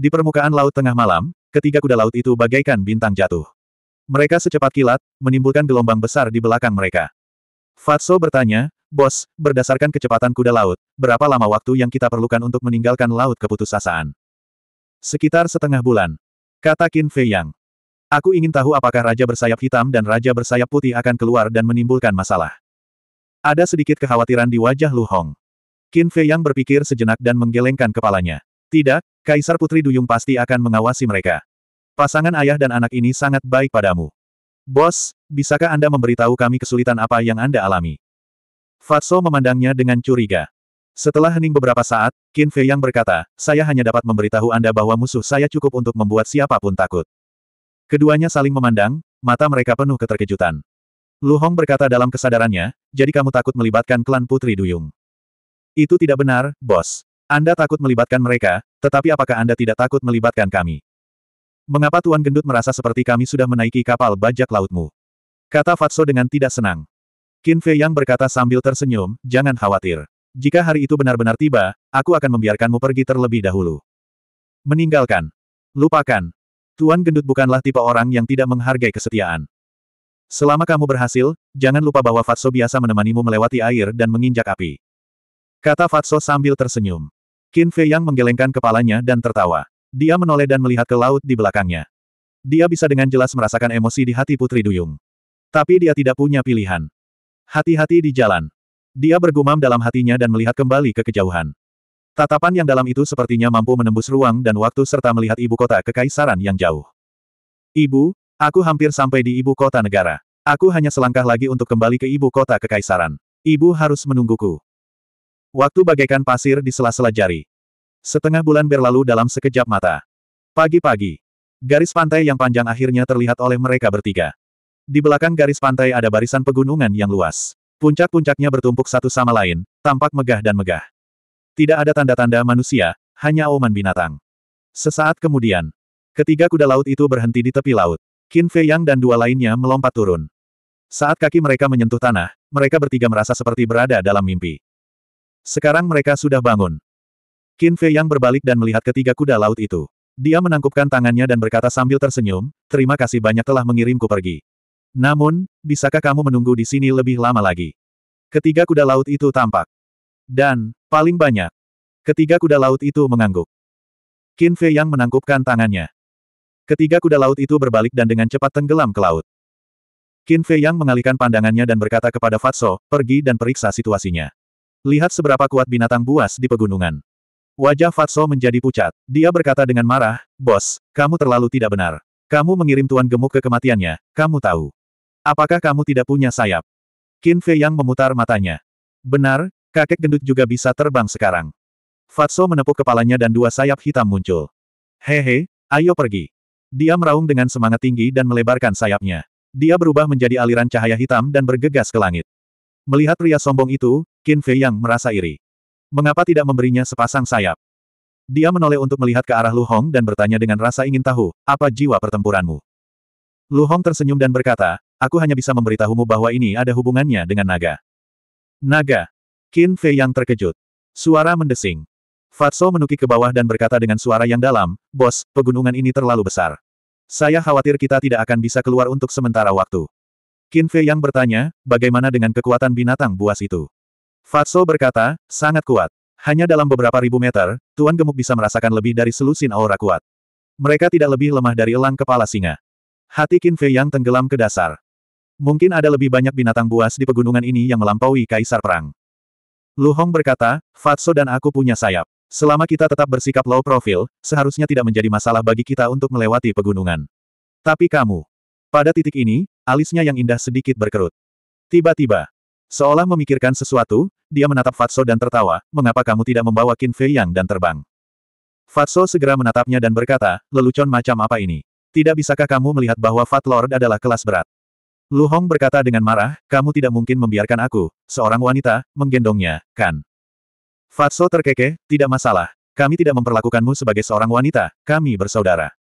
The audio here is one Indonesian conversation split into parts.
Di permukaan laut tengah malam, ketiga kuda laut itu bagaikan bintang jatuh. Mereka secepat kilat, menimbulkan gelombang besar di belakang mereka. Fatso bertanya, Bos, berdasarkan kecepatan kuda laut, berapa lama waktu yang kita perlukan untuk meninggalkan laut keputusasaan? Sekitar setengah bulan. Kata Qin Fei Yang. Aku ingin tahu apakah Raja Bersayap Hitam dan Raja Bersayap Putih akan keluar dan menimbulkan masalah. Ada sedikit kekhawatiran di wajah Lu Hong. Qin Fei Yang berpikir sejenak dan menggelengkan kepalanya. Tidak, Kaisar Putri Duyung pasti akan mengawasi mereka. Pasangan ayah dan anak ini sangat baik padamu. Bos, bisakah Anda memberitahu kami kesulitan apa yang Anda alami? Fatso memandangnya dengan curiga. Setelah hening beberapa saat, Qin Fei yang berkata, saya hanya dapat memberitahu Anda bahwa musuh saya cukup untuk membuat siapapun takut. Keduanya saling memandang, mata mereka penuh keterkejutan. Lu Hong berkata dalam kesadarannya, jadi kamu takut melibatkan klan Putri Duyung. Itu tidak benar, bos. Anda takut melibatkan mereka, tetapi apakah Anda tidak takut melibatkan kami? Mengapa Tuan Gendut merasa seperti kami sudah menaiki kapal bajak lautmu? Kata Fatso dengan tidak senang. Qin Fei Yang berkata sambil tersenyum, jangan khawatir. Jika hari itu benar-benar tiba, aku akan membiarkanmu pergi terlebih dahulu. Meninggalkan. Lupakan. Tuan Gendut bukanlah tipe orang yang tidak menghargai kesetiaan. Selama kamu berhasil, jangan lupa bahwa Fatso biasa menemanimu melewati air dan menginjak api. Kata Fatso sambil tersenyum. Qin Fei Yang menggelengkan kepalanya dan tertawa. Dia menoleh dan melihat ke laut di belakangnya. Dia bisa dengan jelas merasakan emosi di hati Putri Duyung. Tapi dia tidak punya pilihan. Hati-hati di jalan. Dia bergumam dalam hatinya dan melihat kembali ke kejauhan. Tatapan yang dalam itu sepertinya mampu menembus ruang dan waktu serta melihat ibu kota kekaisaran yang jauh. Ibu, aku hampir sampai di ibu kota negara. Aku hanya selangkah lagi untuk kembali ke ibu kota kekaisaran. Ibu harus menungguku. Waktu bagaikan pasir di sela-sela jari. Setengah bulan berlalu dalam sekejap mata. Pagi-pagi. Garis pantai yang panjang akhirnya terlihat oleh mereka bertiga. Di belakang garis pantai ada barisan pegunungan yang luas. Puncak-puncaknya bertumpuk satu sama lain, tampak megah dan megah. Tidak ada tanda-tanda manusia, hanya oman binatang. Sesaat kemudian, ketiga kuda laut itu berhenti di tepi laut. Qin Fei Yang dan dua lainnya melompat turun. Saat kaki mereka menyentuh tanah, mereka bertiga merasa seperti berada dalam mimpi. Sekarang mereka sudah bangun. Qin Fei Yang berbalik dan melihat ketiga kuda laut itu. Dia menangkupkan tangannya dan berkata sambil tersenyum, terima kasih banyak telah mengirimku pergi. Namun, bisakah kamu menunggu di sini lebih lama lagi? Ketiga kuda laut itu tampak. Dan, paling banyak, ketiga kuda laut itu mengangguk. Qin Fei Yang menangkupkan tangannya. Ketiga kuda laut itu berbalik dan dengan cepat tenggelam ke laut. Qin Fei Yang mengalihkan pandangannya dan berkata kepada Fatso, pergi dan periksa situasinya. Lihat seberapa kuat binatang buas di pegunungan. Wajah Fatso menjadi pucat. Dia berkata dengan marah, Bos, kamu terlalu tidak benar. Kamu mengirim Tuan Gemuk ke kematiannya, kamu tahu. Apakah kamu tidak punya sayap? Qin Fei Yang memutar matanya. Benar, kakek gendut juga bisa terbang sekarang. Fatso menepuk kepalanya dan dua sayap hitam muncul. Hehe, ayo pergi. Dia meraung dengan semangat tinggi dan melebarkan sayapnya. Dia berubah menjadi aliran cahaya hitam dan bergegas ke langit. Melihat pria sombong itu, Qin Fei yang merasa iri. Mengapa tidak memberinya sepasang sayap? Dia menoleh untuk melihat ke arah Lu Hong dan bertanya dengan rasa ingin tahu, apa jiwa pertempuranmu? Lu Hong tersenyum dan berkata, aku hanya bisa memberitahumu bahwa ini ada hubungannya dengan naga. Naga. Qin Fei yang terkejut. Suara mendesing. Fatso menukik ke bawah dan berkata dengan suara yang dalam, Bos, pegunungan ini terlalu besar. Saya khawatir kita tidak akan bisa keluar untuk sementara waktu. Qin Fei yang bertanya, bagaimana dengan kekuatan binatang buas itu? Fatso berkata, sangat kuat. Hanya dalam beberapa ribu meter, Tuan Gemuk bisa merasakan lebih dari selusin aura kuat. Mereka tidak lebih lemah dari elang kepala singa. Hati Qin Fei yang tenggelam ke dasar. Mungkin ada lebih banyak binatang buas di pegunungan ini yang melampaui kaisar perang. Lu Hong berkata, Fatso dan aku punya sayap. Selama kita tetap bersikap low profile, seharusnya tidak menjadi masalah bagi kita untuk melewati pegunungan. Tapi kamu. Pada titik ini, alisnya yang indah sedikit berkerut. Tiba-tiba, Seolah memikirkan sesuatu, dia menatap Fatso dan tertawa, mengapa kamu tidak membawa Qin Fei Yang dan terbang? Fatso segera menatapnya dan berkata, lelucon macam apa ini? Tidak bisakah kamu melihat bahwa Fat Lord adalah kelas berat? Lu Hong berkata dengan marah, kamu tidak mungkin membiarkan aku, seorang wanita, menggendongnya, kan? Fatso terkekeh, tidak masalah, kami tidak memperlakukanmu sebagai seorang wanita, kami bersaudara.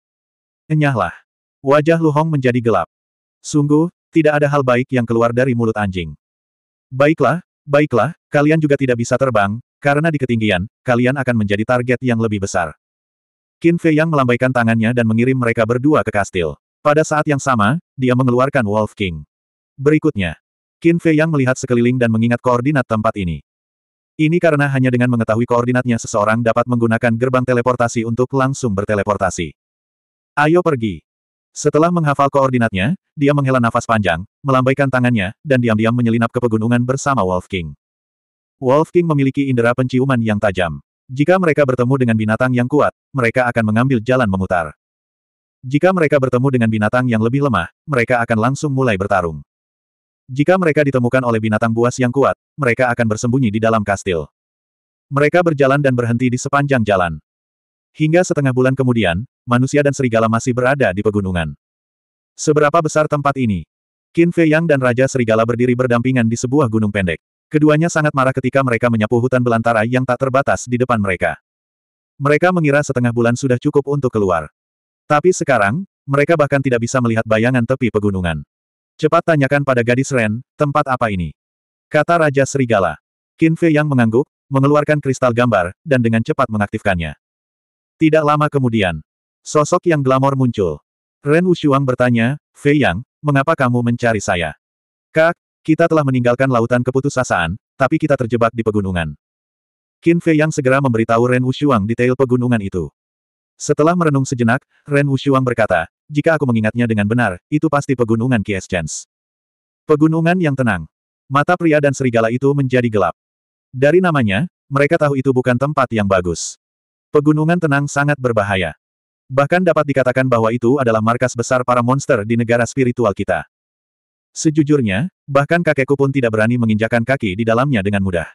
Enyahlah. Wajah Lu Hong menjadi gelap. Sungguh, tidak ada hal baik yang keluar dari mulut anjing. Baiklah, baiklah, kalian juga tidak bisa terbang, karena di ketinggian, kalian akan menjadi target yang lebih besar. Qin Fei Yang melambaikan tangannya dan mengirim mereka berdua ke kastil. Pada saat yang sama, dia mengeluarkan Wolf King. Berikutnya, Qin Fei Yang melihat sekeliling dan mengingat koordinat tempat ini. Ini karena hanya dengan mengetahui koordinatnya seseorang dapat menggunakan gerbang teleportasi untuk langsung berteleportasi. Ayo pergi. Setelah menghafal koordinatnya, dia menghela nafas panjang, melambaikan tangannya, dan diam-diam menyelinap ke pegunungan bersama Wolf King. Wolf King memiliki indera penciuman yang tajam. Jika mereka bertemu dengan binatang yang kuat, mereka akan mengambil jalan memutar. Jika mereka bertemu dengan binatang yang lebih lemah, mereka akan langsung mulai bertarung. Jika mereka ditemukan oleh binatang buas yang kuat, mereka akan bersembunyi di dalam kastil. Mereka berjalan dan berhenti di sepanjang jalan. Hingga setengah bulan kemudian, manusia dan serigala masih berada di pegunungan. Seberapa besar tempat ini? Qin Fei Yang dan Raja Serigala berdiri berdampingan di sebuah gunung pendek. Keduanya sangat marah ketika mereka menyapu hutan belantara yang tak terbatas di depan mereka. Mereka mengira setengah bulan sudah cukup untuk keluar. Tapi sekarang, mereka bahkan tidak bisa melihat bayangan tepi pegunungan. Cepat tanyakan pada gadis Ren, tempat apa ini? Kata Raja Serigala. Qin Fei Yang mengangguk, mengeluarkan kristal gambar, dan dengan cepat mengaktifkannya. Tidak lama kemudian, Sosok yang glamor muncul. Ren Wushuang bertanya, Fei Yang, mengapa kamu mencari saya? Kak, kita telah meninggalkan lautan keputusasaan, tapi kita terjebak di pegunungan. Qin Fei Yang segera memberitahu Ren Wushuang detail pegunungan itu. Setelah merenung sejenak, Ren Wushuang berkata, jika aku mengingatnya dengan benar, itu pasti pegunungan Chance. Pegunungan yang tenang. Mata pria dan serigala itu menjadi gelap. Dari namanya, mereka tahu itu bukan tempat yang bagus. Pegunungan tenang sangat berbahaya. Bahkan dapat dikatakan bahwa itu adalah markas besar para monster di negara spiritual kita. Sejujurnya, bahkan kakekku pun tidak berani menginjakan kaki di dalamnya dengan mudah.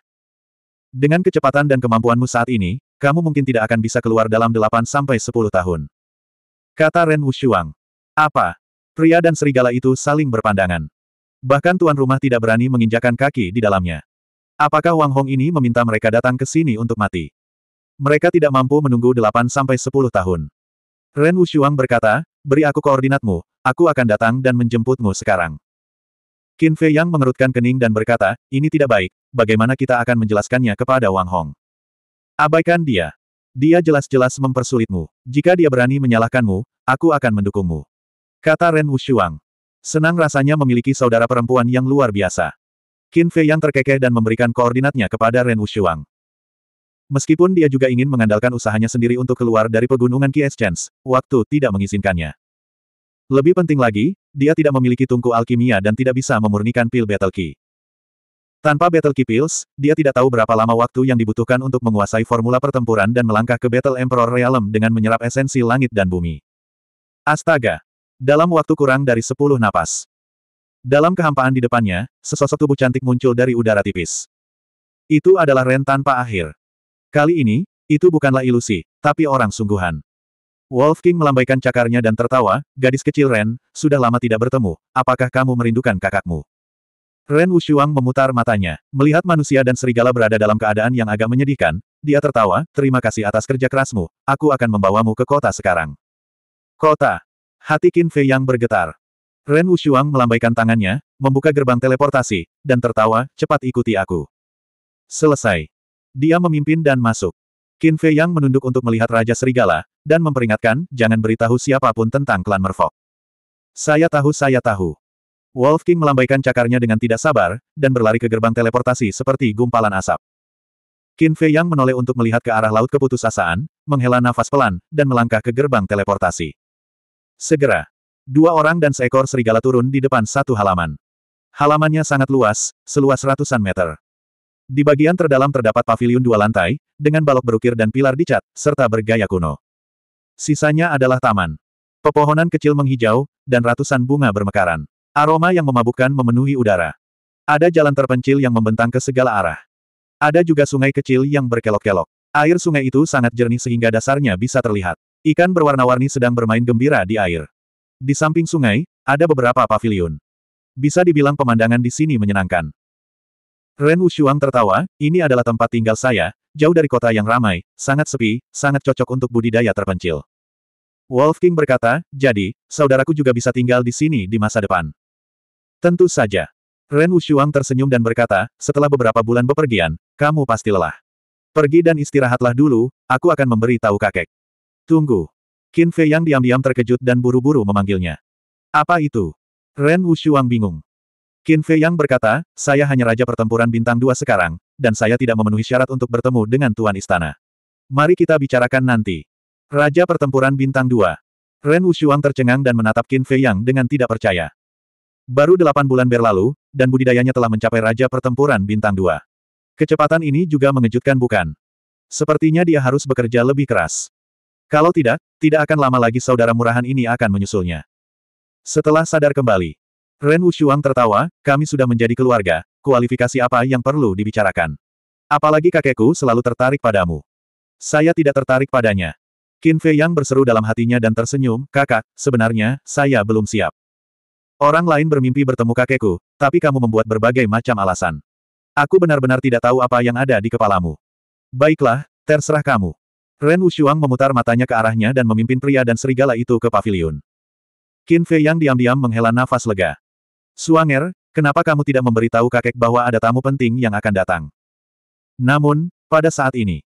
Dengan kecepatan dan kemampuanmu saat ini, kamu mungkin tidak akan bisa keluar dalam 8-10 tahun. Kata Ren Wushuang. Apa? Pria dan serigala itu saling berpandangan. Bahkan tuan rumah tidak berani menginjakan kaki di dalamnya. Apakah Wang Hong ini meminta mereka datang ke sini untuk mati? Mereka tidak mampu menunggu 8-10 tahun. Ren Wushuang berkata, beri aku koordinatmu, aku akan datang dan menjemputmu sekarang. Qin Fei Yang mengerutkan kening dan berkata, ini tidak baik, bagaimana kita akan menjelaskannya kepada Wang Hong? Abaikan dia. Dia jelas-jelas mempersulitmu. Jika dia berani menyalahkanmu, aku akan mendukungmu. Kata Ren Wushuang. Senang rasanya memiliki saudara perempuan yang luar biasa. Qin Fei Yang terkekeh dan memberikan koordinatnya kepada Ren Wushuang. Meskipun dia juga ingin mengandalkan usahanya sendiri untuk keluar dari pegunungan Kieschens, Chance, waktu tidak mengizinkannya. Lebih penting lagi, dia tidak memiliki tungku alkimia dan tidak bisa memurnikan pil Battle Key. Tanpa Battle Key Pills, dia tidak tahu berapa lama waktu yang dibutuhkan untuk menguasai formula pertempuran dan melangkah ke Battle Emperor Realm dengan menyerap esensi langit dan bumi. Astaga! Dalam waktu kurang dari 10 napas. Dalam kehampaan di depannya, sesosok tubuh cantik muncul dari udara tipis. Itu adalah Ren tanpa akhir. Kali ini, itu bukanlah ilusi, tapi orang sungguhan. Wolf King melambaikan cakarnya dan tertawa, gadis kecil Ren, sudah lama tidak bertemu, apakah kamu merindukan kakakmu? Ren Wushuang memutar matanya, melihat manusia dan serigala berada dalam keadaan yang agak menyedihkan, dia tertawa, terima kasih atas kerja kerasmu, aku akan membawamu ke kota sekarang. Kota. Hati Qin Fei yang bergetar. Ren Wushuang melambaikan tangannya, membuka gerbang teleportasi, dan tertawa, cepat ikuti aku. Selesai. Dia memimpin dan masuk. Qin Fei Yang menunduk untuk melihat Raja Serigala, dan memperingatkan, jangan beritahu siapapun tentang klan Merfok. Saya tahu saya tahu. Wolf King melambaikan cakarnya dengan tidak sabar, dan berlari ke gerbang teleportasi seperti gumpalan asap. Qin Fei Yang menoleh untuk melihat ke arah laut keputusasaan, menghela nafas pelan, dan melangkah ke gerbang teleportasi. Segera, dua orang dan seekor serigala turun di depan satu halaman. Halamannya sangat luas, seluas ratusan meter. Di bagian terdalam terdapat pavilion dua lantai, dengan balok berukir dan pilar dicat, serta bergaya kuno. Sisanya adalah taman. Pepohonan kecil menghijau, dan ratusan bunga bermekaran. Aroma yang memabukkan memenuhi udara. Ada jalan terpencil yang membentang ke segala arah. Ada juga sungai kecil yang berkelok-kelok. Air sungai itu sangat jernih sehingga dasarnya bisa terlihat. Ikan berwarna-warni sedang bermain gembira di air. Di samping sungai, ada beberapa pavilion. Bisa dibilang pemandangan di sini menyenangkan. Ren Wushuang tertawa, ini adalah tempat tinggal saya, jauh dari kota yang ramai, sangat sepi, sangat cocok untuk budidaya terpencil. Wolf King berkata, jadi, saudaraku juga bisa tinggal di sini di masa depan. Tentu saja. Ren Wushuang tersenyum dan berkata, setelah beberapa bulan bepergian, kamu pasti lelah. Pergi dan istirahatlah dulu, aku akan memberi tahu kakek. Tunggu. Qin Fei yang diam-diam terkejut dan buru-buru memanggilnya. Apa itu? Ren Wushuang bingung. Qin Fei Yang berkata, saya hanya raja pertempuran bintang dua sekarang, dan saya tidak memenuhi syarat untuk bertemu dengan Tuan Istana. Mari kita bicarakan nanti. Raja pertempuran bintang dua. Ren Wushuang tercengang dan menatap Qin Fei Yang dengan tidak percaya. Baru delapan bulan berlalu, dan budidayanya telah mencapai raja pertempuran bintang dua. Kecepatan ini juga mengejutkan bukan? Sepertinya dia harus bekerja lebih keras. Kalau tidak, tidak akan lama lagi saudara murahan ini akan menyusulnya. Setelah sadar kembali, Ren Wushuang tertawa, kami sudah menjadi keluarga, kualifikasi apa yang perlu dibicarakan? Apalagi kakekku selalu tertarik padamu. Saya tidak tertarik padanya. Qin Fei Yang berseru dalam hatinya dan tersenyum, kakak, sebenarnya, saya belum siap. Orang lain bermimpi bertemu kakekku, tapi kamu membuat berbagai macam alasan. Aku benar-benar tidak tahu apa yang ada di kepalamu. Baiklah, terserah kamu. Ren Wushuang memutar matanya ke arahnya dan memimpin pria dan serigala itu ke pavilion. Qin Fei Yang diam-diam menghela nafas lega. Suanger, kenapa kamu tidak memberitahu kakek bahwa ada tamu penting yang akan datang? Namun, pada saat ini,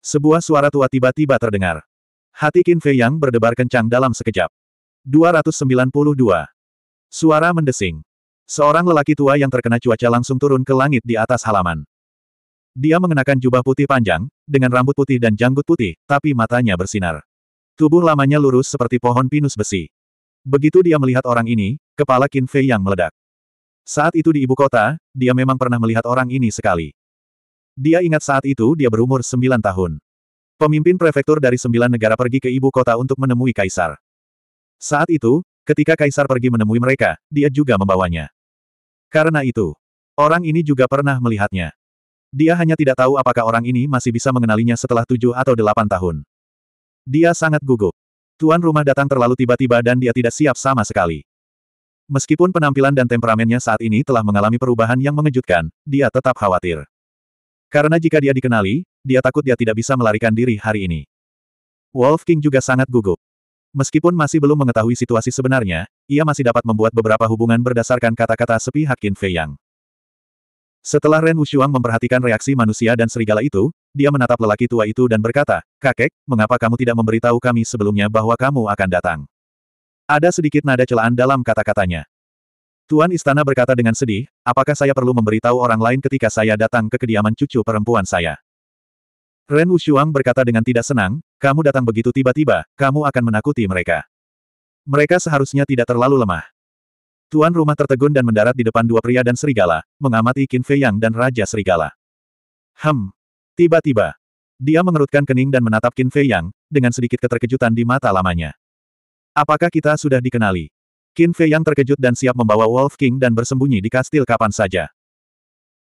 sebuah suara tua tiba-tiba terdengar. Hati Qin Fei Yang berdebar kencang dalam sekejap. 292. Suara mendesing. Seorang lelaki tua yang terkena cuaca langsung turun ke langit di atas halaman. Dia mengenakan jubah putih panjang, dengan rambut putih dan janggut putih, tapi matanya bersinar. Tubuh lamanya lurus seperti pohon pinus besi. Begitu dia melihat orang ini, Kepala Qin Fei yang meledak. Saat itu di ibu kota, dia memang pernah melihat orang ini sekali. Dia ingat saat itu dia berumur sembilan tahun. Pemimpin prefektur dari sembilan negara pergi ke ibu kota untuk menemui kaisar. Saat itu, ketika kaisar pergi menemui mereka, dia juga membawanya. Karena itu, orang ini juga pernah melihatnya. Dia hanya tidak tahu apakah orang ini masih bisa mengenalinya setelah tujuh atau delapan tahun. Dia sangat gugup. Tuan rumah datang terlalu tiba-tiba dan dia tidak siap sama sekali. Meskipun penampilan dan temperamennya saat ini telah mengalami perubahan yang mengejutkan, dia tetap khawatir. Karena jika dia dikenali, dia takut dia tidak bisa melarikan diri hari ini. Wolf King juga sangat gugup. Meskipun masih belum mengetahui situasi sebenarnya, ia masih dapat membuat beberapa hubungan berdasarkan kata-kata sepi Qin Fei Yang. Setelah Ren Wushuang memperhatikan reaksi manusia dan serigala itu, dia menatap lelaki tua itu dan berkata, Kakek, mengapa kamu tidak memberitahu kami sebelumnya bahwa kamu akan datang? Ada sedikit nada celaan dalam kata-katanya. Tuan Istana berkata dengan sedih, apakah saya perlu memberitahu orang lain ketika saya datang ke kediaman cucu perempuan saya? Ren Wushuang berkata dengan tidak senang, kamu datang begitu tiba-tiba, kamu akan menakuti mereka. Mereka seharusnya tidak terlalu lemah. Tuan rumah tertegun dan mendarat di depan dua pria dan serigala, mengamati Qin Fei Yang dan Raja Serigala. Hem. Tiba-tiba. Dia mengerutkan kening dan menatap Qin Fei Yang, dengan sedikit keterkejutan di mata lamanya. Apakah kita sudah dikenali? Qin Fei yang terkejut dan siap membawa Wolf King dan bersembunyi di kastil kapan saja.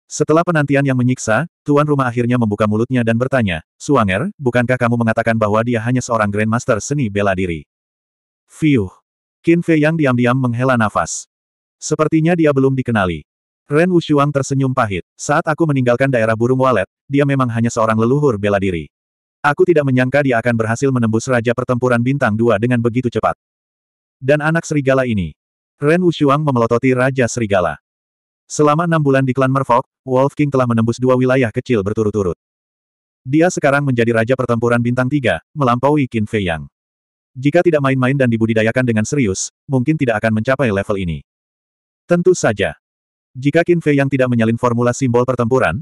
Setelah penantian yang menyiksa, tuan rumah akhirnya membuka mulutnya dan bertanya, Suanger, bukankah kamu mengatakan bahwa dia hanya seorang Grandmaster seni bela diri? Fiuh! Qin Fei yang diam-diam menghela nafas. Sepertinya dia belum dikenali. Ren Wushuang tersenyum pahit. Saat aku meninggalkan daerah burung walet, dia memang hanya seorang leluhur bela diri. Aku tidak menyangka dia akan berhasil menembus Raja Pertempuran Bintang 2 dengan begitu cepat. Dan anak serigala ini. Ren Wushuang memelototi Raja Serigala. Selama enam bulan di klan Merfolk, Wolf King telah menembus dua wilayah kecil berturut-turut. Dia sekarang menjadi Raja Pertempuran Bintang Tiga, melampaui Qin Fei Yang. Jika tidak main-main dan dibudidayakan dengan serius, mungkin tidak akan mencapai level ini. Tentu saja. Jika Qin Fei Yang tidak menyalin formula simbol pertempuran,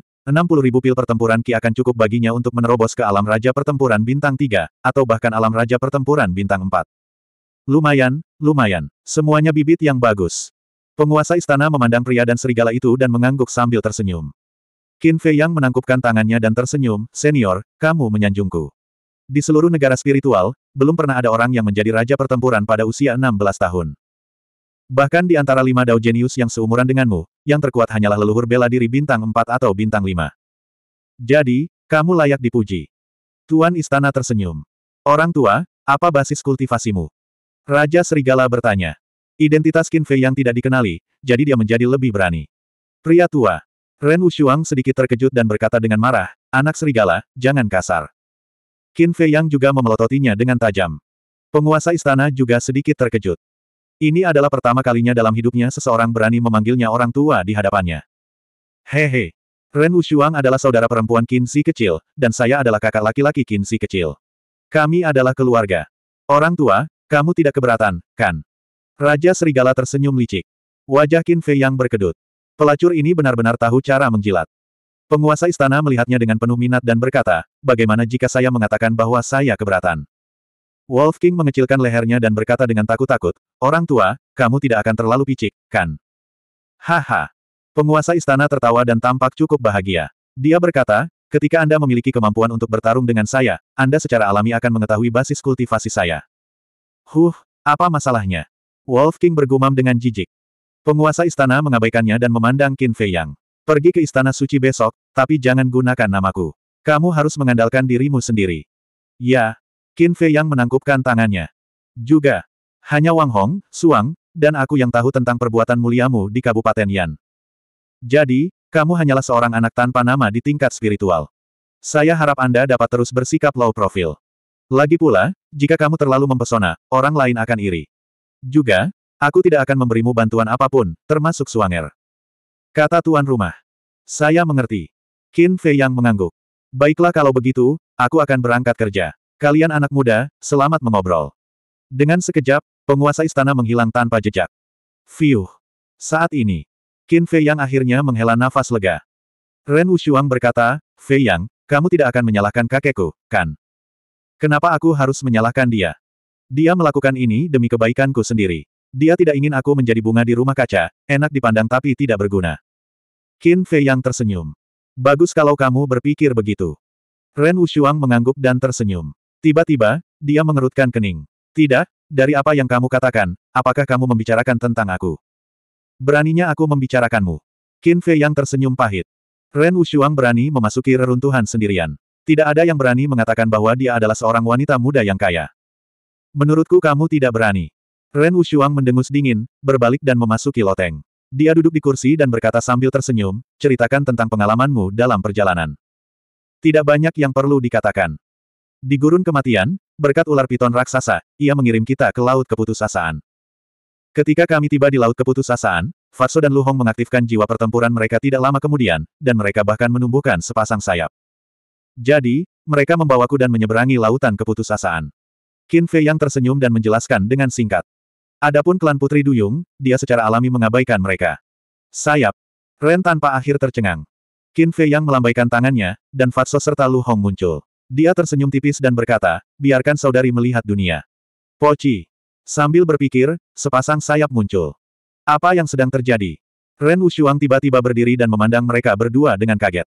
ribu pil pertempuran Ki akan cukup baginya untuk menerobos ke alam Raja Pertempuran Bintang Tiga, atau bahkan alam Raja Pertempuran Bintang Empat. Lumayan, lumayan. Semuanya bibit yang bagus. Penguasa istana memandang pria dan serigala itu dan mengangguk sambil tersenyum. Qin Fei Yang menangkupkan tangannya dan tersenyum, Senior, kamu menyanjungku. Di seluruh negara spiritual, belum pernah ada orang yang menjadi raja pertempuran pada usia 16 tahun. Bahkan di antara lima dao jenius yang seumuran denganmu, yang terkuat hanyalah leluhur bela diri bintang 4 atau bintang 5. Jadi, kamu layak dipuji. Tuan Istana tersenyum. Orang tua, apa basis kultivasimu? Raja Serigala bertanya. Identitas Qin Fei yang tidak dikenali, jadi dia menjadi lebih berani. Pria tua. Ren Wushuang sedikit terkejut dan berkata dengan marah, anak serigala, jangan kasar. Qin Fei yang juga memelototinya dengan tajam. Penguasa istana juga sedikit terkejut. Ini adalah pertama kalinya dalam hidupnya seseorang berani memanggilnya orang tua di hadapannya. Hehe. Ren Wushuang adalah saudara perempuan Qin Si kecil, dan saya adalah kakak laki-laki Qin Si kecil. Kami adalah keluarga. Orang tua, kamu tidak keberatan, kan? Raja Serigala tersenyum licik. Wajah Qin Fei yang berkedut. Pelacur ini benar-benar tahu cara menjilat. Penguasa istana melihatnya dengan penuh minat dan berkata, bagaimana jika saya mengatakan bahwa saya keberatan? Wolf King mengecilkan lehernya dan berkata dengan takut-takut, orang tua, kamu tidak akan terlalu picik, kan? Haha. Penguasa istana tertawa dan tampak cukup bahagia. Dia berkata, Ketika Anda memiliki kemampuan untuk bertarung dengan saya, Anda secara alami akan mengetahui basis kultivasi saya. Huh, apa masalahnya? Wolf King bergumam dengan jijik. Penguasa istana mengabaikannya dan memandang Qin Fei Yang. Pergi ke istana suci besok, tapi jangan gunakan namaku. Kamu harus mengandalkan dirimu sendiri. Ya. Qin Fei Yang menangkupkan tangannya. Juga. Hanya Wang Hong, Suang, dan aku yang tahu tentang perbuatan muliamu di Kabupaten Yan. Jadi, kamu hanyalah seorang anak tanpa nama di tingkat spiritual. Saya harap Anda dapat terus bersikap low profile. Lagi pula, jika kamu terlalu mempesona, orang lain akan iri. Juga, aku tidak akan memberimu bantuan apapun, termasuk suanger. Kata tuan rumah. Saya mengerti. Qin Fei yang mengangguk. Baiklah kalau begitu, aku akan berangkat kerja. Kalian anak muda, selamat mengobrol. Dengan sekejap, penguasa istana menghilang tanpa jejak. Fiuh. Saat ini, Qin Fei yang akhirnya menghela nafas lega. Ren Wushuang berkata, Fei Yang, kamu tidak akan menyalahkan kakekku, kan? Kenapa aku harus menyalahkan dia? Dia melakukan ini demi kebaikanku sendiri. Dia tidak ingin aku menjadi bunga di rumah kaca, enak dipandang tapi tidak berguna. Qin Fei yang tersenyum. Bagus kalau kamu berpikir begitu. Ren Wushuang mengangguk dan tersenyum. Tiba-tiba, dia mengerutkan kening. Tidak, dari apa yang kamu katakan, apakah kamu membicarakan tentang aku? Beraninya aku membicarakanmu. Qin Fei yang tersenyum pahit. Ren Wushuang berani memasuki reruntuhan sendirian. Tidak ada yang berani mengatakan bahwa dia adalah seorang wanita muda yang kaya. Menurutku kamu tidak berani. Ren Wushuang mendengus dingin, berbalik dan memasuki loteng. Dia duduk di kursi dan berkata sambil tersenyum, ceritakan tentang pengalamanmu dalam perjalanan. Tidak banyak yang perlu dikatakan. Di gurun kematian, berkat ular piton raksasa, ia mengirim kita ke Laut Keputusasaan. Ketika kami tiba di Laut Keputusasaan, Fatso dan Luhong mengaktifkan jiwa pertempuran mereka tidak lama kemudian, dan mereka bahkan menumbuhkan sepasang sayap. Jadi, mereka membawaku dan menyeberangi lautan keputusasaan. Qin Fei yang tersenyum dan menjelaskan dengan singkat. Adapun klan Putri Duyung, dia secara alami mengabaikan mereka. Sayap. Ren tanpa akhir tercengang. Qin Fei yang melambaikan tangannya, dan Fatso serta Lu Hong muncul. Dia tersenyum tipis dan berkata, biarkan saudari melihat dunia. Pochi. Sambil berpikir, sepasang sayap muncul. Apa yang sedang terjadi? Ren Wushuang tiba-tiba berdiri dan memandang mereka berdua dengan kaget.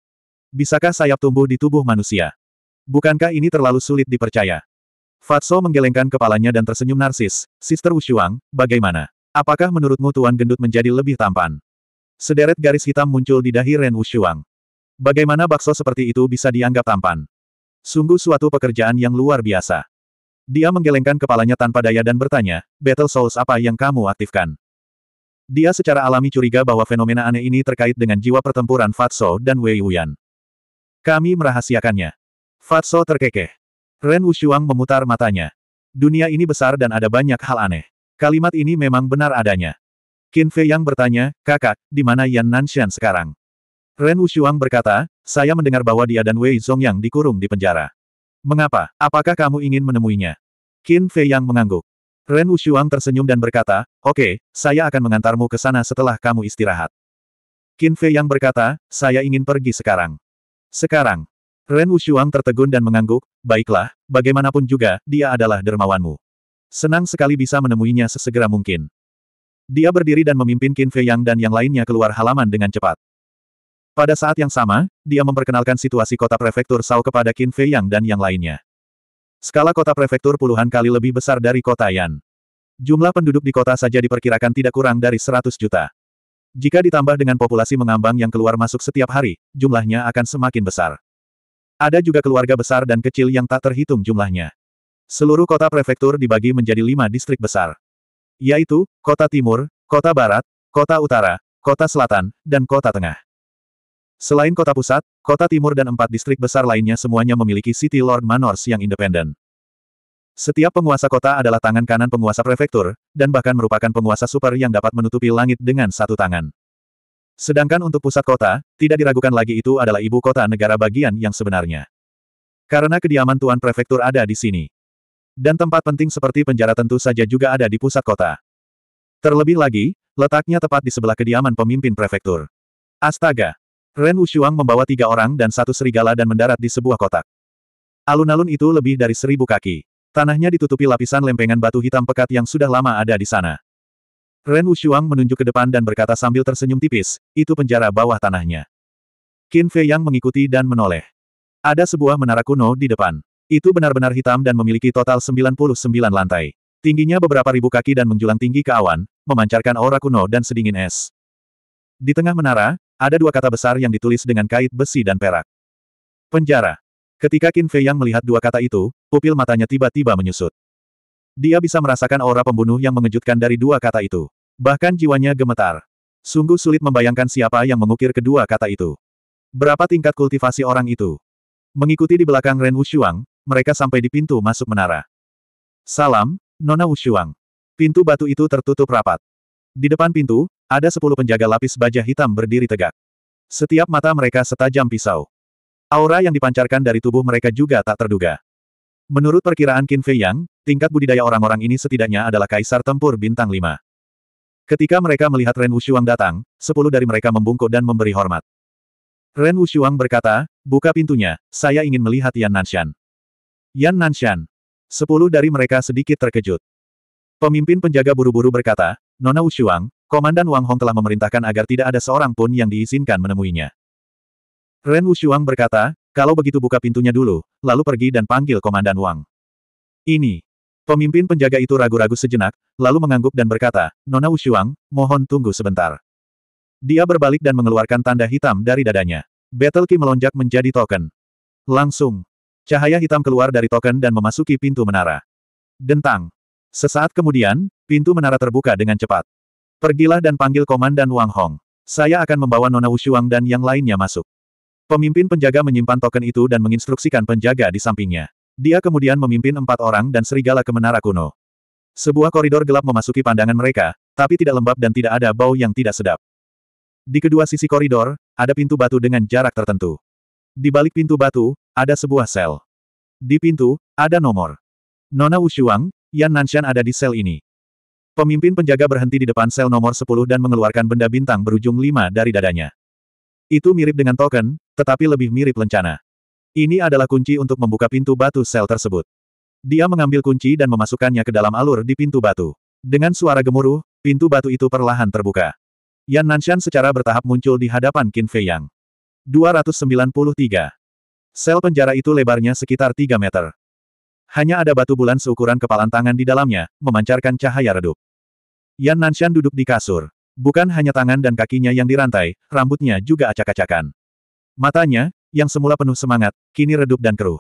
Bisakah sayap tumbuh di tubuh manusia? Bukankah ini terlalu sulit dipercaya? Fatso menggelengkan kepalanya dan tersenyum narsis. Sister Wushuang, bagaimana? Apakah menurutmu Tuan Gendut menjadi lebih tampan? Sederet garis hitam muncul di dahi Ren Wushuang. Bagaimana bakso seperti itu bisa dianggap tampan? Sungguh suatu pekerjaan yang luar biasa. Dia menggelengkan kepalanya tanpa daya dan bertanya, Battle Souls apa yang kamu aktifkan? Dia secara alami curiga bahwa fenomena aneh ini terkait dengan jiwa pertempuran Fatso dan Wei Wuyan. Kami merahasiakannya. Fatso terkekeh. Ren Wushuang memutar matanya. Dunia ini besar dan ada banyak hal aneh. Kalimat ini memang benar adanya. Qin Fei yang bertanya, kakak, di mana Yan Nanshan sekarang? Ren Wushuang berkata, saya mendengar bahwa dia dan Wei Zongyang dikurung di penjara. Mengapa? Apakah kamu ingin menemuinya? Qin Fei yang mengangguk. Ren Wushuang tersenyum dan berkata, oke, okay, saya akan mengantarmu ke sana setelah kamu istirahat. Qin Fei yang berkata, saya ingin pergi sekarang. Sekarang, Ren Wushuang tertegun dan mengangguk, baiklah, bagaimanapun juga, dia adalah dermawanmu. Senang sekali bisa menemuinya sesegera mungkin. Dia berdiri dan memimpin Qin Fei Yang dan yang lainnya keluar halaman dengan cepat. Pada saat yang sama, dia memperkenalkan situasi kota prefektur Sao kepada Qin Fei Yang dan yang lainnya. Skala kota prefektur puluhan kali lebih besar dari kota Yan. Jumlah penduduk di kota saja diperkirakan tidak kurang dari 100 juta. Jika ditambah dengan populasi mengambang yang keluar masuk setiap hari, jumlahnya akan semakin besar. Ada juga keluarga besar dan kecil yang tak terhitung jumlahnya. Seluruh kota prefektur dibagi menjadi lima distrik besar. Yaitu, kota timur, kota barat, kota utara, kota selatan, dan kota tengah. Selain kota pusat, kota timur dan empat distrik besar lainnya semuanya memiliki City Lord Manors yang independen. Setiap penguasa kota adalah tangan kanan penguasa prefektur, dan bahkan merupakan penguasa super yang dapat menutupi langit dengan satu tangan. Sedangkan untuk pusat kota, tidak diragukan lagi itu adalah ibu kota negara bagian yang sebenarnya. Karena kediaman Tuan Prefektur ada di sini. Dan tempat penting seperti penjara tentu saja juga ada di pusat kota. Terlebih lagi, letaknya tepat di sebelah kediaman pemimpin prefektur. Astaga! Ren Wushuang membawa tiga orang dan satu serigala dan mendarat di sebuah kotak. Alun-alun itu lebih dari seribu kaki. Tanahnya ditutupi lapisan lempengan batu hitam pekat yang sudah lama ada di sana. Ren Wushuang menunjuk ke depan dan berkata sambil tersenyum tipis, itu penjara bawah tanahnya. Qin Fei Yang mengikuti dan menoleh. Ada sebuah menara kuno di depan. Itu benar-benar hitam dan memiliki total 99 lantai. Tingginya beberapa ribu kaki dan menjulang tinggi ke awan, memancarkan aura kuno dan sedingin es. Di tengah menara, ada dua kata besar yang ditulis dengan kait besi dan perak. Penjara. Ketika Qin Fei Yang melihat dua kata itu, pupil matanya tiba-tiba menyusut. Dia bisa merasakan aura pembunuh yang mengejutkan dari dua kata itu. Bahkan jiwanya gemetar. Sungguh sulit membayangkan siapa yang mengukir kedua kata itu. Berapa tingkat kultivasi orang itu? Mengikuti di belakang Ren Wushuang, mereka sampai di pintu masuk menara. Salam, Nona Wushuang. Pintu batu itu tertutup rapat. Di depan pintu, ada sepuluh penjaga lapis baja hitam berdiri tegak. Setiap mata mereka setajam pisau. Aura yang dipancarkan dari tubuh mereka juga tak terduga. Menurut perkiraan Qin Fei Yang, tingkat budidaya orang-orang ini setidaknya adalah Kaisar Tempur Bintang Lima. Ketika mereka melihat Ren Wushuang datang, sepuluh dari mereka membungkuk dan memberi hormat. Ren Wushuang berkata, buka pintunya, saya ingin melihat Yan Nanshan. Yan Nanshan. Sepuluh dari mereka sedikit terkejut. Pemimpin penjaga buru-buru berkata, Nona Wushuang, Komandan Wang Hong telah memerintahkan agar tidak ada seorang pun yang diizinkan menemuinya. Ren Wushuang berkata, kalau begitu buka pintunya dulu, lalu pergi dan panggil Komandan Wang. Ini. Pemimpin penjaga itu ragu-ragu sejenak, lalu mengangguk dan berkata, Nona Wushuang, mohon tunggu sebentar. Dia berbalik dan mengeluarkan tanda hitam dari dadanya. Battle Key melonjak menjadi token. Langsung. Cahaya hitam keluar dari token dan memasuki pintu menara. Dentang. Sesaat kemudian, pintu menara terbuka dengan cepat. Pergilah dan panggil Komandan Wang Hong. Saya akan membawa Nona Wushuang dan yang lainnya masuk. Pemimpin penjaga menyimpan token itu dan menginstruksikan penjaga di sampingnya. Dia kemudian memimpin empat orang dan serigala ke menara kuno. Sebuah koridor gelap memasuki pandangan mereka, tapi tidak lembab dan tidak ada bau yang tidak sedap. Di kedua sisi koridor, ada pintu batu dengan jarak tertentu. Di balik pintu batu, ada sebuah sel. Di pintu, ada nomor. Nona Wushuang, Yan Nanshan ada di sel ini. Pemimpin penjaga berhenti di depan sel nomor 10 dan mengeluarkan benda bintang berujung 5 dari dadanya. Itu mirip dengan token, tetapi lebih mirip lencana. Ini adalah kunci untuk membuka pintu batu sel tersebut. Dia mengambil kunci dan memasukkannya ke dalam alur di pintu batu. Dengan suara gemuruh, pintu batu itu perlahan terbuka. Yan Nanshan secara bertahap muncul di hadapan Qin Fei Yang. 293. Sel penjara itu lebarnya sekitar 3 meter. Hanya ada batu bulan seukuran kepalan tangan di dalamnya, memancarkan cahaya redup. Yan Nanshan duduk di kasur. Bukan hanya tangan dan kakinya yang dirantai, rambutnya juga acak-acakan. Matanya, yang semula penuh semangat, kini redup dan keruh.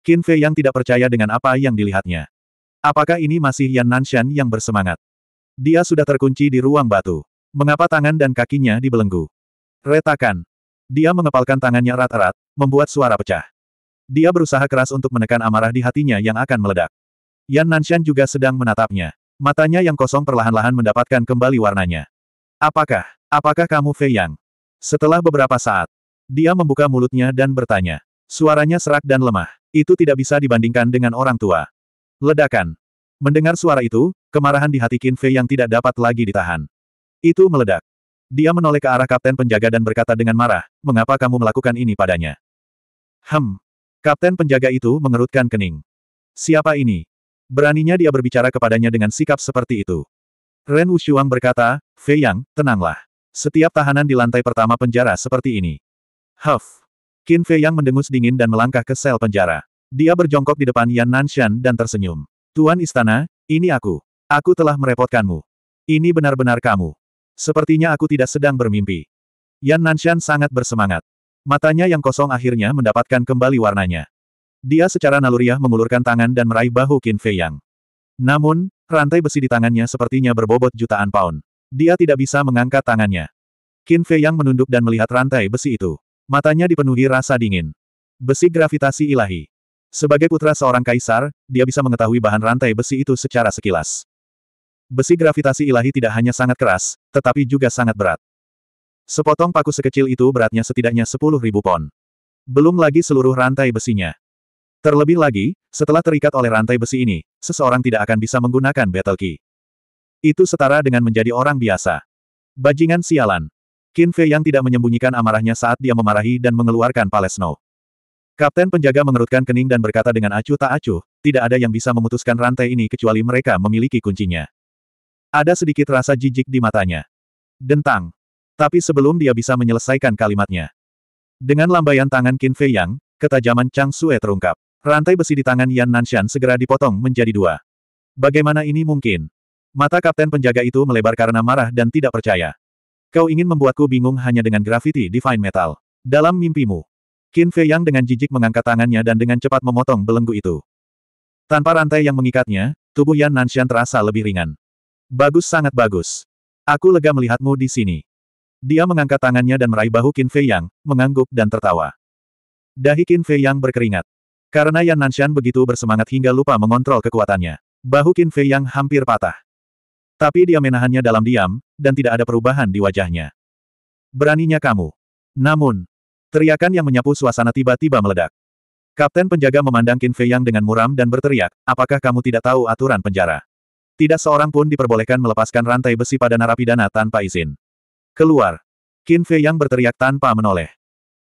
Qin Fei yang tidak percaya dengan apa yang dilihatnya. Apakah ini masih Yan Nanshan yang bersemangat? Dia sudah terkunci di ruang batu. Mengapa tangan dan kakinya dibelenggu? Retakan. Dia mengepalkan tangannya erat-erat, membuat suara pecah. Dia berusaha keras untuk menekan amarah di hatinya yang akan meledak. Yan Nanshan juga sedang menatapnya. Matanya yang kosong perlahan-lahan mendapatkan kembali warnanya. Apakah, apakah kamu Fei Yang? Setelah beberapa saat, dia membuka mulutnya dan bertanya. Suaranya serak dan lemah. Itu tidak bisa dibandingkan dengan orang tua. Ledakan. Mendengar suara itu, kemarahan di hati Qin Fei yang tidak dapat lagi ditahan. Itu meledak. Dia menoleh ke arah kapten penjaga dan berkata dengan marah, mengapa kamu melakukan ini padanya? Hem. Kapten penjaga itu mengerutkan kening. Siapa ini? Beraninya dia berbicara kepadanya dengan sikap seperti itu. Ren Wushuang berkata, Fei Yang, tenanglah. Setiap tahanan di lantai pertama penjara seperti ini. Huff. Qin Fei Yang mendengus dingin dan melangkah ke sel penjara. Dia berjongkok di depan Yan Nanshan dan tersenyum. Tuan Istana, ini aku. Aku telah merepotkanmu. Ini benar-benar kamu. Sepertinya aku tidak sedang bermimpi. Yan Nanshan sangat bersemangat. Matanya yang kosong akhirnya mendapatkan kembali warnanya. Dia secara naluriah mengulurkan tangan dan meraih bahu Qin Fei Yang. Namun, Rantai besi di tangannya sepertinya berbobot jutaan pound. Dia tidak bisa mengangkat tangannya. Qin Fei Yang menunduk dan melihat rantai besi itu. Matanya dipenuhi rasa dingin. Besi gravitasi ilahi. Sebagai putra seorang kaisar, dia bisa mengetahui bahan rantai besi itu secara sekilas. Besi gravitasi ilahi tidak hanya sangat keras, tetapi juga sangat berat. Sepotong paku sekecil itu beratnya setidaknya 10.000 pon. Belum lagi seluruh rantai besinya. Terlebih lagi, setelah terikat oleh rantai besi ini, seseorang tidak akan bisa menggunakan Battle Key. Itu setara dengan menjadi orang biasa. Bajingan sialan. Qin Fei yang tidak menyembunyikan amarahnya saat dia memarahi dan mengeluarkan Palesno. Kapten penjaga mengerutkan kening dan berkata dengan acuh tak acuh, tidak ada yang bisa memutuskan rantai ini kecuali mereka memiliki kuncinya. Ada sedikit rasa jijik di matanya. Dentang. Tapi sebelum dia bisa menyelesaikan kalimatnya. Dengan lambaian tangan Qin Fei Yang, ketajaman Chang Sue terungkap. Rantai besi di tangan Yan Nanshan segera dipotong menjadi dua. Bagaimana ini mungkin? Mata kapten penjaga itu melebar karena marah dan tidak percaya. Kau ingin membuatku bingung hanya dengan grafiti Divine Metal. Dalam mimpimu. Qin Fei Yang dengan jijik mengangkat tangannya dan dengan cepat memotong belenggu itu. Tanpa rantai yang mengikatnya, tubuh Yan Nanshan terasa lebih ringan. Bagus sangat bagus. Aku lega melihatmu di sini. Dia mengangkat tangannya dan meraih bahu Qin Fei Yang, mengangguk dan tertawa. Dahi Qin Fei Yang berkeringat. Karena Yan Nanshan begitu bersemangat hingga lupa mengontrol kekuatannya. Bahu Qin Fei yang hampir patah. Tapi dia menahannya dalam diam, dan tidak ada perubahan di wajahnya. Beraninya kamu. Namun, teriakan yang menyapu suasana tiba-tiba meledak. Kapten penjaga memandang Qin Fei Yang dengan muram dan berteriak, apakah kamu tidak tahu aturan penjara? Tidak seorang pun diperbolehkan melepaskan rantai besi pada narapidana tanpa izin. Keluar. Qin Fei Yang berteriak tanpa menoleh.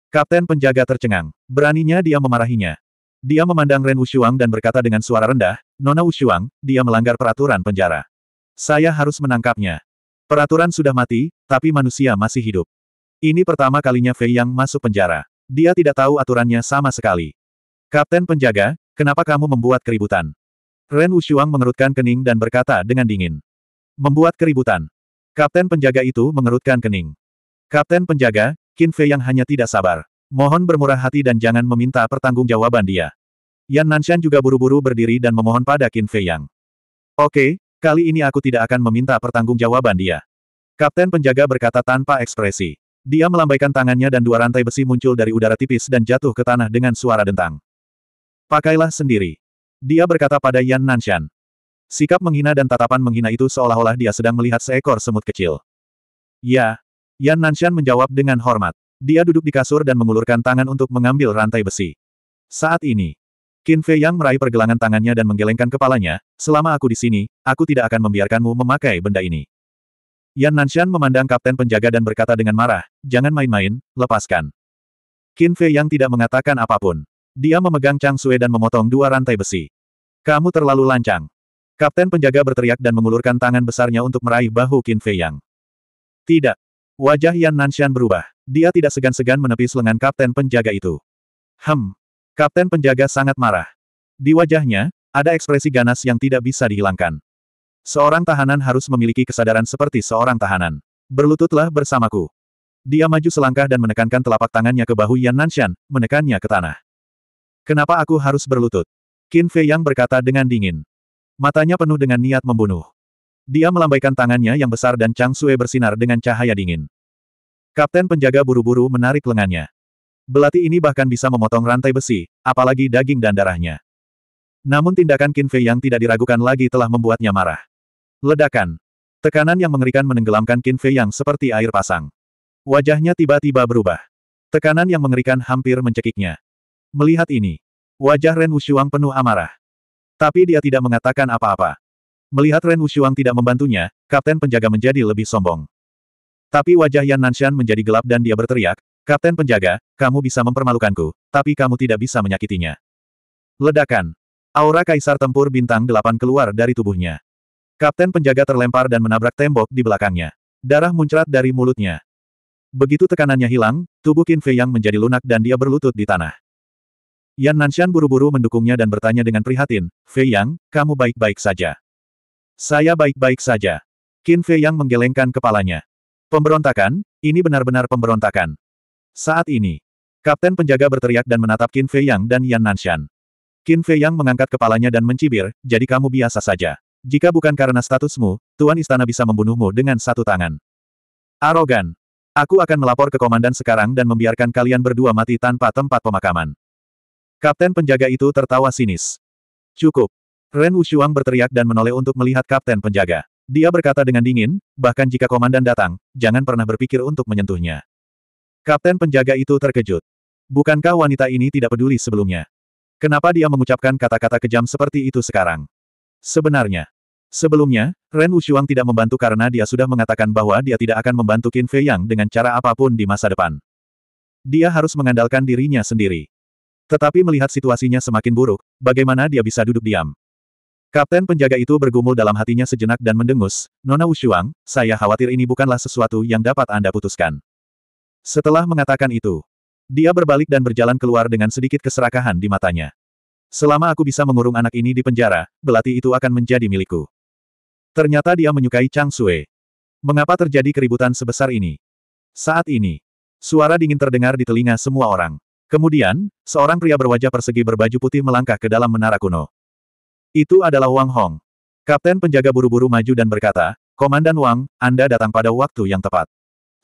Kapten penjaga tercengang. Beraninya dia memarahinya. Dia memandang Ren Wushuang dan berkata dengan suara rendah, Nona Wushuang, dia melanggar peraturan penjara. Saya harus menangkapnya. Peraturan sudah mati, tapi manusia masih hidup. Ini pertama kalinya Fei Yang masuk penjara. Dia tidak tahu aturannya sama sekali. Kapten penjaga, kenapa kamu membuat keributan? Ren Wushuang mengerutkan kening dan berkata dengan dingin. Membuat keributan. Kapten penjaga itu mengerutkan kening. Kapten penjaga, Qin Fei yang hanya tidak sabar. Mohon bermurah hati dan jangan meminta pertanggungjawaban dia. Yan Nanshan juga buru-buru berdiri dan memohon pada Qin Fei Yang. Oke, kali ini aku tidak akan meminta pertanggungjawaban dia. Kapten penjaga berkata tanpa ekspresi. Dia melambaikan tangannya dan dua rantai besi muncul dari udara tipis dan jatuh ke tanah dengan suara dentang. Pakailah sendiri. Dia berkata pada Yan Nanshan. Sikap menghina dan tatapan menghina itu seolah-olah dia sedang melihat seekor semut kecil. Ya. Yan Nanshan menjawab dengan hormat. Dia duduk di kasur dan mengulurkan tangan untuk mengambil rantai besi. Saat ini, Qin Fei Yang meraih pergelangan tangannya dan menggelengkan kepalanya, selama aku di sini, aku tidak akan membiarkanmu memakai benda ini. Yan Nanshan memandang kapten penjaga dan berkata dengan marah, jangan main-main, lepaskan. Qin Fei Yang tidak mengatakan apapun. Dia memegang Chang Sue dan memotong dua rantai besi. Kamu terlalu lancang. Kapten penjaga berteriak dan mengulurkan tangan besarnya untuk meraih bahu Qin Fei Yang. Tidak. Wajah Yan Nanshan berubah. Dia tidak segan-segan menepis lengan kapten penjaga itu. Hem. Kapten penjaga sangat marah. Di wajahnya, ada ekspresi ganas yang tidak bisa dihilangkan. Seorang tahanan harus memiliki kesadaran seperti seorang tahanan. Berlututlah bersamaku. Dia maju selangkah dan menekankan telapak tangannya ke bahu Yan Nanshan, menekannya ke tanah. Kenapa aku harus berlutut? Qin Fei Yang berkata dengan dingin. Matanya penuh dengan niat membunuh. Dia melambaikan tangannya yang besar dan Chang Sue bersinar dengan cahaya dingin. Kapten penjaga buru-buru menarik lengannya. Belati ini bahkan bisa memotong rantai besi, apalagi daging dan darahnya. Namun tindakan Qin Fei yang tidak diragukan lagi telah membuatnya marah. Ledakan. Tekanan yang mengerikan menenggelamkan Qin Fei yang seperti air pasang. Wajahnya tiba-tiba berubah. Tekanan yang mengerikan hampir mencekiknya. Melihat ini, wajah Ren Wushuang penuh amarah. Tapi dia tidak mengatakan apa-apa. Melihat Ren Wushuang tidak membantunya, Kapten Penjaga menjadi lebih sombong. Tapi wajah Yan Nanshan menjadi gelap dan dia berteriak, Kapten Penjaga, kamu bisa mempermalukanku, tapi kamu tidak bisa menyakitinya. Ledakan. Aura Kaisar Tempur Bintang 8 keluar dari tubuhnya. Kapten Penjaga terlempar dan menabrak tembok di belakangnya. Darah muncrat dari mulutnya. Begitu tekanannya hilang, tubuh Qin Fei Yang menjadi lunak dan dia berlutut di tanah. Yan Nanshan buru-buru mendukungnya dan bertanya dengan prihatin, Fei Yang, kamu baik-baik saja. Saya baik-baik saja. Qin Fei yang menggelengkan kepalanya. Pemberontakan, ini benar-benar pemberontakan. Saat ini, Kapten penjaga berteriak dan menatap Qin Fei Yang dan Yan Nanshan. Qin Fei Yang mengangkat kepalanya dan mencibir, jadi kamu biasa saja. Jika bukan karena statusmu, Tuan Istana bisa membunuhmu dengan satu tangan. Arogan. Aku akan melapor ke komandan sekarang dan membiarkan kalian berdua mati tanpa tempat pemakaman. Kapten penjaga itu tertawa sinis. Cukup. Ren Wushuang berteriak dan menoleh untuk melihat kapten penjaga. Dia berkata dengan dingin, bahkan jika komandan datang, jangan pernah berpikir untuk menyentuhnya. Kapten penjaga itu terkejut. Bukankah wanita ini tidak peduli sebelumnya? Kenapa dia mengucapkan kata-kata kejam seperti itu sekarang? Sebenarnya, sebelumnya, Ren Wushuang tidak membantu karena dia sudah mengatakan bahwa dia tidak akan membantu Qin Fei Yang dengan cara apapun di masa depan. Dia harus mengandalkan dirinya sendiri. Tetapi melihat situasinya semakin buruk, bagaimana dia bisa duduk diam? Kapten penjaga itu bergumul dalam hatinya sejenak dan mendengus, Nona Wushuang, saya khawatir ini bukanlah sesuatu yang dapat Anda putuskan. Setelah mengatakan itu, dia berbalik dan berjalan keluar dengan sedikit keserakahan di matanya. Selama aku bisa mengurung anak ini di penjara, belati itu akan menjadi milikku. Ternyata dia menyukai Chang Sue. Mengapa terjadi keributan sebesar ini? Saat ini, suara dingin terdengar di telinga semua orang. Kemudian, seorang pria berwajah persegi berbaju putih melangkah ke dalam menara kuno. Itu adalah Wang Hong. Kapten penjaga buru-buru maju dan berkata, Komandan Wang, Anda datang pada waktu yang tepat.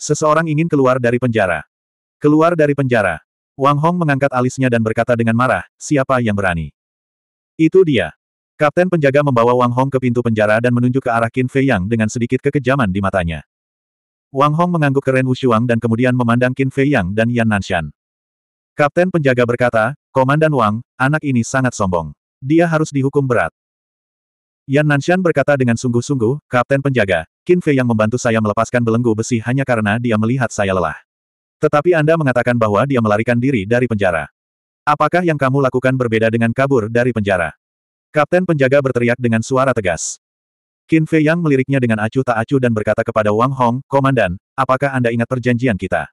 Seseorang ingin keluar dari penjara. Keluar dari penjara. Wang Hong mengangkat alisnya dan berkata dengan marah, siapa yang berani? Itu dia. Kapten penjaga membawa Wang Hong ke pintu penjara dan menunjuk ke arah Qin Fei Yang dengan sedikit kekejaman di matanya. Wang Hong mengangguk ke Ren Wushuang dan kemudian memandang Qin Fei Yang dan Yan Nanshan. Kapten penjaga berkata, Komandan Wang, anak ini sangat sombong dia harus dihukum berat. Yan Nanshan berkata dengan sungguh-sungguh, Kapten Penjaga, Qin Fei yang membantu saya melepaskan belenggu besi hanya karena dia melihat saya lelah. Tetapi Anda mengatakan bahwa dia melarikan diri dari penjara. Apakah yang kamu lakukan berbeda dengan kabur dari penjara? Kapten Penjaga berteriak dengan suara tegas. Qin Fei yang meliriknya dengan acuh tak acuh dan berkata kepada Wang Hong, Komandan, apakah Anda ingat perjanjian kita?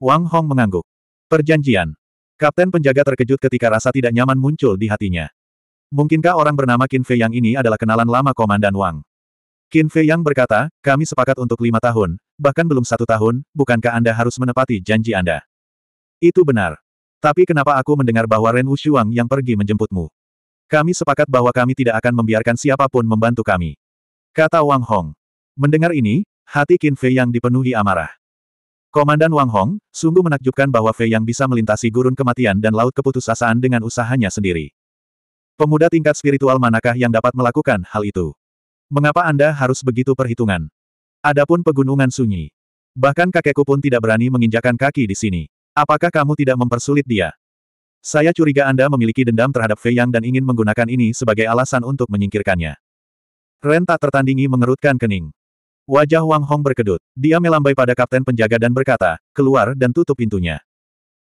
Wang Hong mengangguk. Perjanjian. Kapten Penjaga terkejut ketika rasa tidak nyaman muncul di hatinya. Mungkinkah orang bernama Qin Fei Yang ini adalah kenalan lama Komandan Wang? Qin Fei Yang berkata, kami sepakat untuk lima tahun, bahkan belum satu tahun, bukankah Anda harus menepati janji Anda? Itu benar. Tapi kenapa aku mendengar bahwa Ren Wushuang yang pergi menjemputmu? Kami sepakat bahwa kami tidak akan membiarkan siapapun membantu kami. Kata Wang Hong. Mendengar ini, hati Qin Fei Yang dipenuhi amarah. Komandan Wang Hong, sungguh menakjubkan bahwa Fei Yang bisa melintasi gurun kematian dan laut keputusasaan dengan usahanya sendiri. Pemuda tingkat spiritual manakah yang dapat melakukan hal itu? Mengapa Anda harus begitu perhitungan? Adapun pegunungan sunyi. Bahkan kakekku pun tidak berani menginjakan kaki di sini. Apakah kamu tidak mempersulit dia? Saya curiga Anda memiliki dendam terhadap Fei Yang dan ingin menggunakan ini sebagai alasan untuk menyingkirkannya. Ren tak tertandingi mengerutkan kening. Wajah Wang Hong berkedut. Dia melambai pada kapten penjaga dan berkata, keluar dan tutup pintunya.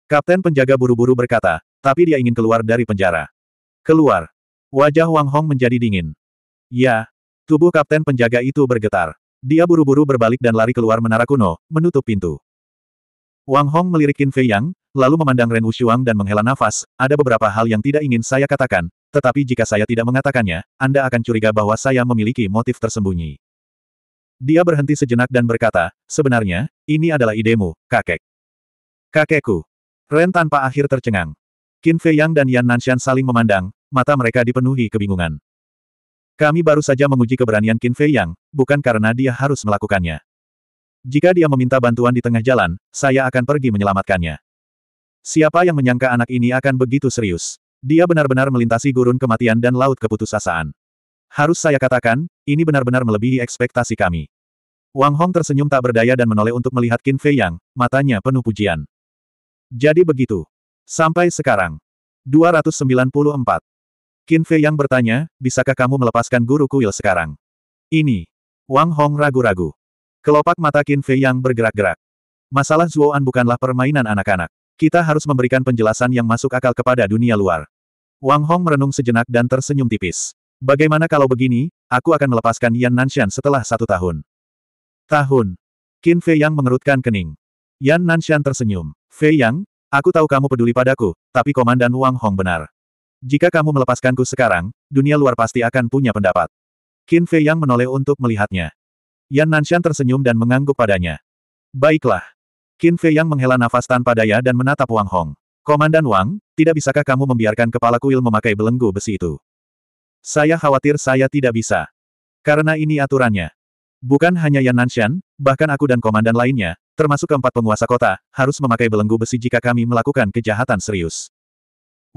Kapten penjaga buru-buru berkata, tapi dia ingin keluar dari penjara. Keluar. Wajah Wang Hong menjadi dingin. Ya. Tubuh kapten penjaga itu bergetar. Dia buru-buru berbalik dan lari keluar menara kuno, menutup pintu. Wang Hong melirikin Fei Yang, lalu memandang Ren Wushuang dan menghela nafas, ada beberapa hal yang tidak ingin saya katakan, tetapi jika saya tidak mengatakannya, Anda akan curiga bahwa saya memiliki motif tersembunyi. Dia berhenti sejenak dan berkata, sebenarnya, ini adalah idemu, kakek. Kakekku. Ren tanpa akhir tercengang. Qin Fei Yang dan Yan Nanshan saling memandang, mata mereka dipenuhi kebingungan. Kami baru saja menguji keberanian Qin Fei Yang, bukan karena dia harus melakukannya. Jika dia meminta bantuan di tengah jalan, saya akan pergi menyelamatkannya. Siapa yang menyangka anak ini akan begitu serius? Dia benar-benar melintasi gurun kematian dan laut keputusasaan. Harus saya katakan, ini benar-benar melebihi ekspektasi kami. Wang Hong tersenyum tak berdaya dan menoleh untuk melihat Qin Fei Yang, matanya penuh pujian. Jadi begitu. Sampai sekarang. 294. Qin Fei yang bertanya, bisakah kamu melepaskan guru kuil sekarang? Ini. Wang Hong ragu-ragu. Kelopak mata Qin Fei yang bergerak-gerak. Masalah Zuoan bukanlah permainan anak-anak. Kita harus memberikan penjelasan yang masuk akal kepada dunia luar. Wang Hong merenung sejenak dan tersenyum tipis. Bagaimana kalau begini, aku akan melepaskan Yan Nanshan setelah satu tahun. Tahun. Qin Fei yang mengerutkan kening. Yan Nanshan tersenyum. Fei Yang, aku tahu kamu peduli padaku, tapi Komandan Wang Hong benar. Jika kamu melepaskanku sekarang, dunia luar pasti akan punya pendapat. Qin Fei Yang menoleh untuk melihatnya. Yan Nanshan tersenyum dan mengangguk padanya. Baiklah. Qin Fei Yang menghela nafas tanpa daya dan menatap Wang Hong. Komandan Wang, tidak bisakah kamu membiarkan kepala kuil memakai belenggu besi itu? Saya khawatir saya tidak bisa. Karena ini aturannya. Bukan hanya Yan Nanshan, bahkan aku dan komandan lainnya, termasuk keempat penguasa kota, harus memakai belenggu besi jika kami melakukan kejahatan serius.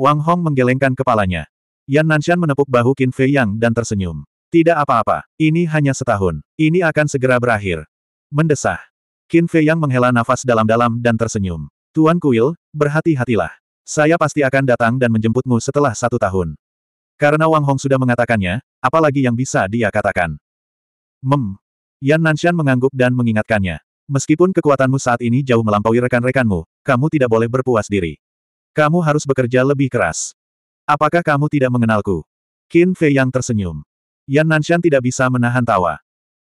Wang Hong menggelengkan kepalanya. Yan Nanshan menepuk bahu Qin Fei Yang dan tersenyum. Tidak apa-apa, ini hanya setahun. Ini akan segera berakhir. Mendesah. Qin Fei Yang menghela nafas dalam-dalam dan tersenyum. Tuan Kuil, berhati-hatilah. Saya pasti akan datang dan menjemputmu setelah satu tahun. Karena Wang Hong sudah mengatakannya, apalagi yang bisa dia katakan. Mem. Yan Nanshan mengangguk dan mengingatkannya. Meskipun kekuatanmu saat ini jauh melampaui rekan-rekanmu, kamu tidak boleh berpuas diri. Kamu harus bekerja lebih keras. Apakah kamu tidak mengenalku? Qin Fei yang tersenyum. Yan Nanshan tidak bisa menahan tawa.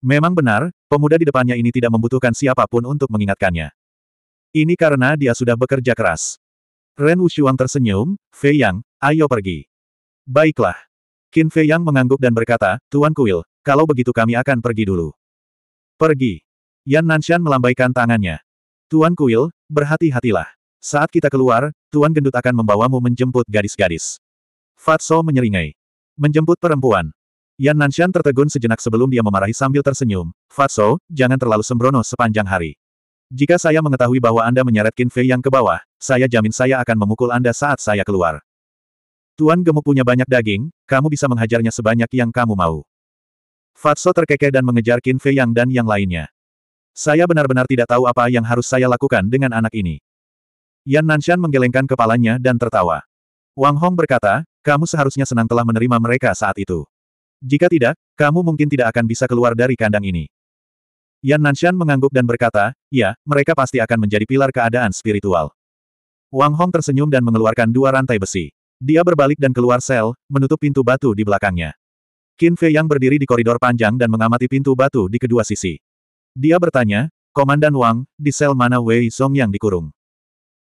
Memang benar, pemuda di depannya ini tidak membutuhkan siapapun untuk mengingatkannya. Ini karena dia sudah bekerja keras. Ren Wushuang tersenyum, Fei Yang, ayo pergi. Baiklah. Qin Fei Yang mengangguk dan berkata, Tuan Kuil, kalau begitu kami akan pergi dulu. Pergi. Yan Nanshan melambaikan tangannya. Tuan Kuil, berhati-hatilah. Saat kita keluar, Tuan gendut akan membawamu menjemput gadis-gadis. Fatso menyeringai. Menjemput perempuan. Yan Nanshan tertegun sejenak sebelum dia memarahi sambil tersenyum. Fatso, jangan terlalu sembrono sepanjang hari. Jika saya mengetahui bahwa Anda menyeret Qin Fei yang ke bawah, saya jamin saya akan memukul Anda saat saya keluar. Tuan gemuk punya banyak daging, kamu bisa menghajarnya sebanyak yang kamu mau. Fatso terkekeh dan mengejar Qin Fei yang dan yang lainnya. Saya benar-benar tidak tahu apa yang harus saya lakukan dengan anak ini. Yan Nanshan menggelengkan kepalanya dan tertawa. Wang Hong berkata, kamu seharusnya senang telah menerima mereka saat itu. Jika tidak, kamu mungkin tidak akan bisa keluar dari kandang ini. Yan Nanshan mengangguk dan berkata, ya, mereka pasti akan menjadi pilar keadaan spiritual. Wang Hong tersenyum dan mengeluarkan dua rantai besi. Dia berbalik dan keluar sel, menutup pintu batu di belakangnya. Qin Fei yang berdiri di koridor panjang dan mengamati pintu batu di kedua sisi. Dia bertanya, Komandan Wang, di sel mana Wei Song yang dikurung?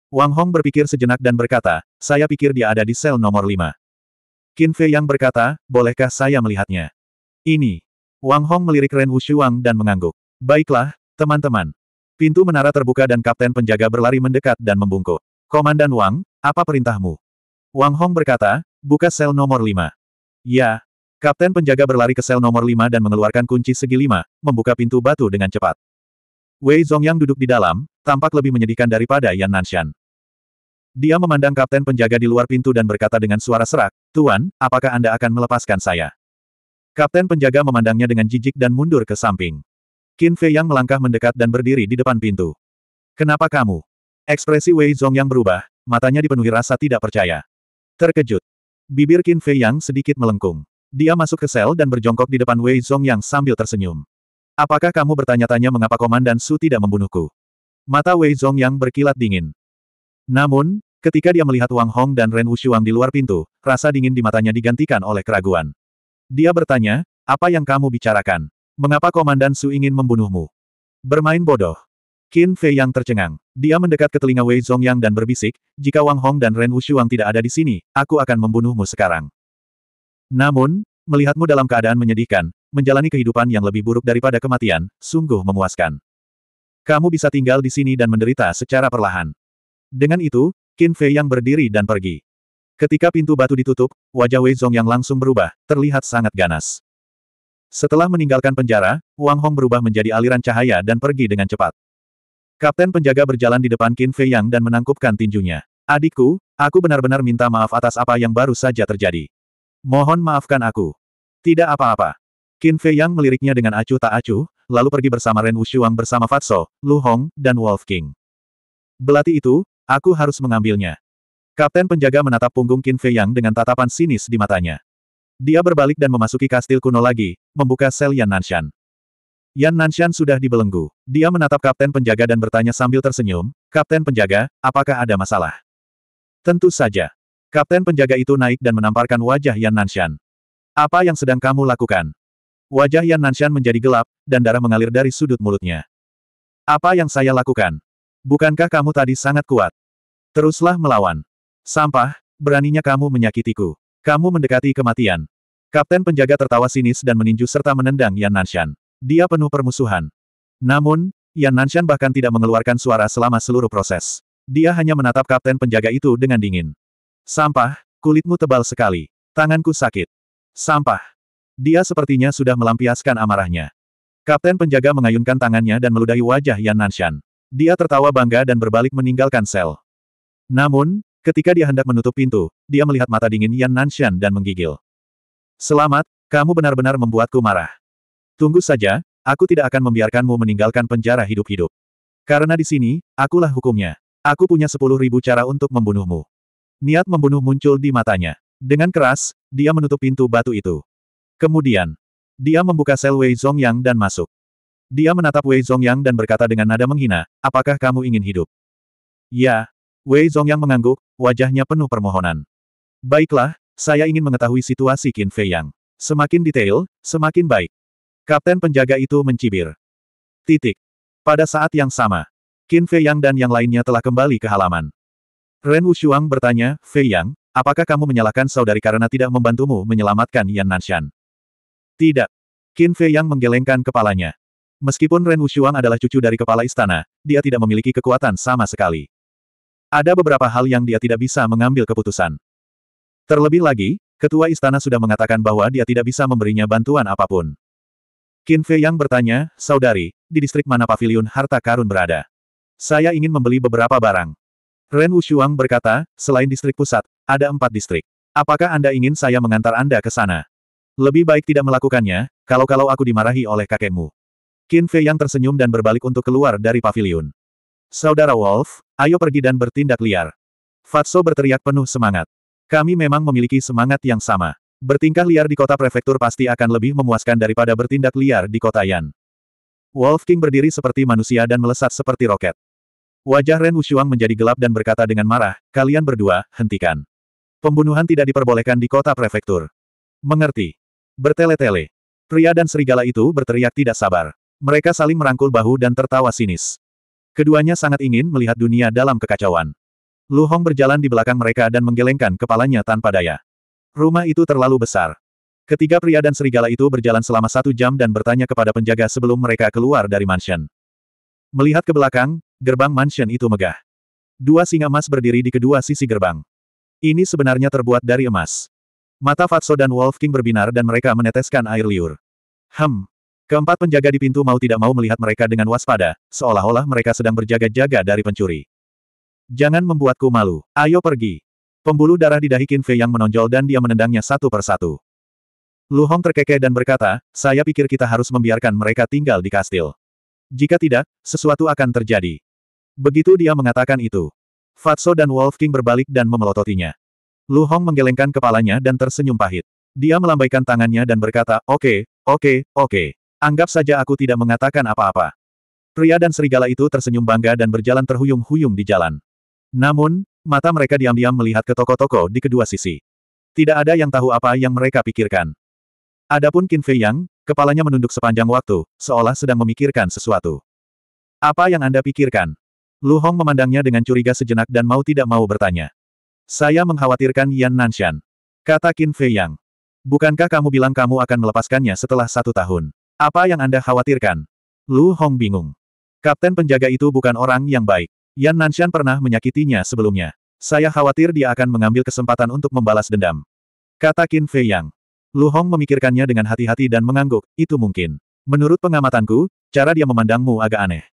Wang Hong berpikir sejenak dan berkata, saya pikir dia ada di sel nomor lima." Qin Fei yang berkata, bolehkah saya melihatnya? Ini. Wang Hong melirik Ren Wushuang dan mengangguk. Baiklah, teman-teman. Pintu menara terbuka dan kapten penjaga berlari mendekat dan membungkuk. Komandan Wang, apa perintahmu? Wang Hong berkata, buka sel nomor lima." Ya. Kapten penjaga berlari ke sel nomor lima dan mengeluarkan kunci segi lima, membuka pintu batu dengan cepat. Wei Zongyang duduk di dalam, tampak lebih menyedihkan daripada Yan Nanshan. Dia memandang kapten penjaga di luar pintu dan berkata dengan suara serak, Tuan, apakah Anda akan melepaskan saya? Kapten penjaga memandangnya dengan jijik dan mundur ke samping. Qin Fei yang melangkah mendekat dan berdiri di depan pintu. Kenapa kamu? Ekspresi Wei Zong yang berubah, matanya dipenuhi rasa tidak percaya. Terkejut. Bibir Qin Fei yang sedikit melengkung. Dia masuk ke sel dan berjongkok di depan Wei Zong yang sambil tersenyum. Apakah kamu bertanya-tanya mengapa Komandan Su tidak membunuhku? Mata Wei Zong yang berkilat dingin. Namun, Ketika dia melihat Wang Hong dan Ren Wushuang di luar pintu, rasa dingin di matanya digantikan oleh keraguan. Dia bertanya, apa yang kamu bicarakan? Mengapa Komandan Su ingin membunuhmu? Bermain bodoh. Qin Fei yang tercengang. Dia mendekat ke telinga Wei Zongyang dan berbisik, jika Wang Hong dan Ren Wushuang tidak ada di sini, aku akan membunuhmu sekarang. Namun, melihatmu dalam keadaan menyedihkan, menjalani kehidupan yang lebih buruk daripada kematian, sungguh memuaskan. Kamu bisa tinggal di sini dan menderita secara perlahan. Dengan itu, Qin Fei yang berdiri dan pergi. Ketika pintu batu ditutup, wajah Wei Zong yang langsung berubah, terlihat sangat ganas. Setelah meninggalkan penjara, Wang Hong berubah menjadi aliran cahaya dan pergi dengan cepat. Kapten penjaga berjalan di depan Qin Fei Yang dan menangkupkan tinjunya. Adikku, aku benar-benar minta maaf atas apa yang baru saja terjadi. Mohon maafkan aku. Tidak apa-apa. Qin Fei Yang meliriknya dengan acuh tak acuh, lalu pergi bersama Ren Wushuang bersama Fatso, Lu Hong, dan Wolf King. Belati itu, Aku harus mengambilnya. Kapten penjaga menatap punggung Qin Fei Yang dengan tatapan sinis di matanya. Dia berbalik dan memasuki kastil kuno lagi, membuka sel Yan Nanshan. Yan Nanshan sudah dibelenggu. Dia menatap kapten penjaga dan bertanya sambil tersenyum, Kapten penjaga, apakah ada masalah? Tentu saja. Kapten penjaga itu naik dan menamparkan wajah Yan Nanshan. Apa yang sedang kamu lakukan? Wajah Yan Nanshan menjadi gelap, dan darah mengalir dari sudut mulutnya. Apa yang saya lakukan? Bukankah kamu tadi sangat kuat? Teruslah melawan. Sampah, beraninya kamu menyakitiku. Kamu mendekati kematian. Kapten penjaga tertawa sinis dan meninju serta menendang Yan Nanshan. Dia penuh permusuhan. Namun, Yan Nanshan bahkan tidak mengeluarkan suara selama seluruh proses. Dia hanya menatap kapten penjaga itu dengan dingin. Sampah, kulitmu tebal sekali. Tanganku sakit. Sampah. Dia sepertinya sudah melampiaskan amarahnya. Kapten penjaga mengayunkan tangannya dan meludahi wajah Yan Nanshan. Dia tertawa bangga dan berbalik meninggalkan sel. Namun, ketika dia hendak menutup pintu, dia melihat mata dingin Yan Nanshan dan menggigil. Selamat, kamu benar-benar membuatku marah. Tunggu saja, aku tidak akan membiarkanmu meninggalkan penjara hidup-hidup. Karena di sini, akulah hukumnya. Aku punya sepuluh ribu cara untuk membunuhmu. Niat membunuh muncul di matanya. Dengan keras, dia menutup pintu batu itu. Kemudian, dia membuka sel Wei Zhongyang dan masuk. Dia menatap Wei Zhongyang dan berkata dengan nada menghina, apakah kamu ingin hidup? Ya, Wei Zongyang mengangguk, wajahnya penuh permohonan. Baiklah, saya ingin mengetahui situasi Qin Fei Yang. Semakin detail, semakin baik. Kapten penjaga itu mencibir. Titik. Pada saat yang sama, Qin Fei Yang dan yang lainnya telah kembali ke halaman. Ren Wushuang bertanya, Fei Yang, apakah kamu menyalahkan saudari karena tidak membantumu menyelamatkan Yan Nanshan? Tidak. Qin Fei Yang menggelengkan kepalanya. Meskipun Ren Wushuang adalah cucu dari kepala istana, dia tidak memiliki kekuatan sama sekali. Ada beberapa hal yang dia tidak bisa mengambil keputusan. Terlebih lagi, ketua istana sudah mengatakan bahwa dia tidak bisa memberinya bantuan apapun. Qin Fei yang bertanya, Saudari, di distrik mana pavilion harta karun berada? Saya ingin membeli beberapa barang. Ren Wushuang berkata, selain distrik pusat, ada empat distrik. Apakah Anda ingin saya mengantar Anda ke sana? Lebih baik tidak melakukannya, kalau-kalau aku dimarahi oleh kakekmu. Qin Fei yang tersenyum dan berbalik untuk keluar dari pavilion. Saudara Wolf, ayo pergi dan bertindak liar. Fatso berteriak penuh semangat. Kami memang memiliki semangat yang sama. Bertingkah liar di kota prefektur pasti akan lebih memuaskan daripada bertindak liar di kota Yan. Wolf King berdiri seperti manusia dan melesat seperti roket. Wajah Ren Wushuang menjadi gelap dan berkata dengan marah, kalian berdua, hentikan. Pembunuhan tidak diperbolehkan di kota prefektur. Mengerti. Bertele-tele. Pria dan serigala itu berteriak tidak sabar. Mereka saling merangkul bahu dan tertawa sinis. Keduanya sangat ingin melihat dunia dalam kekacauan. Lu Hong berjalan di belakang mereka dan menggelengkan kepalanya tanpa daya. Rumah itu terlalu besar. Ketiga pria dan serigala itu berjalan selama satu jam dan bertanya kepada penjaga sebelum mereka keluar dari mansion. Melihat ke belakang, gerbang mansion itu megah. Dua singa emas berdiri di kedua sisi gerbang. Ini sebenarnya terbuat dari emas. Mata Fatso dan Wolf King berbinar dan mereka meneteskan air liur. Hem, Keempat penjaga di pintu mau tidak mau melihat mereka dengan waspada, seolah-olah mereka sedang berjaga-jaga dari pencuri. Jangan membuatku malu, ayo pergi. Pembuluh darah di dahi Qin Fei yang menonjol dan dia menendangnya satu persatu. Lu Hong terkekeh dan berkata, saya pikir kita harus membiarkan mereka tinggal di kastil. Jika tidak, sesuatu akan terjadi. Begitu dia mengatakan itu. Fatso dan Wolf King berbalik dan memelototinya. Lu Hong menggelengkan kepalanya dan tersenyum pahit. Dia melambaikan tangannya dan berkata, oke, okay, oke, okay, oke. Okay. Anggap saja aku tidak mengatakan apa-apa. Pria dan serigala itu tersenyum bangga dan berjalan terhuyung-huyung di jalan. Namun, mata mereka diam-diam melihat ke toko-toko di kedua sisi. Tidak ada yang tahu apa yang mereka pikirkan. Adapun Qin Fei Yang, kepalanya menunduk sepanjang waktu, seolah sedang memikirkan sesuatu. Apa yang Anda pikirkan? Lu Hong memandangnya dengan curiga sejenak dan mau tidak mau bertanya. Saya mengkhawatirkan Yan Nanshan. Kata Qin Fei Yang. Bukankah kamu bilang kamu akan melepaskannya setelah satu tahun? Apa yang Anda khawatirkan? Lu Hong bingung. Kapten penjaga itu bukan orang yang baik. Yan Nanshan pernah menyakitinya sebelumnya. Saya khawatir dia akan mengambil kesempatan untuk membalas dendam. Kata Qin Fei Yang. Lu Hong memikirkannya dengan hati-hati dan mengangguk, itu mungkin. Menurut pengamatanku, cara dia memandangmu agak aneh.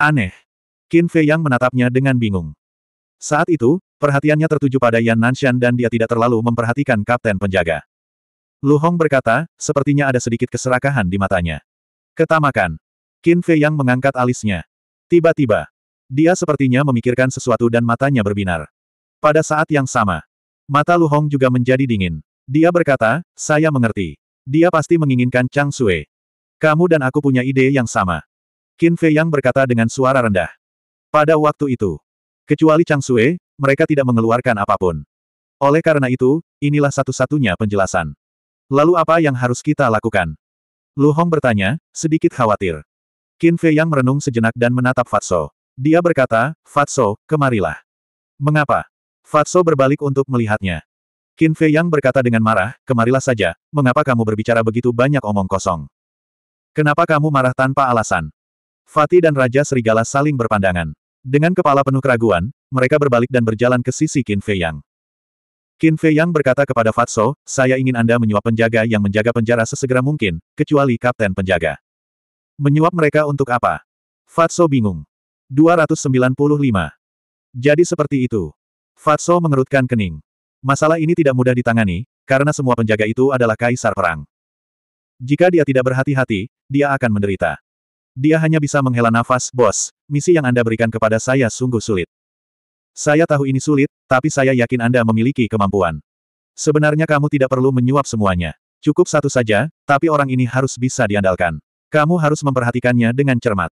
Aneh. Qin Fei Yang menatapnya dengan bingung. Saat itu, perhatiannya tertuju pada Yan Nanshan dan dia tidak terlalu memperhatikan kapten penjaga. Lu Hong berkata, sepertinya ada sedikit keserakahan di matanya. Ketamakan. Qin Fei yang mengangkat alisnya. Tiba-tiba. Dia sepertinya memikirkan sesuatu dan matanya berbinar. Pada saat yang sama. Mata Lu Hong juga menjadi dingin. Dia berkata, saya mengerti. Dia pasti menginginkan Chang Sue. Kamu dan aku punya ide yang sama. Qin Fei yang berkata dengan suara rendah. Pada waktu itu. Kecuali Chang Sue, mereka tidak mengeluarkan apapun. Oleh karena itu, inilah satu-satunya penjelasan. Lalu apa yang harus kita lakukan? Lu Hong bertanya, sedikit khawatir. Qin Fei yang merenung sejenak dan menatap Fatso. Dia berkata, Fatso, kemarilah. Mengapa? Fatso berbalik untuk melihatnya. Qin Fei yang berkata dengan marah, kemarilah saja, mengapa kamu berbicara begitu banyak omong kosong? Kenapa kamu marah tanpa alasan? Fatih dan Raja Serigala saling berpandangan. Dengan kepala penuh keraguan, mereka berbalik dan berjalan ke sisi Qin Fei Yang. Qin Fei Yang berkata kepada Fatso, saya ingin Anda menyuap penjaga yang menjaga penjara sesegera mungkin, kecuali kapten penjaga. Menyuap mereka untuk apa? Fatso bingung. 295. Jadi seperti itu. Fatso mengerutkan kening. Masalah ini tidak mudah ditangani, karena semua penjaga itu adalah kaisar perang. Jika dia tidak berhati-hati, dia akan menderita. Dia hanya bisa menghela nafas, bos. Misi yang Anda berikan kepada saya sungguh sulit. Saya tahu ini sulit, tapi saya yakin Anda memiliki kemampuan. Sebenarnya kamu tidak perlu menyuap semuanya. Cukup satu saja, tapi orang ini harus bisa diandalkan. Kamu harus memperhatikannya dengan cermat.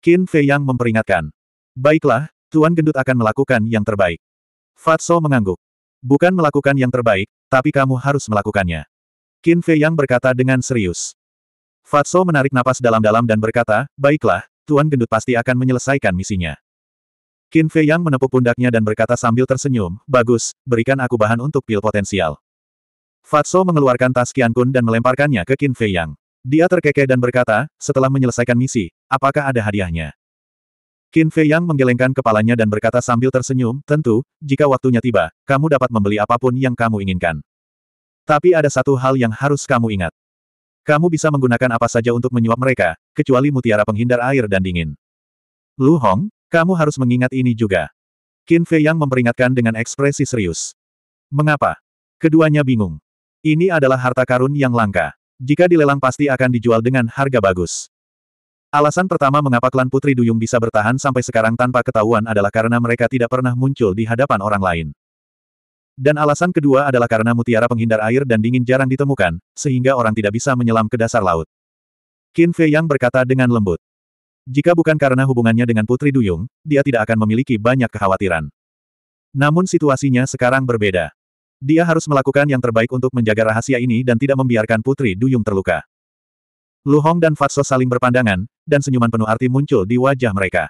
Qin Fei Yang memperingatkan. Baiklah, Tuan Gendut akan melakukan yang terbaik. Fatso mengangguk. Bukan melakukan yang terbaik, tapi kamu harus melakukannya. Qin Fei Yang berkata dengan serius. Fatso menarik napas dalam-dalam dan berkata, baiklah, Tuan Gendut pasti akan menyelesaikan misinya. Qin Fei Yang menepuk pundaknya dan berkata sambil tersenyum, Bagus, berikan aku bahan untuk pil potensial. Fatso mengeluarkan tas Qian Kun dan melemparkannya ke Qin Fei Yang. Dia terkekeh dan berkata, setelah menyelesaikan misi, apakah ada hadiahnya? Qin Fei Yang menggelengkan kepalanya dan berkata sambil tersenyum, tentu, jika waktunya tiba, kamu dapat membeli apapun yang kamu inginkan. Tapi ada satu hal yang harus kamu ingat. Kamu bisa menggunakan apa saja untuk menyuap mereka, kecuali mutiara penghindar air dan dingin. Lu Hong, kamu harus mengingat ini juga. Qin Fei Yang memperingatkan dengan ekspresi serius. Mengapa? Keduanya bingung. Ini adalah harta karun yang langka. Jika dilelang pasti akan dijual dengan harga bagus. Alasan pertama mengapa klan Putri Duyung bisa bertahan sampai sekarang tanpa ketahuan adalah karena mereka tidak pernah muncul di hadapan orang lain. Dan alasan kedua adalah karena mutiara penghindar air dan dingin jarang ditemukan, sehingga orang tidak bisa menyelam ke dasar laut. Qin Fei Yang berkata dengan lembut. Jika bukan karena hubungannya dengan Putri Duyung, dia tidak akan memiliki banyak kekhawatiran. Namun situasinya sekarang berbeda. Dia harus melakukan yang terbaik untuk menjaga rahasia ini dan tidak membiarkan Putri Duyung terluka. Lu Hong dan Fatso saling berpandangan, dan senyuman penuh arti muncul di wajah mereka.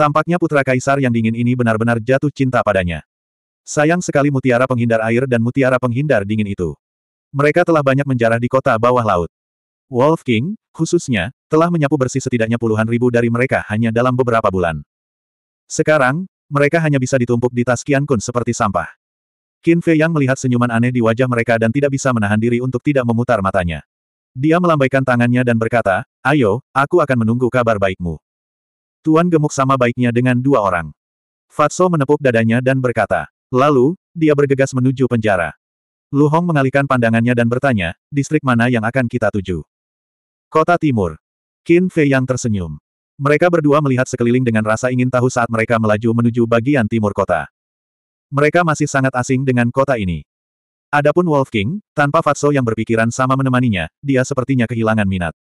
Tampaknya putra kaisar yang dingin ini benar-benar jatuh cinta padanya. Sayang sekali mutiara penghindar air dan mutiara penghindar dingin itu. Mereka telah banyak menjarah di kota bawah laut. Wolf King, khususnya, telah menyapu bersih setidaknya puluhan ribu dari mereka hanya dalam beberapa bulan. Sekarang, mereka hanya bisa ditumpuk di tas Qian Kun seperti sampah. Qin Fei Yang melihat senyuman aneh di wajah mereka dan tidak bisa menahan diri untuk tidak memutar matanya. Dia melambaikan tangannya dan berkata, Ayo, aku akan menunggu kabar baikmu. Tuan gemuk sama baiknya dengan dua orang. Fatso menepuk dadanya dan berkata. Lalu, dia bergegas menuju penjara. Lu Hong mengalihkan pandangannya dan bertanya, distrik mana yang akan kita tuju? Kota Timur. Qin Fei yang tersenyum. Mereka berdua melihat sekeliling dengan rasa ingin tahu saat mereka melaju menuju bagian timur kota. Mereka masih sangat asing dengan kota ini. Adapun Wolf King, tanpa Fatso yang berpikiran sama menemaninya, dia sepertinya kehilangan minat.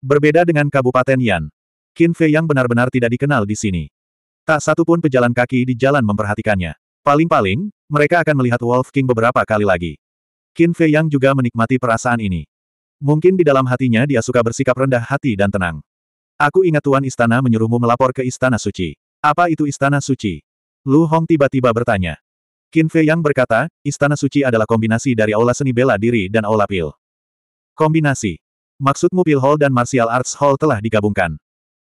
Berbeda dengan Kabupaten Yan, Qin Fei yang benar-benar tidak dikenal di sini. Tak satu pun pejalan kaki di jalan memperhatikannya. Paling-paling, mereka akan melihat Wolf King beberapa kali lagi. Qin Fei yang juga menikmati perasaan ini. Mungkin di dalam hatinya dia suka bersikap rendah hati dan tenang. Aku ingat Tuan Istana menyuruhmu melapor ke Istana Suci. Apa itu Istana Suci? Lu Hong tiba-tiba bertanya. Qin Fei Yang berkata, Istana Suci adalah kombinasi dari Aula Seni Bela Diri dan Aula Pil. Kombinasi. Maksudmu Pil Hall dan Martial Arts Hall telah digabungkan.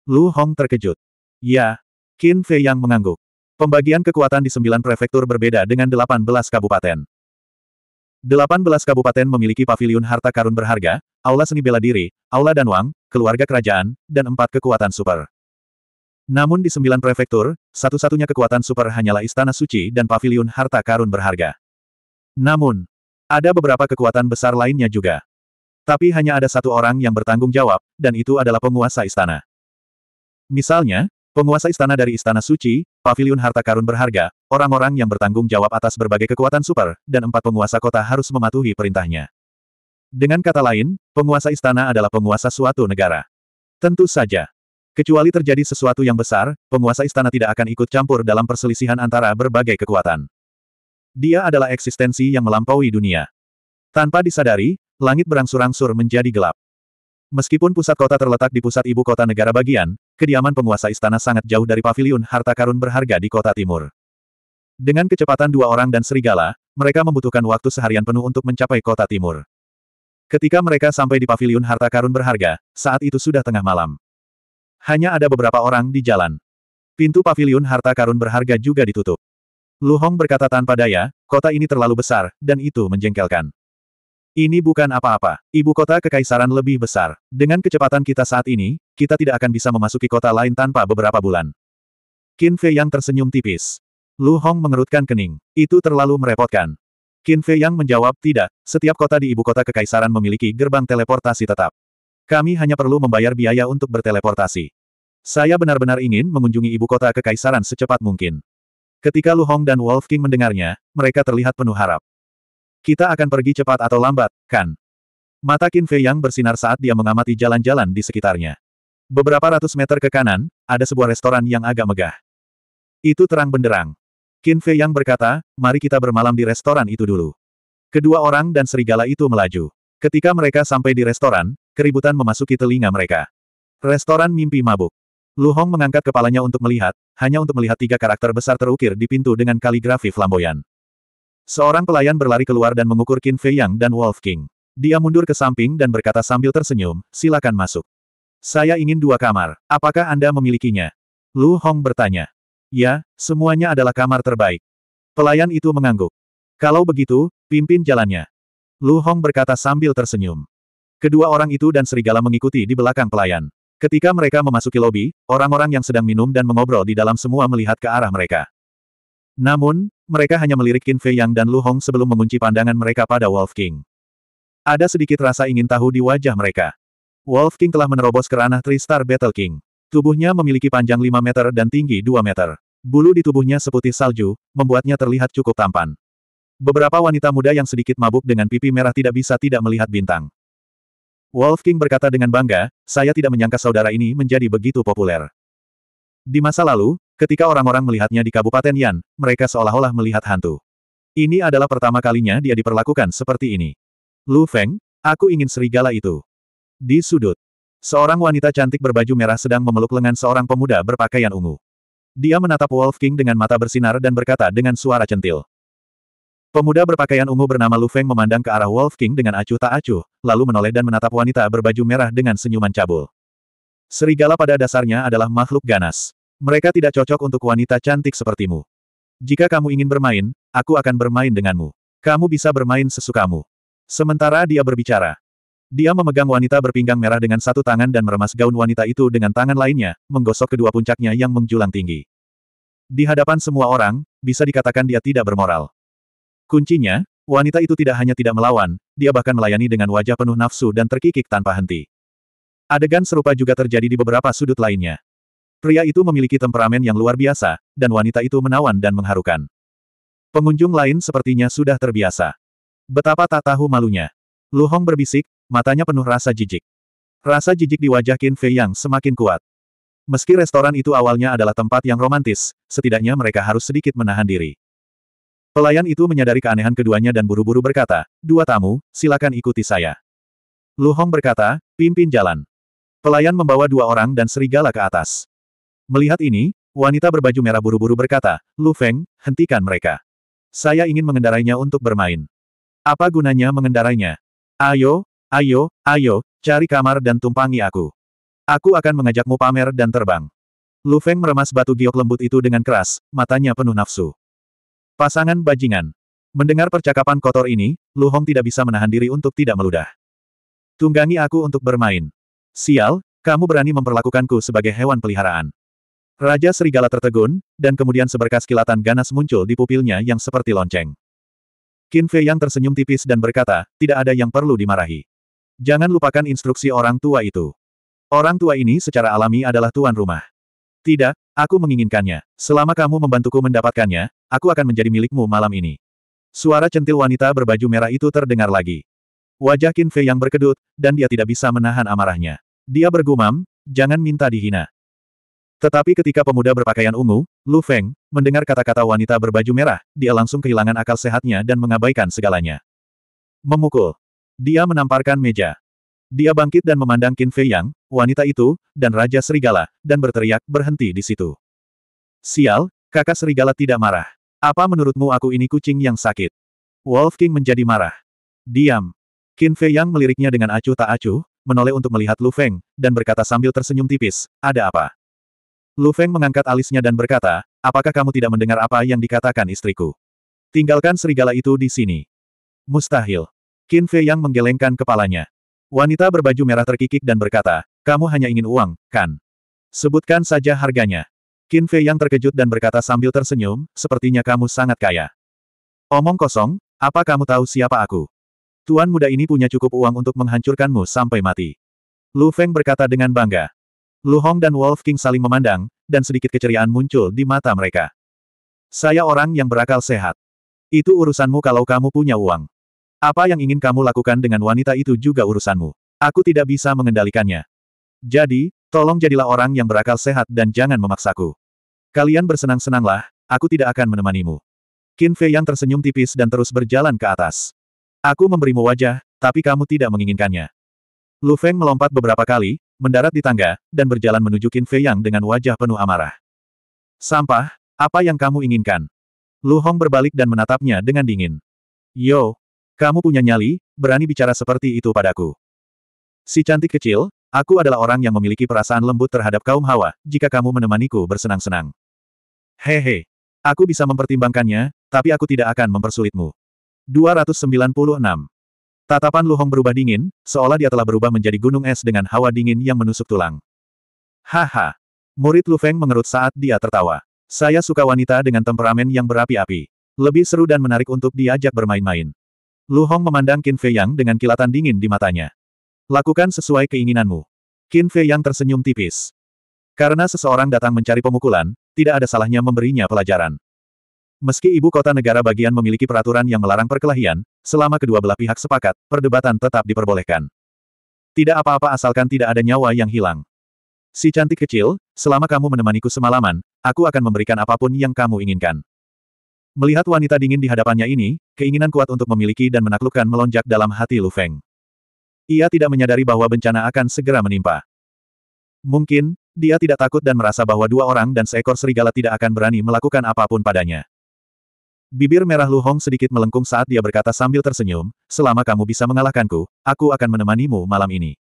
Lu Hong terkejut. Ya. Qin Fei Yang mengangguk. Pembagian kekuatan di sembilan prefektur berbeda dengan delapan belas kabupaten. 18 kabupaten memiliki pavilion harta karun berharga, aula seni bela diri, aula danwang, keluarga kerajaan, dan empat kekuatan super. Namun di sembilan prefektur, satu-satunya kekuatan super hanyalah istana suci dan pavilion harta karun berharga. Namun, ada beberapa kekuatan besar lainnya juga. Tapi hanya ada satu orang yang bertanggung jawab, dan itu adalah penguasa istana. Misalnya, penguasa istana dari istana suci, pavilion harta karun berharga, orang-orang yang bertanggung jawab atas berbagai kekuatan super, dan empat penguasa kota harus mematuhi perintahnya. Dengan kata lain, penguasa istana adalah penguasa suatu negara. Tentu saja. Kecuali terjadi sesuatu yang besar, penguasa istana tidak akan ikut campur dalam perselisihan antara berbagai kekuatan. Dia adalah eksistensi yang melampaui dunia. Tanpa disadari, langit berangsur-angsur menjadi gelap. Meskipun pusat kota terletak di pusat ibu kota negara bagian, kediaman penguasa istana sangat jauh dari paviliun harta karun berharga di kota timur. Dengan kecepatan dua orang dan serigala, mereka membutuhkan waktu seharian penuh untuk mencapai kota timur. Ketika mereka sampai di paviliun harta karun berharga, saat itu sudah tengah malam. Hanya ada beberapa orang di jalan. Pintu paviliun harta karun berharga juga ditutup. Lu Hong berkata tanpa daya, kota ini terlalu besar, dan itu menjengkelkan. Ini bukan apa-apa. Ibu kota kekaisaran lebih besar. Dengan kecepatan kita saat ini, kita tidak akan bisa memasuki kota lain tanpa beberapa bulan. Qin Fei yang tersenyum tipis. Lu Hong mengerutkan kening. Itu terlalu merepotkan. Qin Fei Yang menjawab, tidak, setiap kota di ibu kota kekaisaran memiliki gerbang teleportasi tetap. Kami hanya perlu membayar biaya untuk berteleportasi. Saya benar-benar ingin mengunjungi ibu kota kekaisaran secepat mungkin. Ketika Lu Hong dan Wolf King mendengarnya, mereka terlihat penuh harap. Kita akan pergi cepat atau lambat, kan? Mata Qin Fei Yang bersinar saat dia mengamati jalan-jalan di sekitarnya. Beberapa ratus meter ke kanan, ada sebuah restoran yang agak megah. Itu terang benderang. Qin Fei Yang berkata, mari kita bermalam di restoran itu dulu. Kedua orang dan serigala itu melaju. Ketika mereka sampai di restoran, keributan memasuki telinga mereka. Restoran mimpi mabuk. Lu Hong mengangkat kepalanya untuk melihat, hanya untuk melihat tiga karakter besar terukir di pintu dengan kaligrafi flamboyan. Seorang pelayan berlari keluar dan mengukur Qin Fei Yang dan Wolf King. Dia mundur ke samping dan berkata sambil tersenyum, silakan masuk. Saya ingin dua kamar, apakah Anda memilikinya? Lu Hong bertanya. Ya, semuanya adalah kamar terbaik. Pelayan itu mengangguk. Kalau begitu, pimpin jalannya. Lu Hong berkata sambil tersenyum. Kedua orang itu dan serigala mengikuti di belakang pelayan. Ketika mereka memasuki lobi, orang-orang yang sedang minum dan mengobrol di dalam semua melihat ke arah mereka. Namun, mereka hanya melirik Qin Fei Yang dan Lu Hong sebelum mengunci pandangan mereka pada Wolf King. Ada sedikit rasa ingin tahu di wajah mereka. Wolf King telah menerobos ke ranah Tristar Battle King. Tubuhnya memiliki panjang 5 meter dan tinggi 2 meter. Bulu di tubuhnya seputih salju, membuatnya terlihat cukup tampan. Beberapa wanita muda yang sedikit mabuk dengan pipi merah tidak bisa tidak melihat bintang. Wolf King berkata dengan bangga, saya tidak menyangka saudara ini menjadi begitu populer. Di masa lalu, ketika orang-orang melihatnya di Kabupaten Yan, mereka seolah-olah melihat hantu. Ini adalah pertama kalinya dia diperlakukan seperti ini. Lu Feng, aku ingin serigala itu. Di sudut, seorang wanita cantik berbaju merah sedang memeluk lengan seorang pemuda berpakaian ungu. Dia menatap Wolf King dengan mata bersinar dan berkata dengan suara centil. Pemuda berpakaian ungu bernama Lu Feng memandang ke arah Wolf King dengan acuh tak acuh, lalu menoleh dan menatap wanita berbaju merah dengan senyuman cabul. Serigala pada dasarnya adalah makhluk ganas. Mereka tidak cocok untuk wanita cantik sepertimu. Jika kamu ingin bermain, aku akan bermain denganmu. Kamu bisa bermain sesukamu. Sementara dia berbicara, dia memegang wanita berpinggang merah dengan satu tangan dan meremas gaun wanita itu dengan tangan lainnya, menggosok kedua puncaknya yang menjulang tinggi. Di hadapan semua orang, bisa dikatakan dia tidak bermoral. Kuncinya, wanita itu tidak hanya tidak melawan, dia bahkan melayani dengan wajah penuh nafsu dan terkikik tanpa henti. Adegan serupa juga terjadi di beberapa sudut lainnya. Pria itu memiliki temperamen yang luar biasa, dan wanita itu menawan dan mengharukan. Pengunjung lain sepertinya sudah terbiasa. Betapa tak tahu malunya. Lu Hong berbisik, matanya penuh rasa jijik. Rasa jijik di wajah Qin Fei yang semakin kuat. Meski restoran itu awalnya adalah tempat yang romantis, setidaknya mereka harus sedikit menahan diri. Pelayan itu menyadari keanehan keduanya dan buru-buru berkata, dua tamu, silakan ikuti saya. Lu Hong berkata, pimpin jalan. Pelayan membawa dua orang dan serigala ke atas. Melihat ini, wanita berbaju merah buru-buru berkata, Lu Feng, hentikan mereka. Saya ingin mengendarainya untuk bermain. Apa gunanya mengendarainya? Ayo, Ayo, ayo, cari kamar dan tumpangi aku. Aku akan mengajakmu pamer dan terbang. Lu Feng meremas batu giok lembut itu dengan keras, matanya penuh nafsu. Pasangan bajingan. Mendengar percakapan kotor ini, Lu Hong tidak bisa menahan diri untuk tidak meludah. Tunggangi aku untuk bermain. Sial, kamu berani memperlakukanku sebagai hewan peliharaan. Raja Serigala tertegun, dan kemudian seberkas kilatan ganas muncul di pupilnya yang seperti lonceng. Qin Fei yang tersenyum tipis dan berkata, tidak ada yang perlu dimarahi. Jangan lupakan instruksi orang tua itu. Orang tua ini secara alami adalah tuan rumah. Tidak, aku menginginkannya. Selama kamu membantuku mendapatkannya, aku akan menjadi milikmu malam ini. Suara centil wanita berbaju merah itu terdengar lagi. Wajah Qin Fei yang berkedut, dan dia tidak bisa menahan amarahnya. Dia bergumam, jangan minta dihina. Tetapi ketika pemuda berpakaian ungu, Lu Feng, mendengar kata-kata wanita berbaju merah, dia langsung kehilangan akal sehatnya dan mengabaikan segalanya. Memukul. Dia menamparkan meja. Dia bangkit dan memandang Qin Fei Yang, wanita itu, dan Raja Serigala, dan berteriak, berhenti di situ. Sial, kakak Serigala tidak marah. Apa menurutmu aku ini kucing yang sakit? Wolf King menjadi marah. Diam. Qin Fei Yang meliriknya dengan acuh tak acuh, menoleh untuk melihat Lu Feng, dan berkata sambil tersenyum tipis, ada apa? Lu Feng mengangkat alisnya dan berkata, apakah kamu tidak mendengar apa yang dikatakan istriku? Tinggalkan serigala itu di sini. Mustahil. Qin Fei yang menggelengkan kepalanya. Wanita berbaju merah terkikik dan berkata, kamu hanya ingin uang, kan? Sebutkan saja harganya. Qin Fei yang terkejut dan berkata sambil tersenyum, sepertinya kamu sangat kaya. Omong kosong, apa kamu tahu siapa aku? Tuan muda ini punya cukup uang untuk menghancurkanmu sampai mati. Lu Feng berkata dengan bangga. Lu Hong dan Wolf King saling memandang, dan sedikit keceriaan muncul di mata mereka. Saya orang yang berakal sehat. Itu urusanmu kalau kamu punya uang. Apa yang ingin kamu lakukan dengan wanita itu juga urusanmu. Aku tidak bisa mengendalikannya. Jadi, tolong jadilah orang yang berakal sehat dan jangan memaksaku. Kalian bersenang-senanglah, aku tidak akan menemanimu. Qin Fei yang tersenyum tipis dan terus berjalan ke atas. Aku memberimu wajah, tapi kamu tidak menginginkannya. Lu Feng melompat beberapa kali, mendarat di tangga, dan berjalan menuju Qin Fei Yang dengan wajah penuh amarah. Sampah, apa yang kamu inginkan? Lu Hong berbalik dan menatapnya dengan dingin. Yo, kamu punya nyali, berani bicara seperti itu padaku. Si cantik kecil, aku adalah orang yang memiliki perasaan lembut terhadap kaum hawa, jika kamu menemaniku bersenang-senang. Hehe. Aku bisa mempertimbangkannya, tapi aku tidak akan mempersulitmu. 296. Tatapan Luhong berubah dingin, seolah dia telah berubah menjadi gunung es dengan hawa dingin yang menusuk tulang. Haha. Murid Lu Feng mengerut saat dia tertawa. Saya suka wanita dengan temperamen yang berapi-api. Lebih seru dan menarik untuk diajak bermain-main. Lu Hong memandang Qin Fei Yang dengan kilatan dingin di matanya. Lakukan sesuai keinginanmu. Qin Fei Yang tersenyum tipis. Karena seseorang datang mencari pemukulan, tidak ada salahnya memberinya pelajaran. Meski ibu kota negara bagian memiliki peraturan yang melarang perkelahian, selama kedua belah pihak sepakat, perdebatan tetap diperbolehkan. Tidak apa-apa asalkan tidak ada nyawa yang hilang. Si cantik kecil, selama kamu menemaniku semalaman, aku akan memberikan apapun yang kamu inginkan. Melihat wanita dingin di hadapannya ini, keinginan kuat untuk memiliki dan menaklukkan melonjak dalam hati Lu Feng. Ia tidak menyadari bahwa bencana akan segera menimpa. Mungkin, dia tidak takut dan merasa bahwa dua orang dan seekor serigala tidak akan berani melakukan apapun padanya. Bibir merah Lu Hong sedikit melengkung saat dia berkata sambil tersenyum, selama kamu bisa mengalahkanku, aku akan menemanimu malam ini.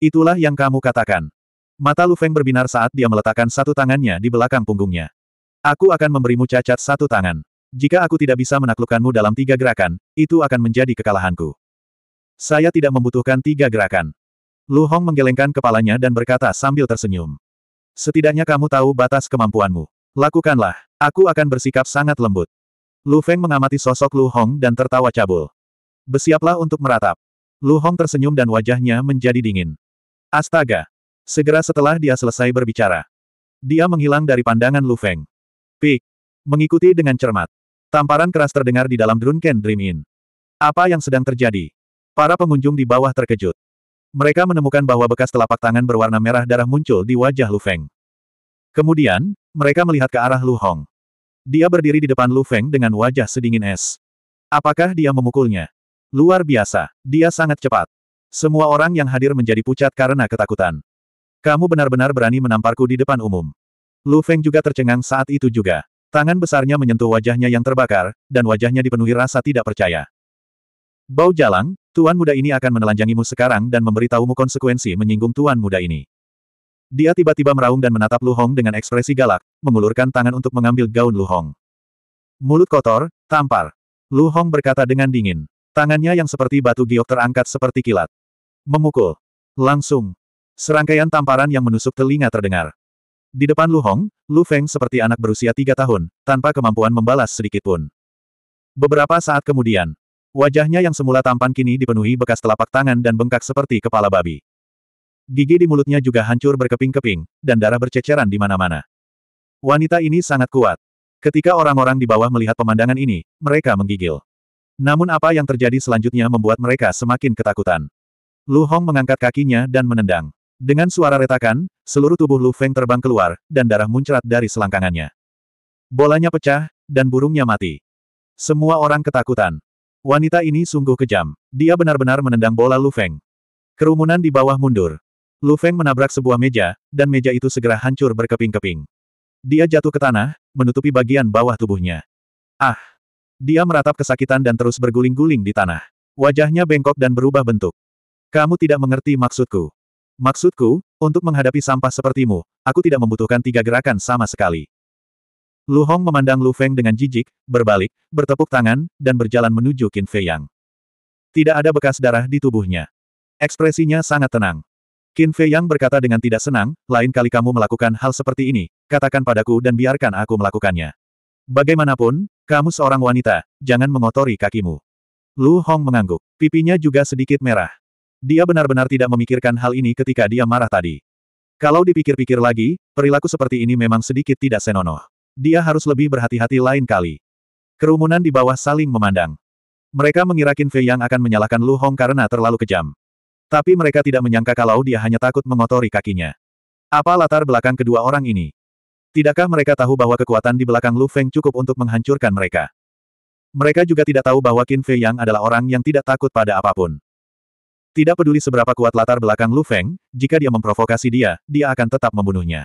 Itulah yang kamu katakan. Mata Lu Feng berbinar saat dia meletakkan satu tangannya di belakang punggungnya. Aku akan memberimu cacat satu tangan. Jika aku tidak bisa menaklukkanmu dalam tiga gerakan, itu akan menjadi kekalahanku. Saya tidak membutuhkan tiga gerakan. Lu Hong menggelengkan kepalanya dan berkata sambil tersenyum. Setidaknya kamu tahu batas kemampuanmu. Lakukanlah, aku akan bersikap sangat lembut. Lu Feng mengamati sosok Lu Hong dan tertawa cabul. Bersiaplah untuk meratap. Lu Hong tersenyum dan wajahnya menjadi dingin. Astaga! Segera setelah dia selesai berbicara. Dia menghilang dari pandangan Lu Feng. Pik. Mengikuti dengan cermat. Tamparan keras terdengar di dalam Drunken Dream Inn. Apa yang sedang terjadi? Para pengunjung di bawah terkejut. Mereka menemukan bahwa bekas telapak tangan berwarna merah darah muncul di wajah Lu Feng. Kemudian, mereka melihat ke arah Lu Hong. Dia berdiri di depan Lu Feng dengan wajah sedingin es. Apakah dia memukulnya? Luar biasa, dia sangat cepat. Semua orang yang hadir menjadi pucat karena ketakutan. Kamu benar-benar berani menamparku di depan umum. Lu Feng juga tercengang saat itu juga. Tangan besarnya menyentuh wajahnya yang terbakar, dan wajahnya dipenuhi rasa tidak percaya. Bau jalang, tuan muda ini akan menelanjangimu sekarang dan memberitahumu konsekuensi menyinggung tuan muda ini. Dia tiba-tiba meraung dan menatap Lu Hong dengan ekspresi galak, mengulurkan tangan untuk mengambil gaun Lu Hong. Mulut kotor, tampar. Lu Hong berkata dengan dingin. Tangannya yang seperti batu giok terangkat seperti kilat. Memukul. Langsung. Serangkaian tamparan yang menusuk telinga terdengar. Di depan Lu Hong, Lu Feng seperti anak berusia tiga tahun, tanpa kemampuan membalas sedikitpun. Beberapa saat kemudian, wajahnya yang semula tampan kini dipenuhi bekas telapak tangan dan bengkak seperti kepala babi. Gigi di mulutnya juga hancur berkeping-keping, dan darah berceceran di mana-mana. Wanita ini sangat kuat. Ketika orang-orang di bawah melihat pemandangan ini, mereka menggigil. Namun apa yang terjadi selanjutnya membuat mereka semakin ketakutan. Lu Hong mengangkat kakinya dan menendang. Dengan suara retakan, seluruh tubuh Lu Feng terbang keluar, dan darah muncrat dari selangkangannya. Bolanya pecah, dan burungnya mati. Semua orang ketakutan. Wanita ini sungguh kejam. Dia benar-benar menendang bola Lu Feng. Kerumunan di bawah mundur. Lu Feng menabrak sebuah meja, dan meja itu segera hancur berkeping-keping. Dia jatuh ke tanah, menutupi bagian bawah tubuhnya. Ah! Dia meratap kesakitan dan terus berguling-guling di tanah. Wajahnya bengkok dan berubah bentuk. Kamu tidak mengerti maksudku. Maksudku, untuk menghadapi sampah sepertimu, aku tidak membutuhkan tiga gerakan sama sekali. Lu Hong memandang Lu Feng dengan jijik, berbalik, bertepuk tangan, dan berjalan menuju Qin Fei Yang. Tidak ada bekas darah di tubuhnya. Ekspresinya sangat tenang. Qin Fei Yang berkata dengan tidak senang, lain kali kamu melakukan hal seperti ini, katakan padaku dan biarkan aku melakukannya. Bagaimanapun, kamu seorang wanita, jangan mengotori kakimu. Lu Hong mengangguk, pipinya juga sedikit merah. Dia benar-benar tidak memikirkan hal ini ketika dia marah tadi. Kalau dipikir-pikir lagi, perilaku seperti ini memang sedikit tidak senonoh. Dia harus lebih berhati-hati lain kali. Kerumunan di bawah saling memandang. Mereka mengira Qin Fei yang akan menyalahkan Lu Hong karena terlalu kejam. Tapi mereka tidak menyangka kalau dia hanya takut mengotori kakinya. Apa latar belakang kedua orang ini? Tidakkah mereka tahu bahwa kekuatan di belakang Lu Feng cukup untuk menghancurkan mereka? Mereka juga tidak tahu bahwa Qin Fei Yang adalah orang yang tidak takut pada apapun. Tidak peduli seberapa kuat latar belakang Lu Feng, jika dia memprovokasi dia, dia akan tetap membunuhnya.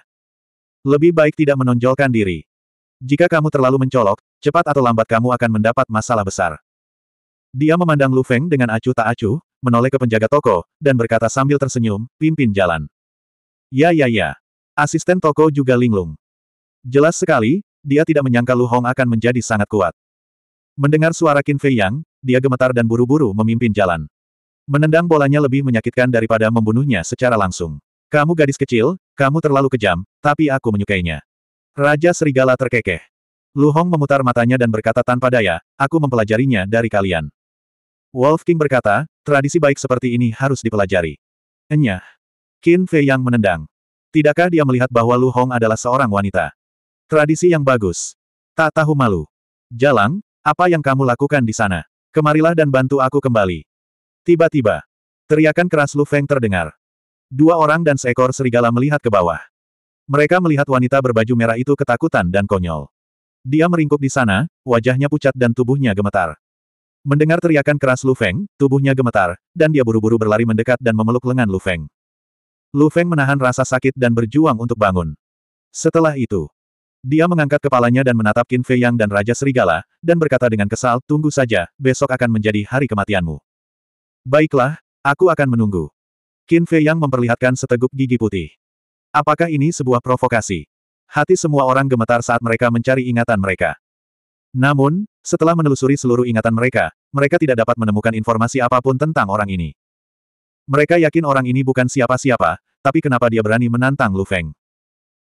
Lebih baik tidak menonjolkan diri. Jika kamu terlalu mencolok, cepat atau lambat kamu akan mendapat masalah besar. Dia memandang Lu Feng dengan acuh tak acuh, menoleh ke penjaga toko, dan berkata sambil tersenyum, pimpin jalan. Ya ya ya. Asisten toko juga linglung. Jelas sekali, dia tidak menyangka Lu Hong akan menjadi sangat kuat. Mendengar suara Qin Fei Yang, dia gemetar dan buru-buru memimpin jalan. Menendang bolanya lebih menyakitkan daripada membunuhnya secara langsung. Kamu gadis kecil, kamu terlalu kejam, tapi aku menyukainya. Raja Serigala terkekeh. Lu Hong memutar matanya dan berkata tanpa daya, aku mempelajarinya dari kalian. Wolf King berkata, tradisi baik seperti ini harus dipelajari. Enyah. Qin Fei yang menendang. Tidakkah dia melihat bahwa Lu Hong adalah seorang wanita? Tradisi yang bagus. Tak tahu malu. Jalang, apa yang kamu lakukan di sana? Kemarilah dan bantu aku kembali. Tiba-tiba, teriakan keras Lu Feng terdengar. Dua orang dan seekor serigala melihat ke bawah. Mereka melihat wanita berbaju merah itu ketakutan dan konyol. Dia meringkuk di sana, wajahnya pucat dan tubuhnya gemetar. Mendengar teriakan keras Lu Feng, tubuhnya gemetar, dan dia buru-buru berlari mendekat dan memeluk lengan Lu Feng. Lu Feng menahan rasa sakit dan berjuang untuk bangun. Setelah itu, dia mengangkat kepalanya dan menatap Qin Fei Yang dan Raja Serigala, dan berkata dengan kesal, tunggu saja, besok akan menjadi hari kematianmu. Baiklah, aku akan menunggu. Qin Fei Yang memperlihatkan seteguk gigi putih. Apakah ini sebuah provokasi? Hati semua orang gemetar saat mereka mencari ingatan mereka. Namun, setelah menelusuri seluruh ingatan mereka, mereka tidak dapat menemukan informasi apapun tentang orang ini. Mereka yakin orang ini bukan siapa-siapa, tapi kenapa dia berani menantang Lu Feng?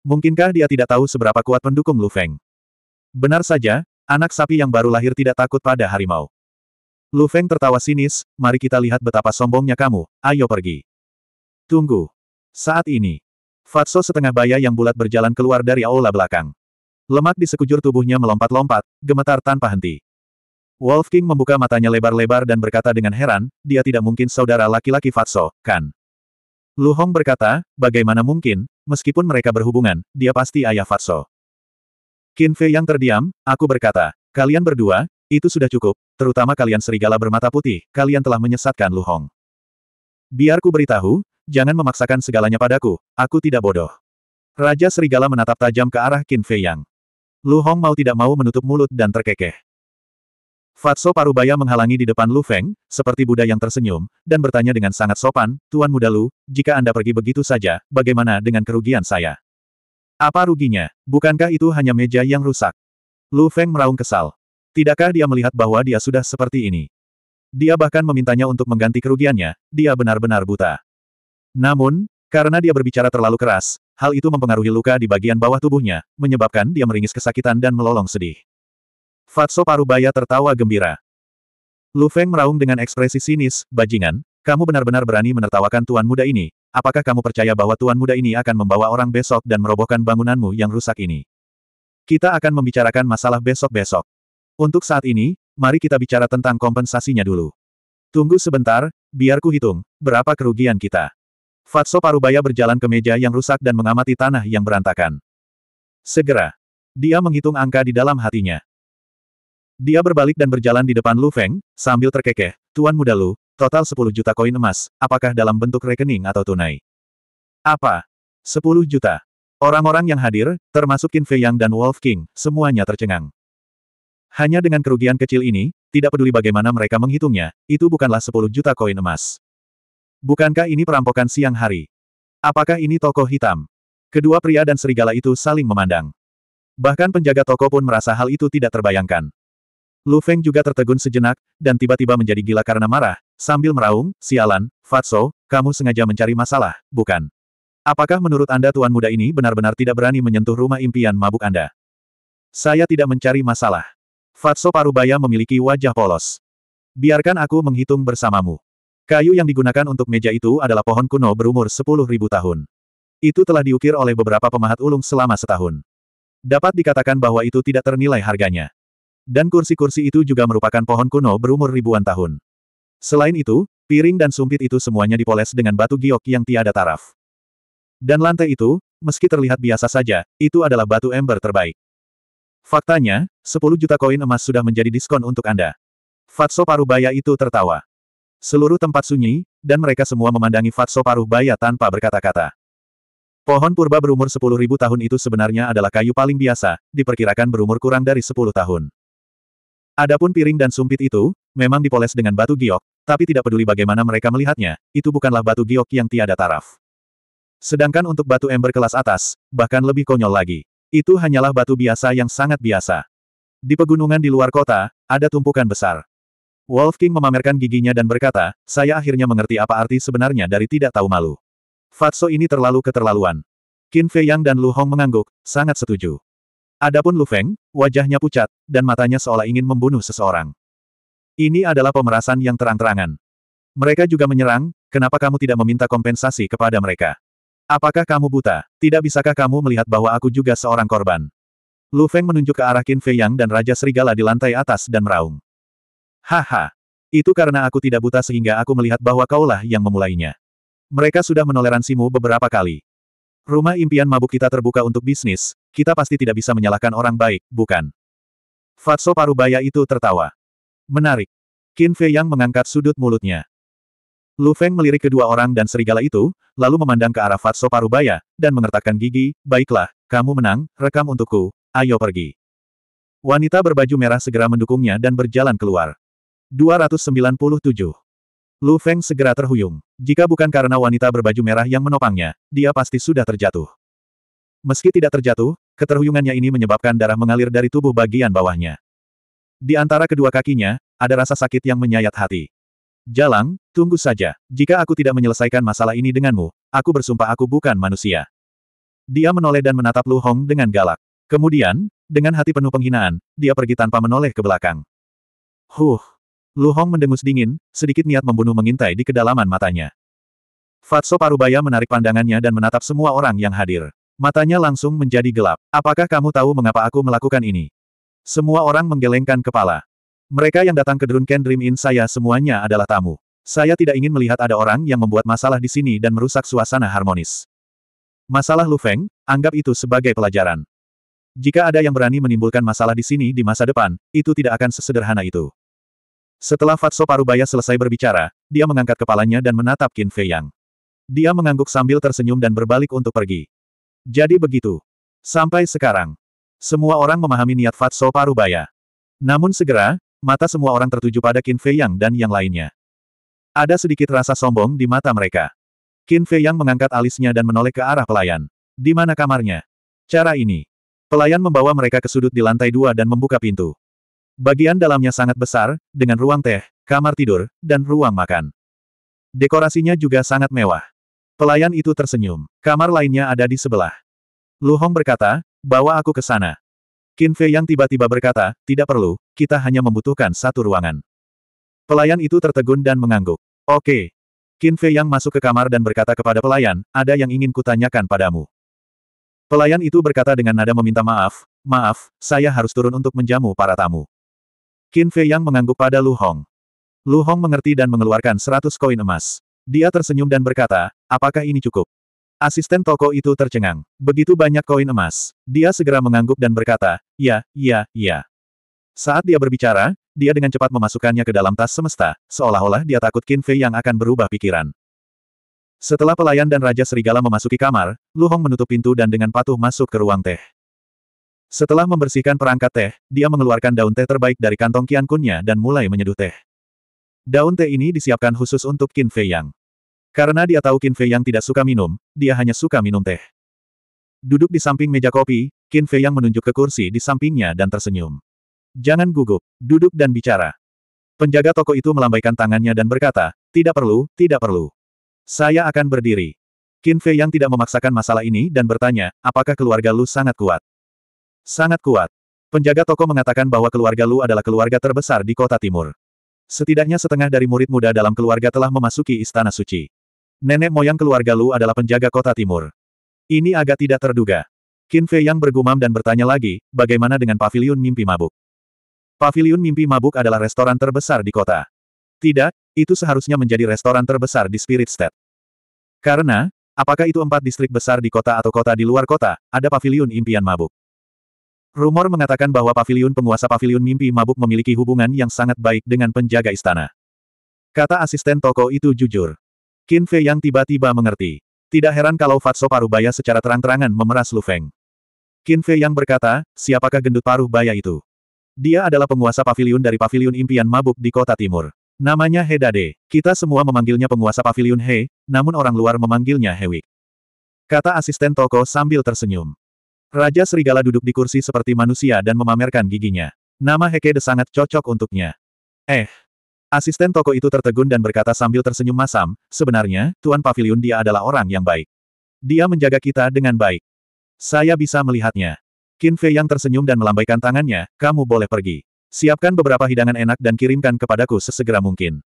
Mungkinkah dia tidak tahu seberapa kuat pendukung Lu Feng? Benar saja, anak sapi yang baru lahir tidak takut pada harimau. Lu Feng tertawa sinis, mari kita lihat betapa sombongnya kamu, ayo pergi. Tunggu. Saat ini, Fatso setengah baya yang bulat berjalan keluar dari aula belakang. Lemak di sekujur tubuhnya melompat-lompat, gemetar tanpa henti. Wolf King membuka matanya lebar-lebar dan berkata dengan heran, dia tidak mungkin saudara laki-laki Fatso, kan? Lu Hong berkata, bagaimana mungkin, meskipun mereka berhubungan, dia pasti ayah Fatso. Qin Fei yang terdiam, aku berkata, kalian berdua, itu sudah cukup, terutama kalian serigala bermata putih, kalian telah menyesatkan Lu Hong. Biar ku beritahu, jangan memaksakan segalanya padaku, aku tidak bodoh. Raja Serigala menatap tajam ke arah Qin Fei Yang. Lu Hong mau tidak mau menutup mulut dan terkekeh. Fatso Parubaya menghalangi di depan Lu Feng, seperti Buddha yang tersenyum, dan bertanya dengan sangat sopan, Tuan Muda Lu, jika Anda pergi begitu saja, bagaimana dengan kerugian saya? Apa ruginya? Bukankah itu hanya meja yang rusak? Lu Feng meraung kesal. Tidakkah dia melihat bahwa dia sudah seperti ini? Dia bahkan memintanya untuk mengganti kerugiannya, dia benar-benar buta. Namun, karena dia berbicara terlalu keras, hal itu mempengaruhi luka di bagian bawah tubuhnya, menyebabkan dia meringis kesakitan dan melolong sedih. Fatso Parubaya tertawa gembira. Lu Feng meraung dengan ekspresi sinis, bajingan, kamu benar-benar berani menertawakan tuan muda ini, apakah kamu percaya bahwa tuan muda ini akan membawa orang besok dan merobohkan bangunanmu yang rusak ini? Kita akan membicarakan masalah besok-besok. Untuk saat ini, mari kita bicara tentang kompensasinya dulu. Tunggu sebentar, biar ku hitung, berapa kerugian kita. Fatso Parubaya berjalan ke meja yang rusak dan mengamati tanah yang berantakan. Segera. Dia menghitung angka di dalam hatinya. Dia berbalik dan berjalan di depan Lu Feng, sambil terkekeh, Tuan Muda Lu, total 10 juta koin emas, apakah dalam bentuk rekening atau tunai? Apa? 10 juta. Orang-orang yang hadir, termasuk Qin Fei Yang dan Wolf King, semuanya tercengang. Hanya dengan kerugian kecil ini, tidak peduli bagaimana mereka menghitungnya, itu bukanlah 10 juta koin emas. Bukankah ini perampokan siang hari? Apakah ini toko hitam? Kedua pria dan serigala itu saling memandang. Bahkan penjaga toko pun merasa hal itu tidak terbayangkan. Lu Feng juga tertegun sejenak, dan tiba-tiba menjadi gila karena marah, sambil meraung, sialan, Fatso, kamu sengaja mencari masalah, bukan? Apakah menurut Anda tuan muda ini benar-benar tidak berani menyentuh rumah impian mabuk Anda? Saya tidak mencari masalah. Fatso Parubaya memiliki wajah polos. Biarkan aku menghitung bersamamu. Kayu yang digunakan untuk meja itu adalah pohon kuno berumur 10.000 tahun. Itu telah diukir oleh beberapa pemahat ulung selama setahun. Dapat dikatakan bahwa itu tidak ternilai harganya. Dan kursi-kursi itu juga merupakan pohon kuno berumur ribuan tahun. Selain itu, piring dan sumpit itu semuanya dipoles dengan batu giok yang tiada taraf. Dan lantai itu, meski terlihat biasa saja, itu adalah batu ember terbaik. Faktanya, 10 juta koin emas sudah menjadi diskon untuk Anda. Fatso Parubaya itu tertawa. Seluruh tempat sunyi, dan mereka semua memandangi Fatso Parubaya tanpa berkata-kata. Pohon purba berumur 10.000 tahun itu sebenarnya adalah kayu paling biasa, diperkirakan berumur kurang dari 10 tahun. Adapun piring dan sumpit itu, memang dipoles dengan batu giok, tapi tidak peduli bagaimana mereka melihatnya, itu bukanlah batu giok yang tiada taraf. Sedangkan untuk batu ember kelas atas, bahkan lebih konyol lagi. Itu hanyalah batu biasa yang sangat biasa. Di pegunungan di luar kota, ada tumpukan besar. Wolf King memamerkan giginya dan berkata, saya akhirnya mengerti apa arti sebenarnya dari tidak tahu malu. Fatso ini terlalu keterlaluan. Qin Fei Yang dan Lu Hong mengangguk, sangat setuju. Adapun Lu Feng, wajahnya pucat, dan matanya seolah ingin membunuh seseorang. Ini adalah pemerasan yang terang-terangan. Mereka juga menyerang, kenapa kamu tidak meminta kompensasi kepada mereka? Apakah kamu buta? Tidak bisakah kamu melihat bahwa aku juga seorang korban? Lu Feng menunjuk ke arah Qin Fei Yang dan Raja Serigala di lantai atas dan meraung. Haha. Itu karena aku tidak buta sehingga aku melihat bahwa kaulah yang memulainya. Mereka sudah menoleransimu beberapa kali. Rumah impian mabuk kita terbuka untuk bisnis, kita pasti tidak bisa menyalahkan orang baik, bukan? Fatso Parubaya itu tertawa. Menarik. Qin Fei Yang mengangkat sudut mulutnya. Lu Feng melirik kedua orang dan serigala itu, lalu memandang ke arah Fatso Parubaya, dan mengertakkan gigi, baiklah, kamu menang, rekam untukku, ayo pergi. Wanita berbaju merah segera mendukungnya dan berjalan keluar. 297. Lu Feng segera terhuyung. Jika bukan karena wanita berbaju merah yang menopangnya, dia pasti sudah terjatuh. Meski tidak terjatuh, keterhuyungannya ini menyebabkan darah mengalir dari tubuh bagian bawahnya. Di antara kedua kakinya, ada rasa sakit yang menyayat hati. Jalang, tunggu saja. Jika aku tidak menyelesaikan masalah ini denganmu, aku bersumpah aku bukan manusia. Dia menoleh dan menatap Lu Hong dengan galak. Kemudian, dengan hati penuh penghinaan, dia pergi tanpa menoleh ke belakang. Huh! Lu Hong mendengus dingin, sedikit niat membunuh mengintai di kedalaman matanya. Fatso Parubaya menarik pandangannya dan menatap semua orang yang hadir. Matanya langsung menjadi gelap. Apakah kamu tahu mengapa aku melakukan ini? Semua orang menggelengkan kepala. Mereka yang datang ke Drunken Dream Inn saya semuanya adalah tamu. Saya tidak ingin melihat ada orang yang membuat masalah di sini dan merusak suasana harmonis. Masalah Lu Feng, anggap itu sebagai pelajaran. Jika ada yang berani menimbulkan masalah di sini di masa depan, itu tidak akan sesederhana itu. Setelah Fatso Parubaya selesai berbicara, dia mengangkat kepalanya dan menatap Qin Fei Yang. Dia mengangguk sambil tersenyum dan berbalik untuk pergi. Jadi begitu. Sampai sekarang. Semua orang memahami niat Fatso Parubaya. Namun segera, mata semua orang tertuju pada Qin Fei Yang dan yang lainnya. Ada sedikit rasa sombong di mata mereka. Qin Fei Yang mengangkat alisnya dan menoleh ke arah pelayan. Di mana kamarnya? Cara ini. Pelayan membawa mereka ke sudut di lantai dua dan membuka pintu. Bagian dalamnya sangat besar, dengan ruang teh, kamar tidur, dan ruang makan. Dekorasinya juga sangat mewah. Pelayan itu tersenyum. Kamar lainnya ada di sebelah. Lu Hong berkata, bawa aku ke sana. Qin Fei yang tiba-tiba berkata, tidak perlu, kita hanya membutuhkan satu ruangan. Pelayan itu tertegun dan mengangguk. Oke. Qin Fei yang masuk ke kamar dan berkata kepada pelayan, ada yang ingin kutanyakan padamu. Pelayan itu berkata dengan nada meminta maaf, maaf, saya harus turun untuk menjamu para tamu. Qin Fei yang mengangguk pada Lu Hong. Lu Hong mengerti dan mengeluarkan seratus koin emas. Dia tersenyum dan berkata, apakah ini cukup? Asisten toko itu tercengang. Begitu banyak koin emas. Dia segera mengangguk dan berkata, Ya, ya, ya. Saat dia berbicara, dia dengan cepat memasukkannya ke dalam tas semesta, seolah-olah dia takut Qin Fei yang akan berubah pikiran. Setelah pelayan dan Raja Serigala memasuki kamar, Lu Hong menutup pintu dan dengan patuh masuk ke ruang teh. Setelah membersihkan perangkat teh, dia mengeluarkan daun teh terbaik dari kantong Qian Kunnya dan mulai menyeduh teh. Daun teh ini disiapkan khusus untuk Qin Fei Yang. Karena dia tahu Qin Fei Yang tidak suka minum, dia hanya suka minum teh. Duduk di samping meja kopi, Qin Fei yang menunjuk ke kursi di sampingnya dan tersenyum. Jangan gugup, duduk dan bicara. Penjaga toko itu melambaikan tangannya dan berkata, tidak perlu, tidak perlu. Saya akan berdiri. Qin Fei yang tidak memaksakan masalah ini dan bertanya, apakah keluarga Lu sangat kuat? Sangat kuat. Penjaga toko mengatakan bahwa keluarga Lu adalah keluarga terbesar di kota timur. Setidaknya setengah dari murid muda dalam keluarga telah memasuki istana suci. Nenek moyang keluarga Lu adalah penjaga kota timur. Ini agak tidak terduga. Qin Fei yang bergumam dan bertanya lagi, bagaimana dengan paviliun mimpi mabuk? Paviliun mimpi mabuk adalah restoran terbesar di kota. Tidak, itu seharusnya menjadi restoran terbesar di Spirit State. Karena, apakah itu empat distrik besar di kota atau kota di luar kota, ada paviliun impian mabuk. Rumor mengatakan bahwa paviliun penguasa paviliun mimpi mabuk memiliki hubungan yang sangat baik dengan penjaga istana. Kata asisten toko itu jujur. Qin Fei yang tiba-tiba mengerti. Tidak heran kalau Fatso Parubaya secara terang-terangan memeras Lu Feng. Qin Fei yang berkata, siapakah gendut paruh baya itu? Dia adalah penguasa pavilion dari pavilion impian mabuk di kota timur. Namanya Hedade. Kita semua memanggilnya penguasa pavilion He, namun orang luar memanggilnya Hewik. Kata asisten toko sambil tersenyum. Raja Serigala duduk di kursi seperti manusia dan memamerkan giginya. Nama Hekede sangat cocok untuknya. Eh. Asisten toko itu tertegun dan berkata sambil tersenyum masam, sebenarnya, Tuan Pavilion dia adalah orang yang baik. Dia menjaga kita dengan baik. Saya bisa melihatnya. Qin Fei yang tersenyum dan melambaikan tangannya, kamu boleh pergi. Siapkan beberapa hidangan enak dan kirimkan kepadaku sesegera mungkin.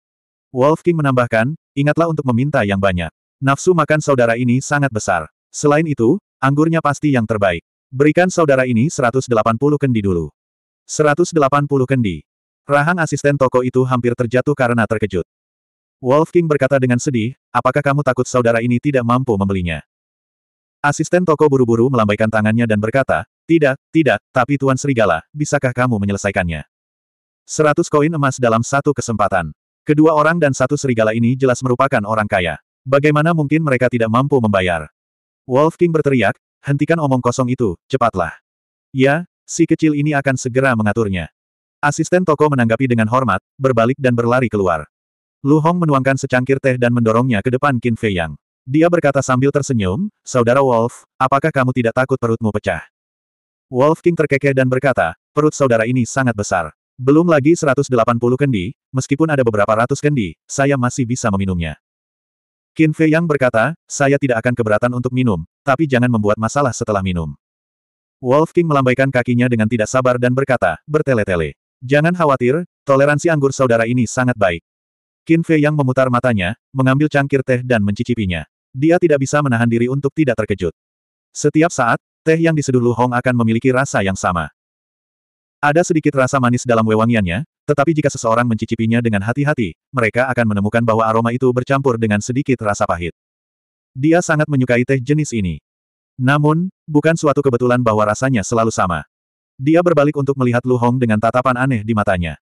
Wolf King menambahkan, ingatlah untuk meminta yang banyak. Nafsu makan saudara ini sangat besar. Selain itu, anggurnya pasti yang terbaik. Berikan saudara ini 180 kendi dulu. 180 kendi. Rahang asisten toko itu hampir terjatuh karena terkejut. Wolf King berkata dengan sedih, apakah kamu takut saudara ini tidak mampu membelinya? Asisten toko buru-buru melambaikan tangannya dan berkata, tidak, tidak, tapi Tuan Serigala, bisakah kamu menyelesaikannya? Seratus koin emas dalam satu kesempatan. Kedua orang dan satu serigala ini jelas merupakan orang kaya. Bagaimana mungkin mereka tidak mampu membayar? Wolf King berteriak, hentikan omong kosong itu, cepatlah. Ya, si kecil ini akan segera mengaturnya. Asisten toko menanggapi dengan hormat, berbalik dan berlari keluar. Lu Hong menuangkan secangkir teh dan mendorongnya ke depan Qin Fei Yang. Dia berkata sambil tersenyum, Saudara Wolf, apakah kamu tidak takut perutmu pecah? Wolf King terkekeh dan berkata, perut saudara ini sangat besar. Belum lagi 180 kendi, meskipun ada beberapa ratus kendi, saya masih bisa meminumnya. Qin Fei Yang berkata, saya tidak akan keberatan untuk minum, tapi jangan membuat masalah setelah minum. Wolf King melambaikan kakinya dengan tidak sabar dan berkata, bertele-tele. Jangan khawatir, toleransi anggur saudara ini sangat baik. Qin Fei Yang memutar matanya, mengambil cangkir teh dan mencicipinya. Dia tidak bisa menahan diri untuk tidak terkejut. Setiap saat, teh yang diseduh Lu Hong akan memiliki rasa yang sama. Ada sedikit rasa manis dalam wewangiannya, tetapi jika seseorang mencicipinya dengan hati-hati, mereka akan menemukan bahwa aroma itu bercampur dengan sedikit rasa pahit. Dia sangat menyukai teh jenis ini. Namun, bukan suatu kebetulan bahwa rasanya selalu sama. Dia berbalik untuk melihat Lu Hong dengan tatapan aneh di matanya.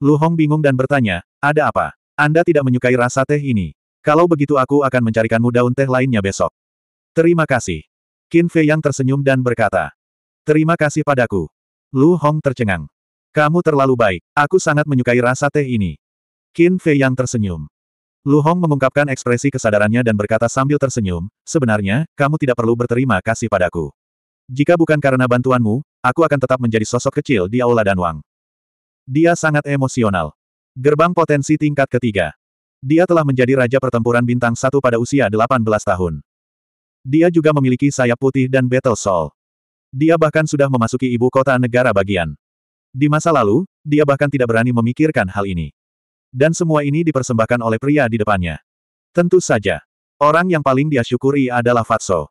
Lu Hong bingung dan bertanya, ada apa? Anda tidak menyukai rasa teh ini. Kalau begitu aku akan mencarikanmu daun teh lainnya besok. Terima kasih. Qin Fei yang tersenyum dan berkata. Terima kasih padaku. Lu Hong tercengang. Kamu terlalu baik. Aku sangat menyukai rasa teh ini. Qin Fei yang tersenyum. Lu Hong mengungkapkan ekspresi kesadarannya dan berkata sambil tersenyum, sebenarnya, kamu tidak perlu berterima kasih padaku. Jika bukan karena bantuanmu, aku akan tetap menjadi sosok kecil di Aula Danwang. Dia sangat emosional. Gerbang potensi tingkat ketiga. Dia telah menjadi Raja Pertempuran Bintang satu pada usia 18 tahun. Dia juga memiliki sayap putih dan battle soul. Dia bahkan sudah memasuki ibu kota negara bagian. Di masa lalu, dia bahkan tidak berani memikirkan hal ini. Dan semua ini dipersembahkan oleh pria di depannya. Tentu saja. Orang yang paling dia syukuri adalah Fatso.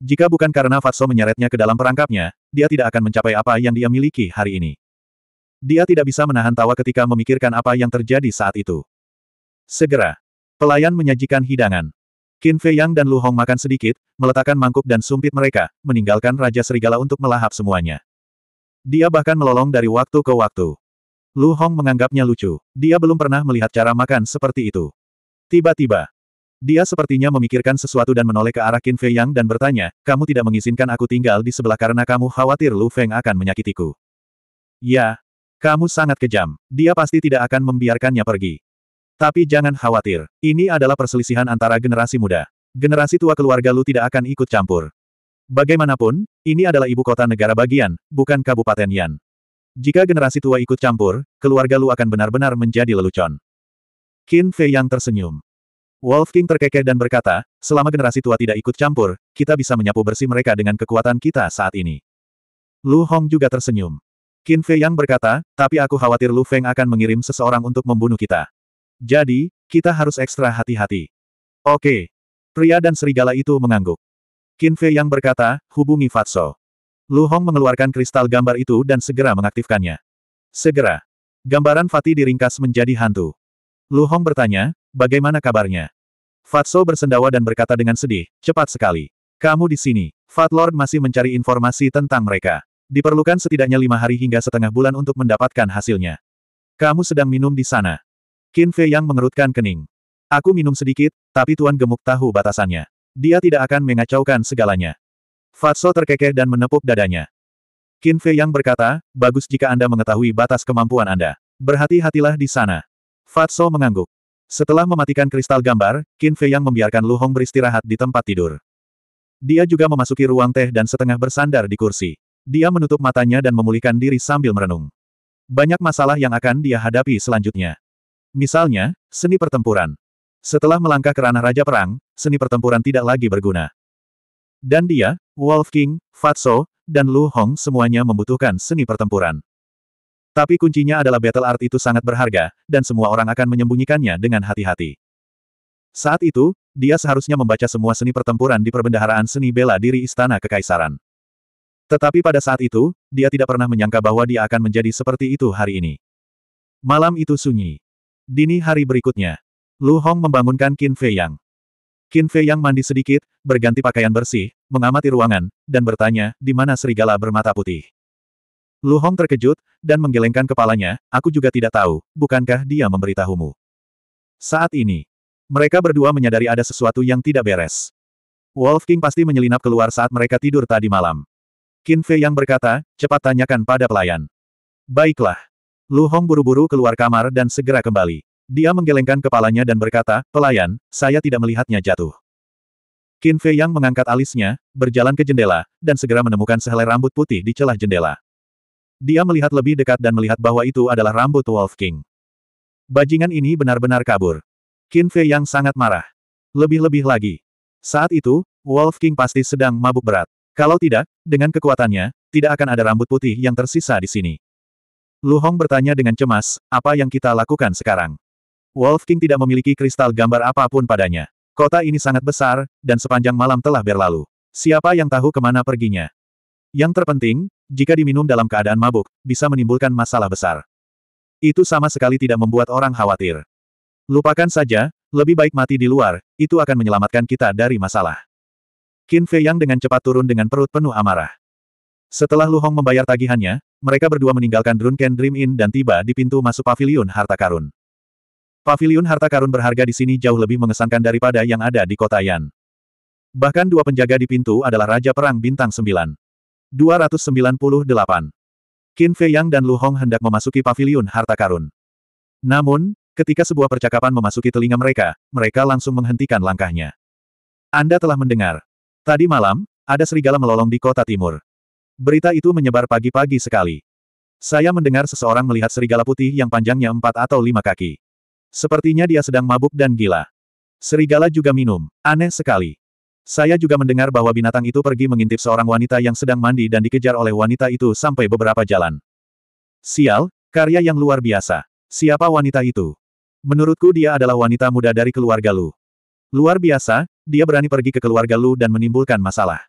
Jika bukan karena Fatso menyeretnya ke dalam perangkapnya, dia tidak akan mencapai apa yang dia miliki hari ini. Dia tidak bisa menahan tawa ketika memikirkan apa yang terjadi saat itu. Segera, pelayan menyajikan hidangan. Qin Fei Yang dan Lu Hong makan sedikit, meletakkan mangkuk dan sumpit mereka, meninggalkan Raja Serigala untuk melahap semuanya. Dia bahkan melolong dari waktu ke waktu. Lu Hong menganggapnya lucu. Dia belum pernah melihat cara makan seperti itu. Tiba-tiba, dia sepertinya memikirkan sesuatu dan menoleh ke arah Qin Fei Yang dan bertanya, kamu tidak mengizinkan aku tinggal di sebelah karena kamu khawatir Lu Feng akan menyakitiku. Ya, kamu sangat kejam. Dia pasti tidak akan membiarkannya pergi. Tapi jangan khawatir, ini adalah perselisihan antara generasi muda. Generasi tua keluarga Lu tidak akan ikut campur. Bagaimanapun, ini adalah ibu kota negara bagian, bukan Kabupaten Yan. Jika generasi tua ikut campur, keluarga Lu akan benar-benar menjadi lelucon. Qin Fei yang tersenyum. Wolf King terkekeh dan berkata, selama generasi tua tidak ikut campur, kita bisa menyapu bersih mereka dengan kekuatan kita saat ini. Lu Hong juga tersenyum. Qin Fei yang berkata, tapi aku khawatir Lu Feng akan mengirim seseorang untuk membunuh kita. Jadi, kita harus ekstra hati-hati. Oke. Pria dan serigala itu mengangguk. Qin Fei yang berkata, hubungi Fatso. Lu Hong mengeluarkan kristal gambar itu dan segera mengaktifkannya. Segera. Gambaran Fati diringkas menjadi hantu. Lu Hong bertanya, bagaimana kabarnya? Fatso bersendawa dan berkata dengan sedih, cepat sekali. Kamu di sini. Fat Lord masih mencari informasi tentang mereka. Diperlukan setidaknya lima hari hingga setengah bulan untuk mendapatkan hasilnya. Kamu sedang minum di sana. Qin Fei yang mengerutkan kening. Aku minum sedikit, tapi Tuan Gemuk tahu batasannya. Dia tidak akan mengacaukan segalanya. Fatso terkekeh dan menepuk dadanya. Qin Fei yang berkata, bagus jika Anda mengetahui batas kemampuan Anda. Berhati-hatilah di sana. Fatso mengangguk. Setelah mematikan kristal gambar, Qin Fei yang membiarkan Lu Hong beristirahat di tempat tidur. Dia juga memasuki ruang teh dan setengah bersandar di kursi. Dia menutup matanya dan memulihkan diri sambil merenung. Banyak masalah yang akan dia hadapi selanjutnya. Misalnya, seni pertempuran. Setelah melangkah ke ranah Raja Perang, seni pertempuran tidak lagi berguna. Dan dia, Wolf King, Fatso, dan Lu Hong semuanya membutuhkan seni pertempuran. Tapi kuncinya adalah battle art itu sangat berharga, dan semua orang akan menyembunyikannya dengan hati-hati. Saat itu, dia seharusnya membaca semua seni pertempuran di perbendaharaan seni bela diri Istana Kekaisaran. Tetapi pada saat itu, dia tidak pernah menyangka bahwa dia akan menjadi seperti itu hari ini. Malam itu sunyi. Dini hari berikutnya, Lu Hong membangunkan Qin Fei Yang. Qin Fei Yang mandi sedikit, berganti pakaian bersih, mengamati ruangan, dan bertanya, di mana serigala bermata putih. Lu Hong terkejut, dan menggelengkan kepalanya, aku juga tidak tahu, bukankah dia memberitahumu. Saat ini, mereka berdua menyadari ada sesuatu yang tidak beres. Wolf King pasti menyelinap keluar saat mereka tidur tadi malam. Qin Fei yang berkata, cepat tanyakan pada pelayan. Baiklah. Lu Hong buru-buru keluar kamar dan segera kembali. Dia menggelengkan kepalanya dan berkata, pelayan, saya tidak melihatnya jatuh. Qin Fei Yang mengangkat alisnya, berjalan ke jendela, dan segera menemukan sehelai rambut putih di celah jendela. Dia melihat lebih dekat dan melihat bahwa itu adalah rambut Wolf King. Bajingan ini benar-benar kabur. Qin Fei Yang sangat marah. Lebih-lebih lagi. Saat itu, Wolf King pasti sedang mabuk berat. Kalau tidak, dengan kekuatannya, tidak akan ada rambut putih yang tersisa di sini. Lu Hong bertanya dengan cemas, apa yang kita lakukan sekarang? Wolf King tidak memiliki kristal gambar apapun padanya. Kota ini sangat besar, dan sepanjang malam telah berlalu. Siapa yang tahu kemana perginya? Yang terpenting, jika diminum dalam keadaan mabuk, bisa menimbulkan masalah besar. Itu sama sekali tidak membuat orang khawatir. Lupakan saja, lebih baik mati di luar, itu akan menyelamatkan kita dari masalah. Qin Fei Yang dengan cepat turun dengan perut penuh amarah. Setelah Lu Hong membayar tagihannya, mereka berdua meninggalkan Drunken Dream Inn dan tiba di pintu masuk paviliun harta karun. Paviliun harta karun berharga di sini jauh lebih mengesankan daripada yang ada di kota Yan. Bahkan dua penjaga di pintu adalah Raja Perang Bintang 9. 298. Qin Fei Yang dan Lu Hong hendak memasuki paviliun harta karun. Namun, ketika sebuah percakapan memasuki telinga mereka, mereka langsung menghentikan langkahnya. Anda telah mendengar. Tadi malam, ada serigala melolong di kota timur. Berita itu menyebar pagi-pagi sekali. Saya mendengar seseorang melihat serigala putih yang panjangnya empat atau lima kaki. Sepertinya dia sedang mabuk dan gila. Serigala juga minum. Aneh sekali. Saya juga mendengar bahwa binatang itu pergi mengintip seorang wanita yang sedang mandi dan dikejar oleh wanita itu sampai beberapa jalan. Sial, karya yang luar biasa. Siapa wanita itu? Menurutku dia adalah wanita muda dari keluarga Lu. Luar biasa, dia berani pergi ke keluarga Lu dan menimbulkan masalah.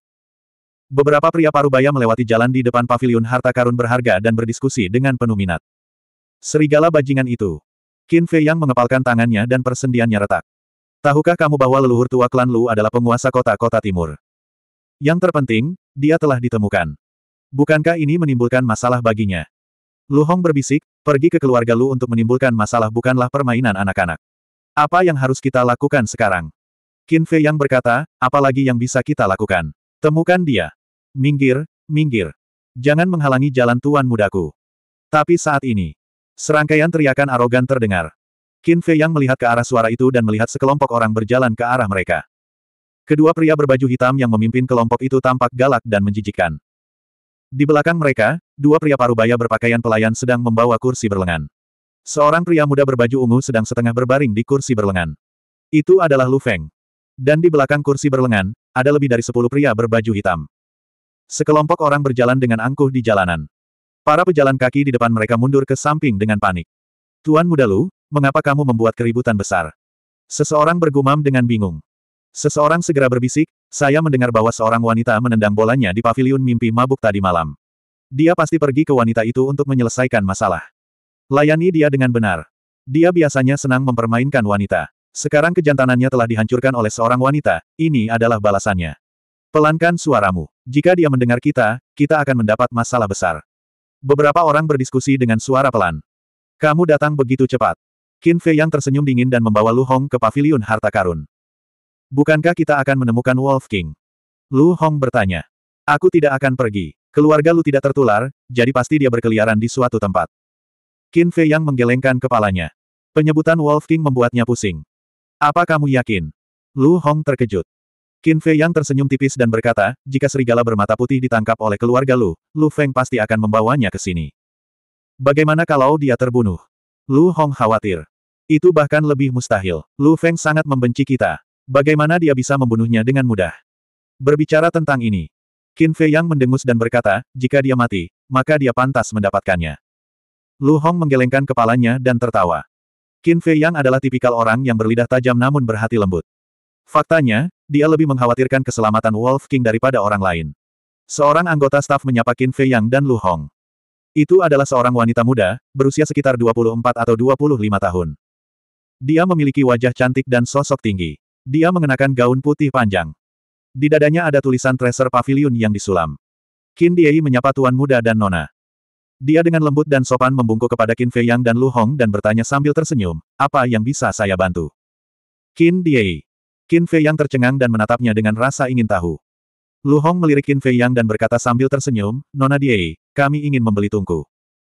Beberapa pria parubaya melewati jalan di depan pavilion harta karun berharga dan berdiskusi dengan penuh minat. Serigala bajingan itu. Qin Fei Yang mengepalkan tangannya dan persendiannya retak. Tahukah kamu bahwa leluhur tua klan Lu adalah penguasa kota-kota timur? Yang terpenting, dia telah ditemukan. Bukankah ini menimbulkan masalah baginya? Lu Hong berbisik, pergi ke keluarga Lu untuk menimbulkan masalah bukanlah permainan anak-anak. Apa yang harus kita lakukan sekarang? Qin Fei Yang berkata, apalagi yang bisa kita lakukan? Temukan dia. Minggir, minggir. Jangan menghalangi jalan tuan mudaku. Tapi saat ini, serangkaian teriakan arogan terdengar. Qin Fei yang melihat ke arah suara itu dan melihat sekelompok orang berjalan ke arah mereka. Kedua pria berbaju hitam yang memimpin kelompok itu tampak galak dan menjijikkan. Di belakang mereka, dua pria parubaya berpakaian pelayan sedang membawa kursi berlengan. Seorang pria muda berbaju ungu sedang setengah berbaring di kursi berlengan. Itu adalah Lu Feng. Dan di belakang kursi berlengan, ada lebih dari sepuluh pria berbaju hitam. Sekelompok orang berjalan dengan angkuh di jalanan. Para pejalan kaki di depan mereka mundur ke samping dengan panik. Tuan muda Lu, mengapa kamu membuat keributan besar? Seseorang bergumam dengan bingung. Seseorang segera berbisik, saya mendengar bahwa seorang wanita menendang bolanya di paviliun mimpi mabuk tadi malam. Dia pasti pergi ke wanita itu untuk menyelesaikan masalah. Layani dia dengan benar. Dia biasanya senang mempermainkan wanita. Sekarang kejantanannya telah dihancurkan oleh seorang wanita, ini adalah balasannya. Pelankan suaramu. Jika dia mendengar kita, kita akan mendapat masalah besar. Beberapa orang berdiskusi dengan suara pelan. Kamu datang begitu cepat. Qin Fei yang tersenyum dingin dan membawa Lu Hong ke paviliun harta karun. Bukankah kita akan menemukan Wolf King? Lu Hong bertanya. Aku tidak akan pergi. Keluarga Lu tidak tertular, jadi pasti dia berkeliaran di suatu tempat. Qin Fei yang menggelengkan kepalanya. Penyebutan Wolf King membuatnya pusing. Apa kamu yakin? Lu Hong terkejut. Qin Fei yang tersenyum tipis dan berkata, jika serigala bermata putih ditangkap oleh keluarga Lu, Lu Feng pasti akan membawanya ke sini. Bagaimana kalau dia terbunuh? Lu Hong khawatir. Itu bahkan lebih mustahil. Lu Feng sangat membenci kita. Bagaimana dia bisa membunuhnya dengan mudah? Berbicara tentang ini, Qin Fei yang mendengus dan berkata, jika dia mati, maka dia pantas mendapatkannya. Lu Hong menggelengkan kepalanya dan tertawa. Qin Fei Yang adalah tipikal orang yang berlidah tajam namun berhati lembut. Faktanya, dia lebih mengkhawatirkan keselamatan Wolf King daripada orang lain. Seorang anggota staf menyapa Qin Fei Yang dan Lu Hong. Itu adalah seorang wanita muda, berusia sekitar 24 atau 25 tahun. Dia memiliki wajah cantik dan sosok tinggi. Dia mengenakan gaun putih panjang. Di dadanya ada tulisan Tracer Pavilion yang disulam. Qin Diei menyapa tuan muda dan nona. Dia dengan lembut dan sopan membungkuk kepada Qin Fei Yang dan Lu Hong dan bertanya sambil tersenyum, apa yang bisa saya bantu? Qin Diei. Qin Fei Yang tercengang dan menatapnya dengan rasa ingin tahu. Lu Hong melirik Qin Fei Yang dan berkata sambil tersenyum, Nona Diei, kami ingin membeli tungku.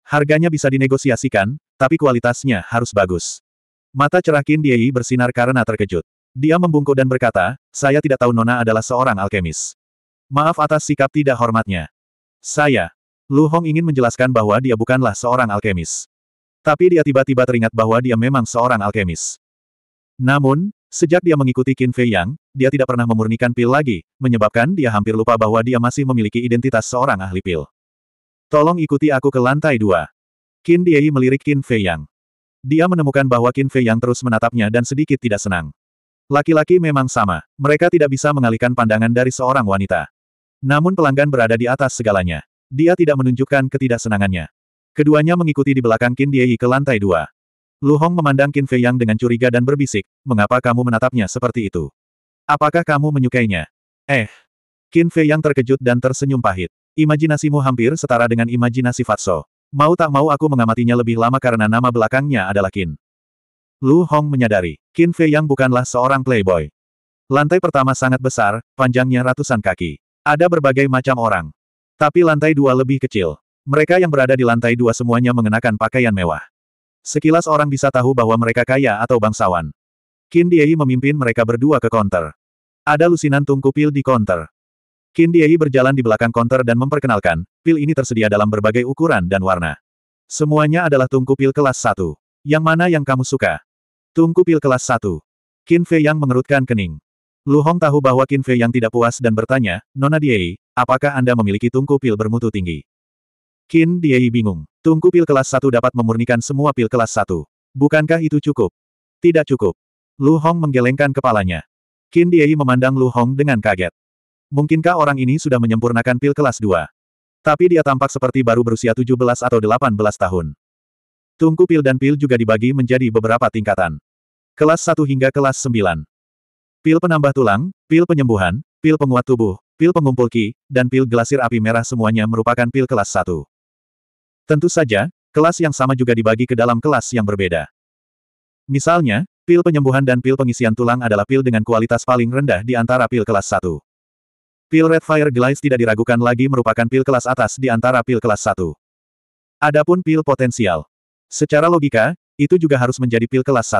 Harganya bisa dinegosiasikan, tapi kualitasnya harus bagus. Mata cerah Qin Diei bersinar karena terkejut. Dia membungkuk dan berkata, saya tidak tahu Nona adalah seorang alkemis. Maaf atas sikap tidak hormatnya. Saya, Lu Hong ingin menjelaskan bahwa dia bukanlah seorang alkemis. Tapi dia tiba-tiba teringat bahwa dia memang seorang alkemis. Namun, sejak dia mengikuti Qin Fei Yang, dia tidak pernah memurnikan pil lagi, menyebabkan dia hampir lupa bahwa dia masih memiliki identitas seorang ahli pil. Tolong ikuti aku ke lantai dua. Qin Diei melirik Qin Fei Yang. Dia menemukan bahwa Qin Fei Yang terus menatapnya dan sedikit tidak senang. Laki-laki memang sama, mereka tidak bisa mengalihkan pandangan dari seorang wanita. Namun pelanggan berada di atas segalanya. Dia tidak menunjukkan ketidaksenangannya. Keduanya mengikuti di belakang Qin Diei ke lantai dua. Lu Hong memandang Qin Fei Yang dengan curiga dan berbisik, mengapa kamu menatapnya seperti itu? Apakah kamu menyukainya? Eh. Qin Fei Yang terkejut dan tersenyum pahit. Imajinasimu hampir setara dengan imajinasi Fatso. Mau tak mau aku mengamatinya lebih lama karena nama belakangnya adalah Qin. Lu Hong menyadari, Qin Fei Yang bukanlah seorang playboy. Lantai pertama sangat besar, panjangnya ratusan kaki. Ada berbagai macam orang. Tapi lantai dua lebih kecil. Mereka yang berada di lantai dua semuanya mengenakan pakaian mewah. Sekilas orang bisa tahu bahwa mereka kaya atau bangsawan. Qin Diei memimpin mereka berdua ke konter. Ada lusinan tungku pil di konter. Qin Diei berjalan di belakang konter dan memperkenalkan, pil ini tersedia dalam berbagai ukuran dan warna. Semuanya adalah tungku pil kelas 1. Yang mana yang kamu suka? Tungku pil kelas 1. Qin Fei yang mengerutkan kening. Lu Hong tahu bahwa Qin Fei yang tidak puas dan bertanya, Nona Diei, Apakah Anda memiliki tungku pil bermutu tinggi? Qin Diei bingung. Tungku pil kelas 1 dapat memurnikan semua pil kelas 1. Bukankah itu cukup? Tidak cukup. Lu Hong menggelengkan kepalanya. Qin Diei memandang Lu Hong dengan kaget. Mungkinkah orang ini sudah menyempurnakan pil kelas 2? Tapi dia tampak seperti baru berusia 17 atau 18 tahun. Tungku pil dan pil juga dibagi menjadi beberapa tingkatan. Kelas 1 hingga kelas 9. Pil penambah tulang, pil penyembuhan, pil penguat tubuh, pil pengumpul Ki, dan pil gelasir api merah semuanya merupakan pil kelas 1. Tentu saja, kelas yang sama juga dibagi ke dalam kelas yang berbeda. Misalnya, pil penyembuhan dan pil pengisian tulang adalah pil dengan kualitas paling rendah di antara pil kelas 1. Pil Red Fire Glaze tidak diragukan lagi merupakan pil kelas atas di antara pil kelas 1. Adapun pil potensial. Secara logika, itu juga harus menjadi pil kelas 1.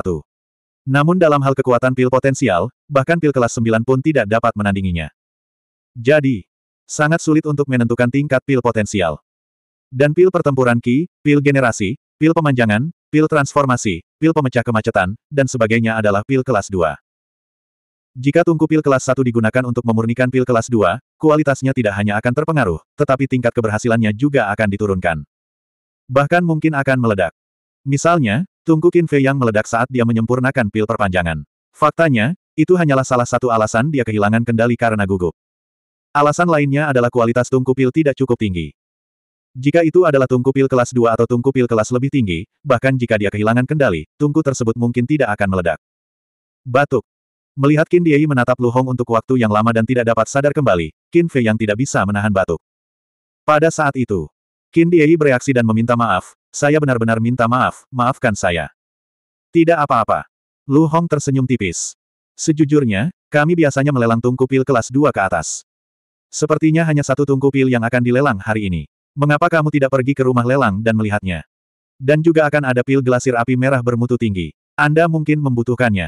Namun dalam hal kekuatan pil potensial, bahkan pil kelas 9 pun tidak dapat menandinginya. Jadi, sangat sulit untuk menentukan tingkat pil potensial. Dan pil pertempuran Ki, pil generasi, pil pemanjangan, pil transformasi, pil pemecah kemacetan, dan sebagainya adalah pil kelas 2. Jika tungku pil kelas 1 digunakan untuk memurnikan pil kelas 2, kualitasnya tidak hanya akan terpengaruh, tetapi tingkat keberhasilannya juga akan diturunkan. Bahkan mungkin akan meledak. Misalnya, tungku Kinfe yang meledak saat dia menyempurnakan pil perpanjangan. Faktanya, itu hanyalah salah satu alasan dia kehilangan kendali karena gugup. Alasan lainnya adalah kualitas tungku pil tidak cukup tinggi. Jika itu adalah tungku pil kelas 2 atau tungku pil kelas lebih tinggi, bahkan jika dia kehilangan kendali, tungku tersebut mungkin tidak akan meledak. Batuk. Melihat Qin Diei menatap Lu Hong untuk waktu yang lama dan tidak dapat sadar kembali, Qin Fei yang tidak bisa menahan batuk. Pada saat itu, Qin Diei bereaksi dan meminta maaf, saya benar-benar minta maaf, maafkan saya. Tidak apa-apa. Lu Hong tersenyum tipis. Sejujurnya, kami biasanya melelang tungku pil kelas 2 ke atas. Sepertinya hanya satu tungku pil yang akan dilelang hari ini. Mengapa kamu tidak pergi ke rumah lelang dan melihatnya? Dan juga akan ada pil gelasir api merah bermutu tinggi. Anda mungkin membutuhkannya.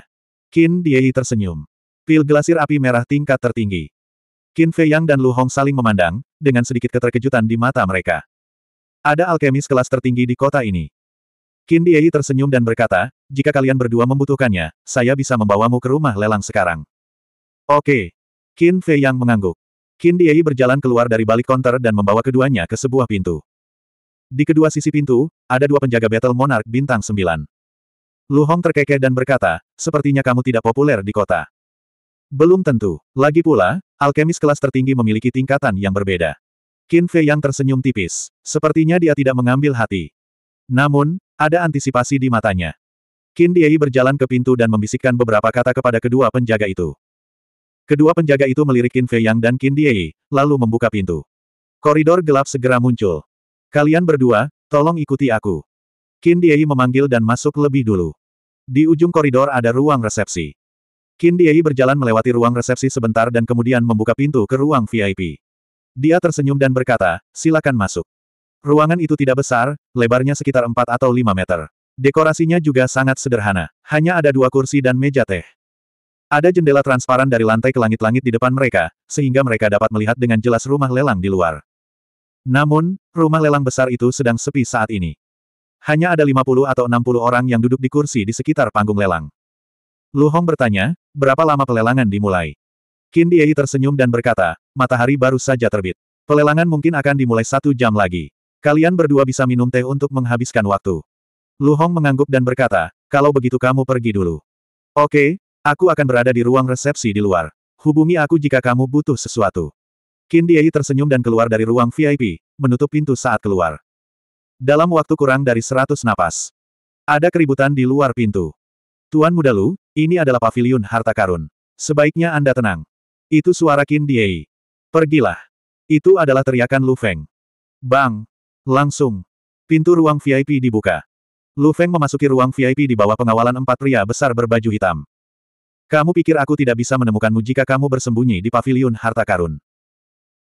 Qin Diei tersenyum. Pil gelasir api merah tingkat tertinggi. Qin Fei dan Lu Hong saling memandang, dengan sedikit keterkejutan di mata mereka. Ada alkemis kelas tertinggi di kota ini. Qin Diei tersenyum dan berkata, jika kalian berdua membutuhkannya, saya bisa membawamu ke rumah lelang sekarang. Oke. Qin Fei mengangguk. Qin Diei berjalan keluar dari balik konter dan membawa keduanya ke sebuah pintu. Di kedua sisi pintu, ada dua penjaga Battle Monarch bintang sembilan. Lu Hong terkekeh dan berkata, sepertinya kamu tidak populer di kota. Belum tentu. Lagi pula, alkemis kelas tertinggi memiliki tingkatan yang berbeda. Qin Fei yang tersenyum tipis. Sepertinya dia tidak mengambil hati. Namun, ada antisipasi di matanya. Qin Diei berjalan ke pintu dan membisikkan beberapa kata kepada kedua penjaga itu. Kedua penjaga itu melirik Qin Fei Yang dan Qin Diei, lalu membuka pintu. Koridor gelap segera muncul. Kalian berdua, tolong ikuti aku. Qin Diei memanggil dan masuk lebih dulu. Di ujung koridor ada ruang resepsi. Qin Diei berjalan melewati ruang resepsi sebentar dan kemudian membuka pintu ke ruang VIP. Dia tersenyum dan berkata, silakan masuk. Ruangan itu tidak besar, lebarnya sekitar 4 atau 5 meter. Dekorasinya juga sangat sederhana, hanya ada dua kursi dan meja teh. Ada jendela transparan dari lantai ke langit-langit di depan mereka, sehingga mereka dapat melihat dengan jelas rumah lelang di luar. Namun, rumah lelang besar itu sedang sepi saat ini. Hanya ada 50 atau 60 orang yang duduk di kursi di sekitar panggung lelang. Lu Hong bertanya, berapa lama pelelangan dimulai? Qin Diei tersenyum dan berkata, matahari baru saja terbit. Pelelangan mungkin akan dimulai satu jam lagi. Kalian berdua bisa minum teh untuk menghabiskan waktu. Lu Hong mengangguk dan berkata, kalau begitu kamu pergi dulu. Oke, Aku akan berada di ruang resepsi di luar. Hubungi aku jika kamu butuh sesuatu. Qin Diei tersenyum dan keluar dari ruang VIP, menutup pintu saat keluar. Dalam waktu kurang dari seratus napas. Ada keributan di luar pintu. Tuan Muda Lu, ini adalah pavilion harta karun. Sebaiknya Anda tenang. Itu suara Qin Diei. Pergilah. Itu adalah teriakan Lu Feng. Bang! Langsung. Pintu ruang VIP dibuka. Lu Feng memasuki ruang VIP di bawah pengawalan empat pria besar berbaju hitam. Kamu pikir aku tidak bisa menemukanmu jika kamu bersembunyi di paviliun harta karun?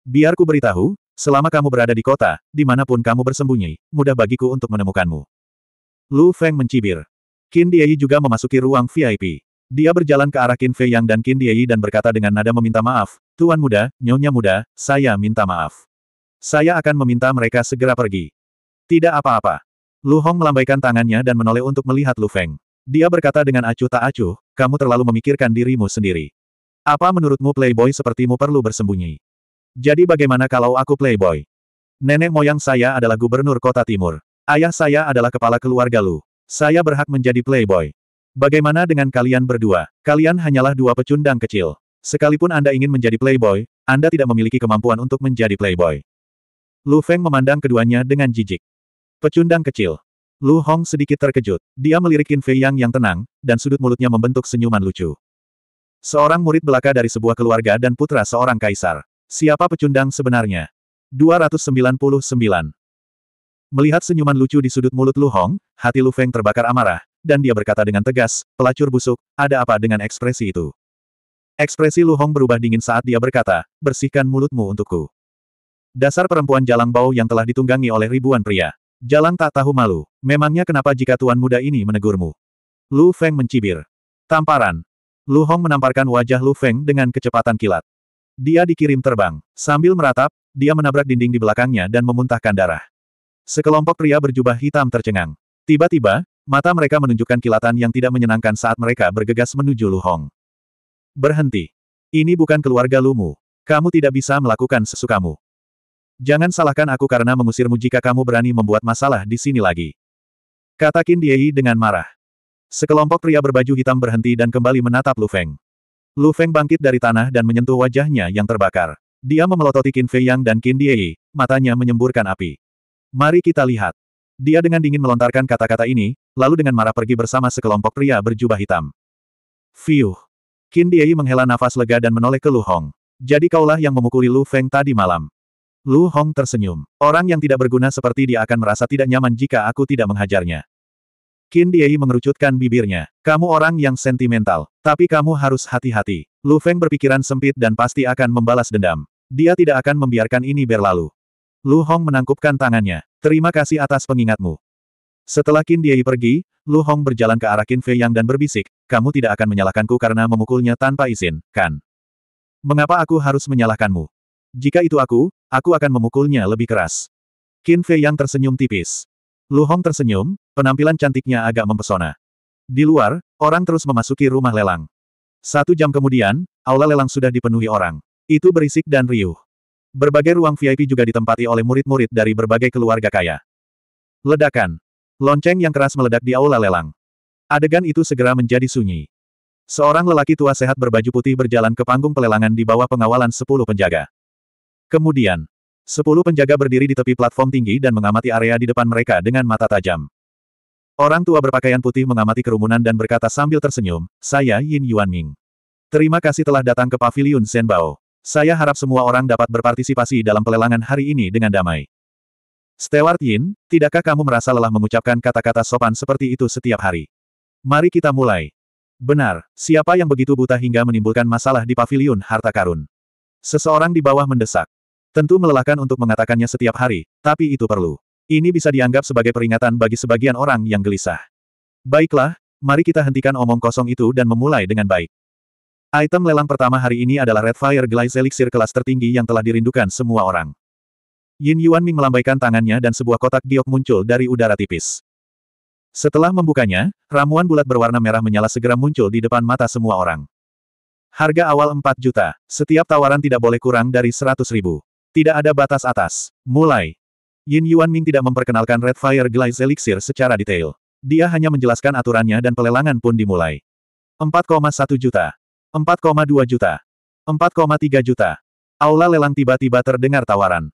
Biar ku beritahu, selama kamu berada di kota, dimanapun kamu bersembunyi, mudah bagiku untuk menemukanmu. Lu Feng mencibir. Qin Diei juga memasuki ruang VIP. Dia berjalan ke arah Qin Fei Yang dan Qin Diei dan berkata dengan nada meminta maaf, Tuan muda, nyonya muda, saya minta maaf. Saya akan meminta mereka segera pergi. Tidak apa-apa. Lu Hong melambaikan tangannya dan menoleh untuk melihat Lu Feng. Dia berkata dengan acuh tak acuh, kamu terlalu memikirkan dirimu sendiri. Apa menurutmu playboy sepertimu perlu bersembunyi? Jadi bagaimana kalau aku playboy? Nenek moyang saya adalah gubernur kota timur. Ayah saya adalah kepala keluarga Lu. Saya berhak menjadi playboy. Bagaimana dengan kalian berdua? Kalian hanyalah dua pecundang kecil. Sekalipun Anda ingin menjadi playboy, Anda tidak memiliki kemampuan untuk menjadi playboy. Lu Feng memandang keduanya dengan jijik. Pecundang kecil. Lu Hong sedikit terkejut. Dia melirik Qin Fei Yang yang tenang, dan sudut mulutnya membentuk senyuman lucu. Seorang murid belaka dari sebuah keluarga dan putra seorang kaisar. Siapa pecundang sebenarnya? 299. Melihat senyuman lucu di sudut mulut Lu Hong, hati Lu Feng terbakar amarah, dan dia berkata dengan tegas, pelacur busuk, ada apa dengan ekspresi itu? Ekspresi Lu Hong berubah dingin saat dia berkata, bersihkan mulutmu untukku. Dasar perempuan jalang bau yang telah ditunggangi oleh ribuan pria. Jalang tak tahu malu. Memangnya kenapa jika tuan muda ini menegurmu? Lu Feng mencibir. Tamparan. Lu Hong menamparkan wajah Lu Feng dengan kecepatan kilat. Dia dikirim terbang. Sambil meratap, dia menabrak dinding di belakangnya dan memuntahkan darah. Sekelompok pria berjubah hitam tercengang. Tiba-tiba, mata mereka menunjukkan kilatan yang tidak menyenangkan saat mereka bergegas menuju Lu Hong. Berhenti. Ini bukan keluarga lu mu. Kamu tidak bisa melakukan sesukamu. Jangan salahkan aku karena mengusirmu jika kamu berani membuat masalah di sini lagi. Kata Qin Diei dengan marah. Sekelompok pria berbaju hitam berhenti dan kembali menatap Lu Feng. Lu Feng bangkit dari tanah dan menyentuh wajahnya yang terbakar. Dia memelototi Qin Fei Yang dan Qin Diei, matanya menyemburkan api. Mari kita lihat. Dia dengan dingin melontarkan kata-kata ini, lalu dengan marah pergi bersama sekelompok pria berjubah hitam. Fiuh. Qin Diei menghela nafas lega dan menoleh ke Lu Hong. Jadi kaulah yang memukuli Lu Feng tadi malam. Lu Hong tersenyum. Orang yang tidak berguna seperti dia akan merasa tidak nyaman jika aku tidak menghajarnya. Qin Diei mengerucutkan bibirnya. Kamu orang yang sentimental, tapi kamu harus hati-hati. Lu Feng berpikiran sempit dan pasti akan membalas dendam. Dia tidak akan membiarkan ini berlalu. Lu Hong menangkupkan tangannya. Terima kasih atas pengingatmu. Setelah Qin Diei pergi, Lu Hong berjalan ke arah Qin Fei Yang dan berbisik, kamu tidak akan menyalahkanku karena memukulnya tanpa izin, kan? Mengapa aku harus menyalahkanmu? Jika itu aku, aku akan memukulnya lebih keras. Qin Fei yang tersenyum tipis. Lu Hong tersenyum, penampilan cantiknya agak mempesona. Di luar, orang terus memasuki rumah lelang. Satu jam kemudian, aula lelang sudah dipenuhi orang. Itu berisik dan riuh. Berbagai ruang VIP juga ditempati oleh murid-murid dari berbagai keluarga kaya. Ledakan. Lonceng yang keras meledak di aula lelang. Adegan itu segera menjadi sunyi. Seorang lelaki tua sehat berbaju putih berjalan ke panggung pelelangan di bawah pengawalan sepuluh penjaga. Kemudian, sepuluh penjaga berdiri di tepi platform tinggi dan mengamati area di depan mereka dengan mata tajam. Orang tua berpakaian putih mengamati kerumunan dan berkata sambil tersenyum, saya Yin Yuan Ming. Terima kasih telah datang ke Paviliun Zenbao. Saya harap semua orang dapat berpartisipasi dalam pelelangan hari ini dengan damai. Stewart Yin, tidakkah kamu merasa lelah mengucapkan kata-kata sopan seperti itu setiap hari? Mari kita mulai. Benar, siapa yang begitu buta hingga menimbulkan masalah di Paviliun Harta Karun? Seseorang di bawah mendesak. Tentu melelahkan untuk mengatakannya setiap hari, tapi itu perlu. Ini bisa dianggap sebagai peringatan bagi sebagian orang yang gelisah. Baiklah, mari kita hentikan omong kosong itu dan memulai dengan baik. Item lelang pertama hari ini adalah Red Fire Glaze Elixir kelas tertinggi yang telah dirindukan semua orang. Yin Yuan Ming melambaikan tangannya dan sebuah kotak giok muncul dari udara tipis. Setelah membukanya, ramuan bulat berwarna merah menyala segera muncul di depan mata semua orang. Harga awal 4 juta, setiap tawaran tidak boleh kurang dari 100 ribu. Tidak ada batas atas. Mulai. Yin Yuan Ming tidak memperkenalkan Red Fire Glaze Elixir secara detail. Dia hanya menjelaskan aturannya dan pelelangan pun dimulai. 4,1 juta. 4,2 juta. 4,3 juta. Aula lelang tiba-tiba terdengar tawaran.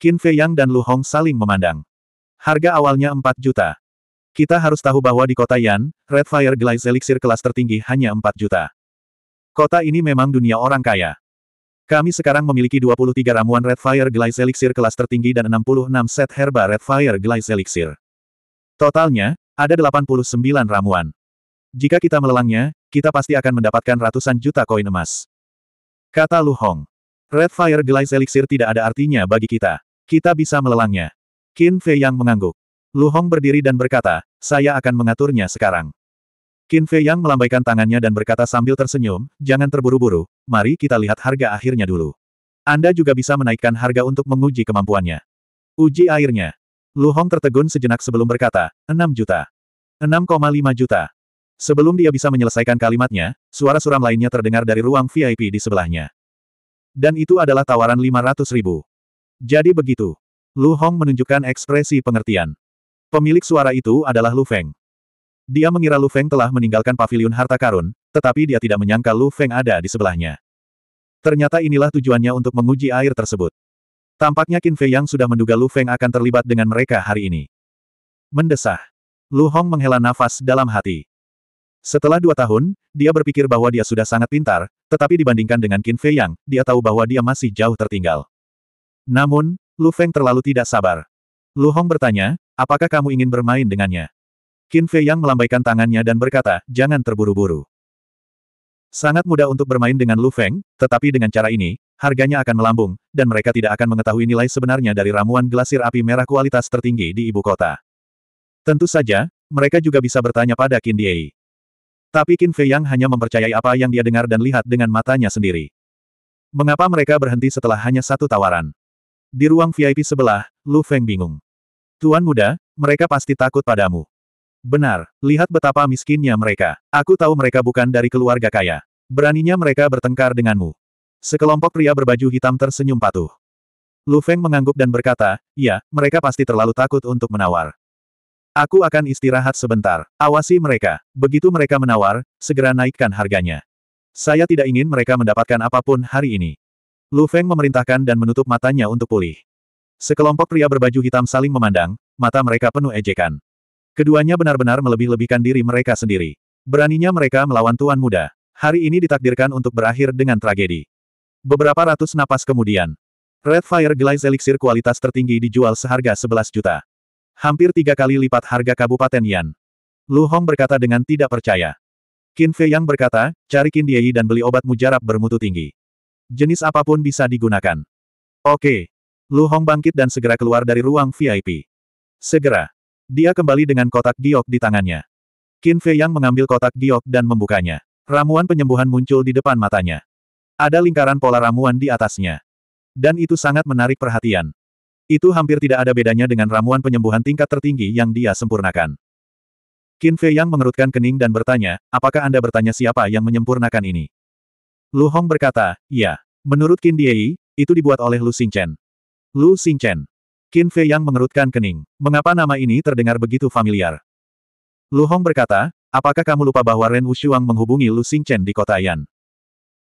Qin Fei Yang dan Lu Hong saling memandang. Harga awalnya 4 juta. Kita harus tahu bahwa di kota Yan, Red Fire Glaze Elixir kelas tertinggi hanya 4 juta. Kota ini memang dunia orang kaya. Kami sekarang memiliki 23 ramuan Red Fire Glaze Elixir kelas tertinggi dan 66 set herba Red Fire Glaze Elixir. Totalnya, ada 89 ramuan. Jika kita melelangnya, kita pasti akan mendapatkan ratusan juta koin emas. Kata Lu Hong. Red Fire Glaze Elixir tidak ada artinya bagi kita. Kita bisa melelangnya. Qin Fei yang mengangguk. Lu Hong berdiri dan berkata, saya akan mengaturnya sekarang. Qin Fei Yang melambaikan tangannya dan berkata sambil tersenyum, jangan terburu-buru, mari kita lihat harga akhirnya dulu. Anda juga bisa menaikkan harga untuk menguji kemampuannya. Uji airnya. Lu Hong tertegun sejenak sebelum berkata, 6 juta. 6,5 juta. Sebelum dia bisa menyelesaikan kalimatnya, suara suram lainnya terdengar dari ruang VIP di sebelahnya. Dan itu adalah tawaran 500 ribu. Jadi begitu. Lu Hong menunjukkan ekspresi pengertian. Pemilik suara itu adalah Lu Feng. Dia mengira Lu Feng telah meninggalkan pavilion harta karun, tetapi dia tidak menyangka Lu Feng ada di sebelahnya. Ternyata inilah tujuannya untuk menguji air tersebut. Tampaknya Qin Fei Yang sudah menduga Lu Feng akan terlibat dengan mereka hari ini. Mendesah. Lu Hong menghela nafas dalam hati. Setelah dua tahun, dia berpikir bahwa dia sudah sangat pintar, tetapi dibandingkan dengan Qin Fei Yang, dia tahu bahwa dia masih jauh tertinggal. Namun, Lu Feng terlalu tidak sabar. Lu Hong bertanya, apakah kamu ingin bermain dengannya? Qin Fei Yang melambaikan tangannya dan berkata, jangan terburu-buru. Sangat mudah untuk bermain dengan Lu Feng, tetapi dengan cara ini, harganya akan melambung, dan mereka tidak akan mengetahui nilai sebenarnya dari ramuan glasir api merah kualitas tertinggi di ibu kota. Tentu saja, mereka juga bisa bertanya pada Qin Diei. Tapi Qin Fei Yang hanya mempercayai apa yang dia dengar dan lihat dengan matanya sendiri. Mengapa mereka berhenti setelah hanya satu tawaran? Di ruang VIP sebelah, Lu Feng bingung. Tuan muda, mereka pasti takut padamu. Benar, lihat betapa miskinnya mereka. Aku tahu mereka bukan dari keluarga kaya. Beraninya mereka bertengkar denganmu. Sekelompok pria berbaju hitam tersenyum patuh. Lu Feng mengangguk dan berkata, ya, mereka pasti terlalu takut untuk menawar. Aku akan istirahat sebentar. Awasi mereka. Begitu mereka menawar, segera naikkan harganya. Saya tidak ingin mereka mendapatkan apapun hari ini. Lu Feng memerintahkan dan menutup matanya untuk pulih. Sekelompok pria berbaju hitam saling memandang, mata mereka penuh ejekan. Keduanya benar-benar melebih-lebihkan diri mereka sendiri. Beraninya mereka melawan Tuan Muda. Hari ini ditakdirkan untuk berakhir dengan tragedi. Beberapa ratus napas kemudian, Red Fire Glaze Elixir kualitas tertinggi dijual seharga 11 juta. Hampir tiga kali lipat harga Kabupaten Yan. Lu Hong berkata dengan tidak percaya. Qin Fei Yang berkata, cari Qin Diei dan beli obat mujarab bermutu tinggi. Jenis apapun bisa digunakan. Oke. Lu Hong bangkit dan segera keluar dari ruang VIP. Segera. Dia kembali dengan kotak giok di tangannya. Qin Fei Yang mengambil kotak giok dan membukanya. Ramuan penyembuhan muncul di depan matanya. Ada lingkaran pola ramuan di atasnya. Dan itu sangat menarik perhatian. Itu hampir tidak ada bedanya dengan ramuan penyembuhan tingkat tertinggi yang dia sempurnakan. Qin Fei Yang mengerutkan kening dan bertanya, apakah Anda bertanya siapa yang menyempurnakan ini? Lu Hong berkata, "Ya. Menurut Qin Diei, itu dibuat oleh Lu Xingchen. Lu Xingchen, Qin Fei yang mengerutkan kening. Mengapa nama ini terdengar begitu familiar? Lu Hong berkata, apakah kamu lupa bahwa Ren Wushuang menghubungi Lu Xingchen di kota Yan?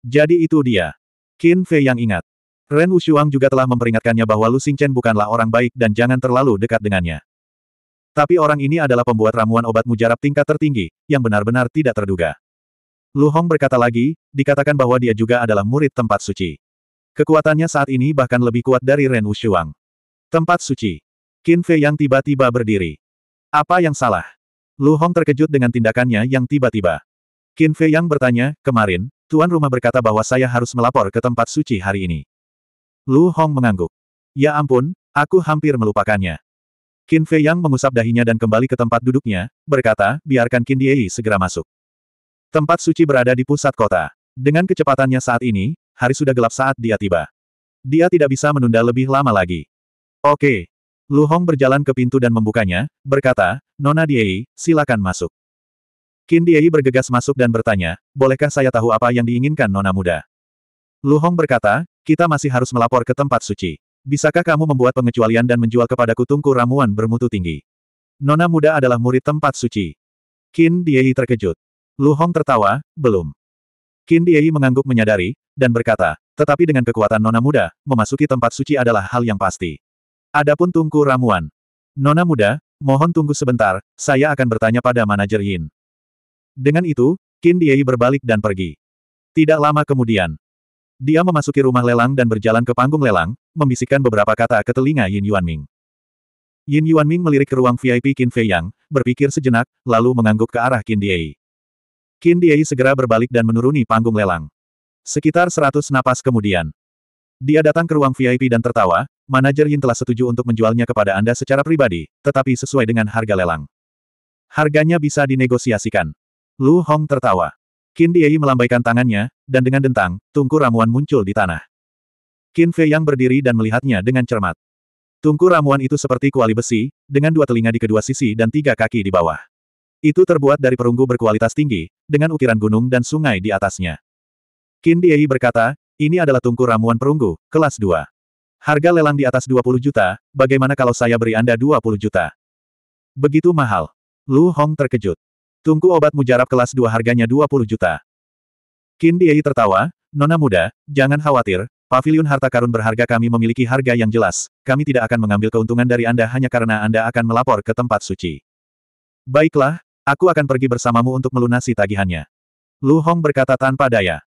Jadi itu dia. Qin Fei yang ingat. Ren Wushuang juga telah memperingatkannya bahwa Lu Xingchen bukanlah orang baik dan jangan terlalu dekat dengannya. Tapi orang ini adalah pembuat ramuan obat mujarab tingkat tertinggi, yang benar-benar tidak terduga. Lu Hong berkata lagi, dikatakan bahwa dia juga adalah murid tempat suci. Kekuatannya saat ini bahkan lebih kuat dari Ren Wushuang. Tempat suci. Qin Fei yang tiba-tiba berdiri. Apa yang salah? Lu Hong terkejut dengan tindakannya yang tiba-tiba. Qin Fei yang bertanya, kemarin, tuan rumah berkata bahwa saya harus melapor ke tempat suci hari ini. Lu Hong mengangguk. Ya ampun, aku hampir melupakannya. Qin Fei yang mengusap dahinya dan kembali ke tempat duduknya, berkata, biarkan Qin Diei segera masuk. Tempat suci berada di pusat kota. Dengan kecepatannya saat ini, hari sudah gelap saat dia tiba. Dia tidak bisa menunda lebih lama lagi. Oke. Lu Hong berjalan ke pintu dan membukanya, berkata, Nona Diei, silakan masuk. Qin Diei bergegas masuk dan bertanya, bolehkah saya tahu apa yang diinginkan Nona Muda? Lu Hong berkata, kita masih harus melapor ke tempat suci. Bisakah kamu membuat pengecualian dan menjual kepadaku tungku ramuan bermutu tinggi? Nona Muda adalah murid tempat suci. Qin Diei terkejut. Lu Hong tertawa, belum. Qin Diei mengangguk menyadari, dan berkata, tetapi dengan kekuatan Nona Muda, memasuki tempat suci adalah hal yang pasti. Adapun Tungku Ramuan. Nona muda, mohon tunggu sebentar, saya akan bertanya pada manajer Yin. Dengan itu, Qin Diei berbalik dan pergi. Tidak lama kemudian, dia memasuki rumah lelang dan berjalan ke panggung lelang, membisikkan beberapa kata ke telinga Yin Yuanming. Yin Yuanming melirik ke ruang VIP Qin Fei Yang, berpikir sejenak, lalu mengangguk ke arah Qin Diei. Qin Diei segera berbalik dan menuruni panggung lelang. Sekitar seratus napas kemudian. Dia datang ke ruang VIP dan tertawa, manajer Yin telah setuju untuk menjualnya kepada Anda secara pribadi, tetapi sesuai dengan harga lelang. Harganya bisa dinegosiasikan. Lu Hong tertawa. Qin Diei melambaikan tangannya, dan dengan dentang, tungku ramuan muncul di tanah. Qin Fei yang berdiri dan melihatnya dengan cermat. Tungku ramuan itu seperti kuali besi, dengan dua telinga di kedua sisi dan tiga kaki di bawah. Itu terbuat dari perunggu berkualitas tinggi, dengan ukiran gunung dan sungai di atasnya. Qin Diei berkata, ini adalah tungku ramuan perunggu, kelas 2. Harga lelang di atas 20 juta, bagaimana kalau saya beri Anda 20 juta? Begitu mahal. Lu Hong terkejut. Tungku obat mujarab kelas 2 harganya 20 juta. Qin Diei tertawa, Nona muda, jangan khawatir, pavilion harta karun berharga kami memiliki harga yang jelas, kami tidak akan mengambil keuntungan dari Anda hanya karena Anda akan melapor ke tempat suci. Baiklah, aku akan pergi bersamamu untuk melunasi tagihannya. Lu Hong berkata tanpa daya.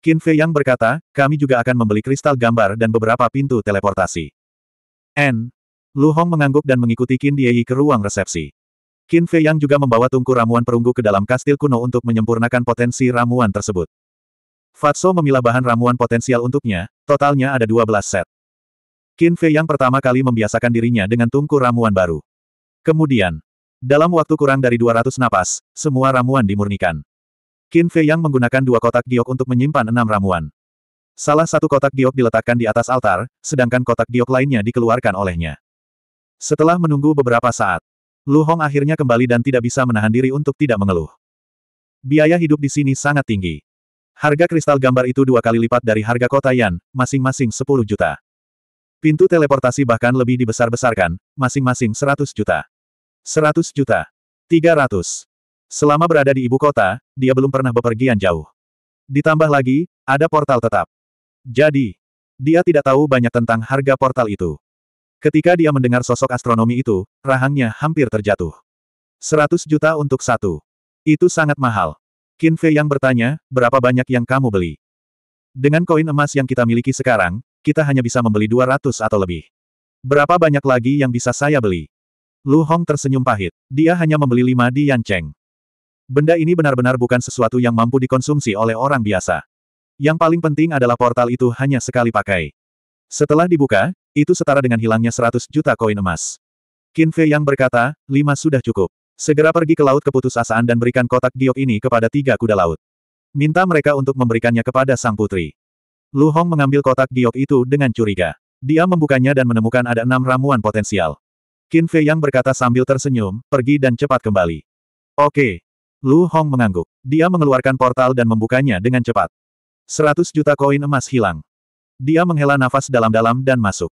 Qin Fei Yang berkata, kami juga akan membeli kristal gambar dan beberapa pintu teleportasi. N. Lu Hong mengangguk dan mengikuti Qin Dieyi ke ruang resepsi. Qin Fei Yang juga membawa tungku ramuan perunggu ke dalam kastil kuno untuk menyempurnakan potensi ramuan tersebut. Fatso memilah bahan ramuan potensial untuknya, totalnya ada 12 set. Qin Fei Yang pertama kali membiasakan dirinya dengan tungku ramuan baru. Kemudian, dalam waktu kurang dari 200 napas, semua ramuan dimurnikan. Qin Fei Yang menggunakan dua kotak giok untuk menyimpan enam ramuan. Salah satu kotak giok diletakkan di atas altar, sedangkan kotak giok lainnya dikeluarkan olehnya. Setelah menunggu beberapa saat, Lu Hong akhirnya kembali dan tidak bisa menahan diri untuk tidak mengeluh. Biaya hidup di sini sangat tinggi. Harga kristal gambar itu dua kali lipat dari harga kota Yan, masing-masing 10 juta. Pintu teleportasi bahkan lebih dibesar-besarkan, masing-masing 100 juta. 100 juta. 300. Selama berada di ibu kota, dia belum pernah bepergian jauh. Ditambah lagi, ada portal tetap. Jadi, dia tidak tahu banyak tentang harga portal itu. Ketika dia mendengar sosok astronomi itu, rahangnya hampir terjatuh. 100 juta untuk satu. Itu sangat mahal. Qin Fei yang bertanya, berapa banyak yang kamu beli? Dengan koin emas yang kita miliki sekarang, kita hanya bisa membeli 200 atau lebih. Berapa banyak lagi yang bisa saya beli? Lu Hong tersenyum pahit. Dia hanya membeli lima di Yan Cheng. Benda ini benar-benar bukan sesuatu yang mampu dikonsumsi oleh orang biasa. Yang paling penting adalah portal itu hanya sekali pakai. Setelah dibuka, itu setara dengan hilangnya 100 juta koin emas. Qin Fei yang berkata, lima sudah cukup. Segera pergi ke laut keputusasaan dan berikan kotak giok ini kepada tiga kuda laut. Minta mereka untuk memberikannya kepada sang putri. Lu Hong mengambil kotak giok itu dengan curiga. Dia membukanya dan menemukan ada enam ramuan potensial. Qin Fei yang berkata sambil tersenyum, pergi dan cepat kembali. Oke, Lu Hong mengangguk. Dia mengeluarkan portal dan membukanya dengan cepat. Seratus juta koin emas hilang. Dia menghela nafas dalam-dalam dan masuk.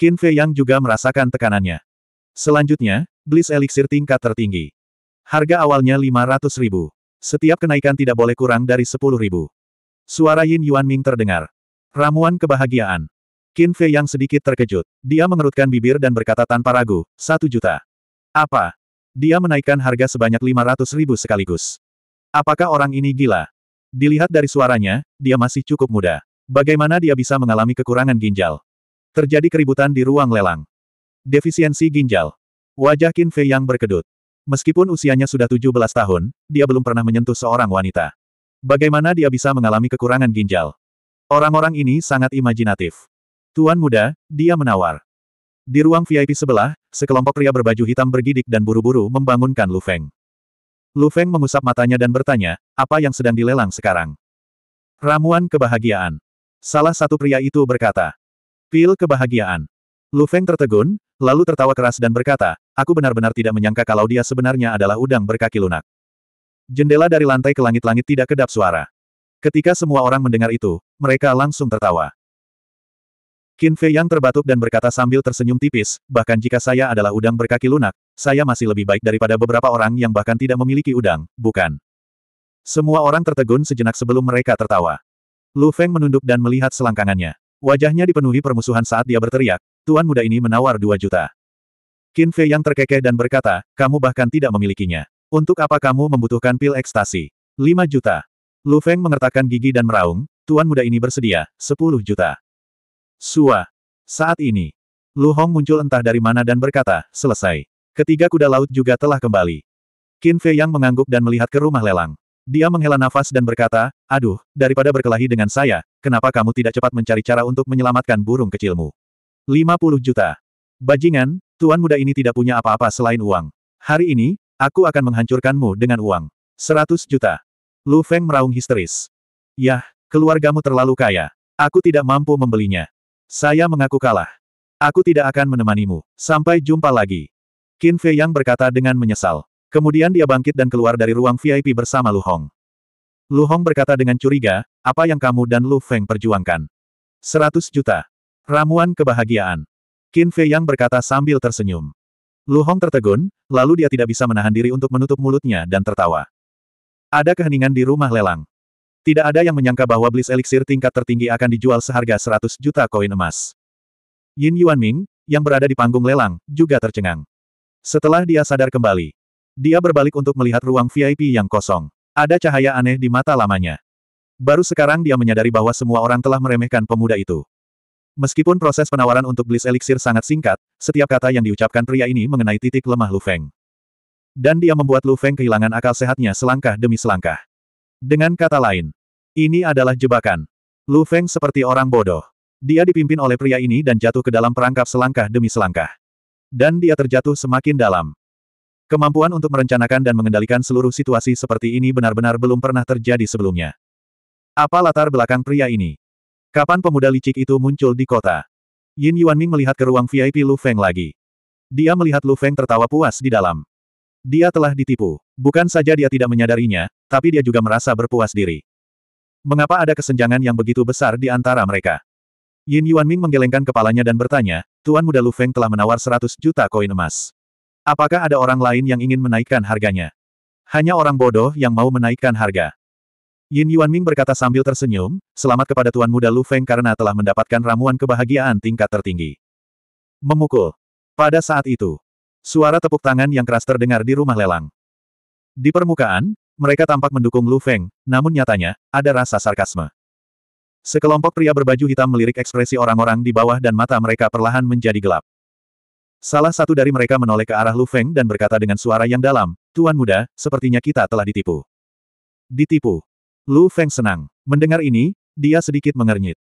Qin Fei Yang juga merasakan tekanannya. Selanjutnya, Bliss Elixir tingkat tertinggi. Harga awalnya 500 ribu. Setiap kenaikan tidak boleh kurang dari 10 ribu. Suara Yin Yuan Ming terdengar. Ramuan kebahagiaan. Qin Fei Yang sedikit terkejut. Dia mengerutkan bibir dan berkata tanpa ragu, satu juta. Apa? Dia menaikkan harga sebanyak 500 ribu sekaligus. Apakah orang ini gila? Dilihat dari suaranya, dia masih cukup muda. Bagaimana dia bisa mengalami kekurangan ginjal? Terjadi keributan di ruang lelang. Defisiensi ginjal. Wajah Qin Fei yang berkedut. Meskipun usianya sudah 17 tahun, dia belum pernah menyentuh seorang wanita. Bagaimana dia bisa mengalami kekurangan ginjal? Orang-orang ini sangat imajinatif. Tuan muda, dia menawar. Di ruang VIP sebelah, sekelompok pria berbaju hitam bergidik dan buru-buru membangunkan Lu Feng. Lu Feng mengusap matanya dan bertanya, apa yang sedang dilelang sekarang? Ramuan kebahagiaan. Salah satu pria itu berkata, pil kebahagiaan. Lu Feng tertegun, lalu tertawa keras dan berkata, aku benar-benar tidak menyangka kalau dia sebenarnya adalah udang berkaki lunak. Jendela dari lantai ke langit-langit tidak kedap suara. Ketika semua orang mendengar itu, mereka langsung tertawa. Qin Fei Yang terbatuk dan berkata sambil tersenyum tipis, bahkan jika saya adalah udang berkaki lunak, saya masih lebih baik daripada beberapa orang yang bahkan tidak memiliki udang, bukan? Semua orang tertegun sejenak sebelum mereka tertawa. Lu Feng menunduk dan melihat selangkangannya. Wajahnya dipenuhi permusuhan saat dia berteriak, Tuan muda ini menawar dua juta. Qin Fei yang terkekeh dan berkata, kamu bahkan tidak memilikinya. Untuk apa kamu membutuhkan pil ekstasi? Lima juta. Lu Feng mengertakkan gigi dan meraung, Tuan muda ini bersedia, sepuluh juta. Sua. Saat ini, Lu Hong muncul entah dari mana dan berkata, selesai. Ketiga kuda laut juga telah kembali. Qin Fei Yang mengangguk dan melihat ke rumah lelang. Dia menghela nafas dan berkata, aduh, daripada berkelahi dengan saya, kenapa kamu tidak cepat mencari cara untuk menyelamatkan burung kecilmu? 50 juta. Bajingan, tuan muda ini tidak punya apa-apa selain uang. Hari ini, aku akan menghancurkanmu dengan uang. 100 juta. Lu Feng meraung histeris. Yah, keluargamu terlalu kaya. Aku tidak mampu membelinya. Saya mengaku kalah. Aku tidak akan menemanimu. Sampai jumpa lagi. Qin Fei Yang berkata dengan menyesal. Kemudian dia bangkit dan keluar dari ruang VIP bersama Lu Hong. Lu Hong berkata dengan curiga, apa yang kamu dan Lu Feng perjuangkan? 100 juta. Ramuan kebahagiaan. Qin Fei Yang berkata sambil tersenyum. Lu Hong tertegun, lalu dia tidak bisa menahan diri untuk menutup mulutnya dan tertawa. Ada keheningan di rumah lelang. Tidak ada yang menyangka bahwa Bliss Elixir tingkat tertinggi akan dijual seharga 100 juta koin emas. Yin Yuanming, yang berada di panggung lelang, juga tercengang. Setelah dia sadar kembali, dia berbalik untuk melihat ruang VIP yang kosong. Ada cahaya aneh di mata lamanya. Baru sekarang dia menyadari bahwa semua orang telah meremehkan pemuda itu. Meskipun proses penawaran untuk Bliss Elixir sangat singkat, setiap kata yang diucapkan pria ini mengenai titik lemah Lu Feng. Dan dia membuat Lu Feng kehilangan akal sehatnya selangkah demi selangkah. Dengan kata lain, ini adalah jebakan. Lu Feng seperti orang bodoh. Dia dipimpin oleh pria ini dan jatuh ke dalam perangkap selangkah demi selangkah. Dan dia terjatuh semakin dalam. Kemampuan untuk merencanakan dan mengendalikan seluruh situasi seperti ini benar-benar belum pernah terjadi sebelumnya. Apa latar belakang pria ini? Kapan pemuda licik itu muncul di kota? Yin Yuanming melihat ke ruang VIP Lu Feng lagi. Dia melihat Lu Feng tertawa puas di dalam. Dia telah ditipu. Bukan saja dia tidak menyadarinya, tapi dia juga merasa berpuas diri. Mengapa ada kesenjangan yang begitu besar di antara mereka? Yin Yuanming menggelengkan kepalanya dan bertanya, Tuan Muda Lu Feng telah menawar 100 juta koin emas. Apakah ada orang lain yang ingin menaikkan harganya? Hanya orang bodoh yang mau menaikkan harga. Yin Yuanming berkata sambil tersenyum, selamat kepada Tuan Muda Lu Feng karena telah mendapatkan ramuan kebahagiaan tingkat tertinggi. Memukul. Pada saat itu, Suara tepuk tangan yang keras terdengar di rumah lelang. Di permukaan, mereka tampak mendukung Lu Feng, namun nyatanya, ada rasa sarkasme. Sekelompok pria berbaju hitam melirik ekspresi orang-orang di bawah dan mata mereka perlahan menjadi gelap. Salah satu dari mereka menoleh ke arah Lu Feng dan berkata dengan suara yang dalam, Tuan muda, sepertinya kita telah ditipu. Ditipu. Lu Feng senang. Mendengar ini, dia sedikit mengernyit.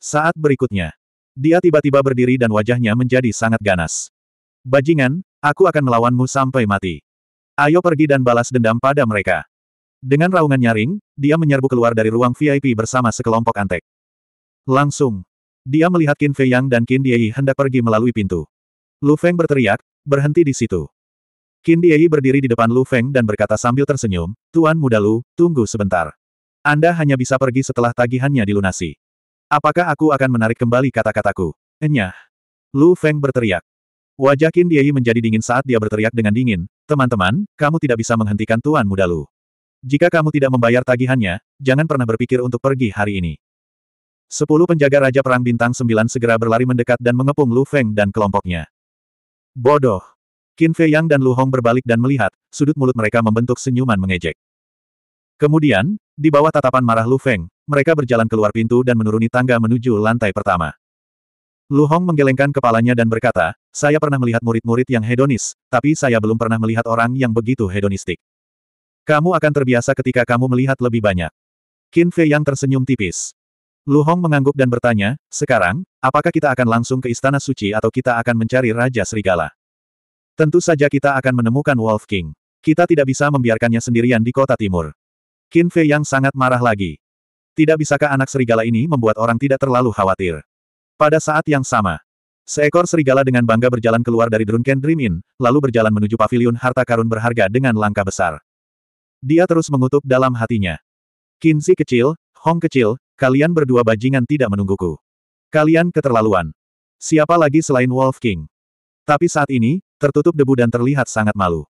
Saat berikutnya, dia tiba-tiba berdiri dan wajahnya menjadi sangat ganas. Bajingan, Aku akan melawanmu sampai mati. Ayo pergi dan balas dendam pada mereka. Dengan raungan nyaring, dia menyerbu keluar dari ruang VIP bersama sekelompok antek. Langsung. Dia melihat Qin Fei Yang dan Qin Diei hendak pergi melalui pintu. Lu Feng berteriak, berhenti di situ. Qin Diei berdiri di depan Lu Feng dan berkata sambil tersenyum, Tuan muda Lu, tunggu sebentar. Anda hanya bisa pergi setelah tagihannya dilunasi. Apakah aku akan menarik kembali kata-kataku? Enyah. Lu Feng berteriak. Wajah Qin Diei menjadi dingin saat dia berteriak dengan dingin, teman-teman, kamu tidak bisa menghentikan Tuan Muda Lu. Jika kamu tidak membayar tagihannya, jangan pernah berpikir untuk pergi hari ini. Sepuluh penjaga Raja Perang Bintang Sembilan segera berlari mendekat dan mengepung Lu Feng dan kelompoknya. Bodoh! Qin Fei Yang dan Lu Hong berbalik dan melihat, sudut mulut mereka membentuk senyuman mengejek. Kemudian, di bawah tatapan marah Lu Feng, mereka berjalan keluar pintu dan menuruni tangga menuju lantai pertama. Lu Hong menggelengkan kepalanya dan berkata, saya pernah melihat murid-murid yang hedonis, tapi saya belum pernah melihat orang yang begitu hedonistik. Kamu akan terbiasa ketika kamu melihat lebih banyak. Qin Fei yang tersenyum tipis. Lu Hong mengangguk dan bertanya, sekarang, apakah kita akan langsung ke Istana Suci atau kita akan mencari Raja Serigala? Tentu saja kita akan menemukan Wolf King. Kita tidak bisa membiarkannya sendirian di kota timur. Qin Fei yang sangat marah lagi. Tidak bisakah anak serigala ini membuat orang tidak terlalu khawatir? Pada saat yang sama, seekor serigala dengan bangga berjalan keluar dari Drunken Dream Inn, lalu berjalan menuju pavilion harta karun berharga dengan langkah besar. Dia terus mengutuk dalam hatinya. Kinzi kecil, Hong kecil, kalian berdua bajingan tidak menungguku. Kalian keterlaluan. Siapa lagi selain Wolf King? Tapi saat ini, tertutup debu dan terlihat sangat malu.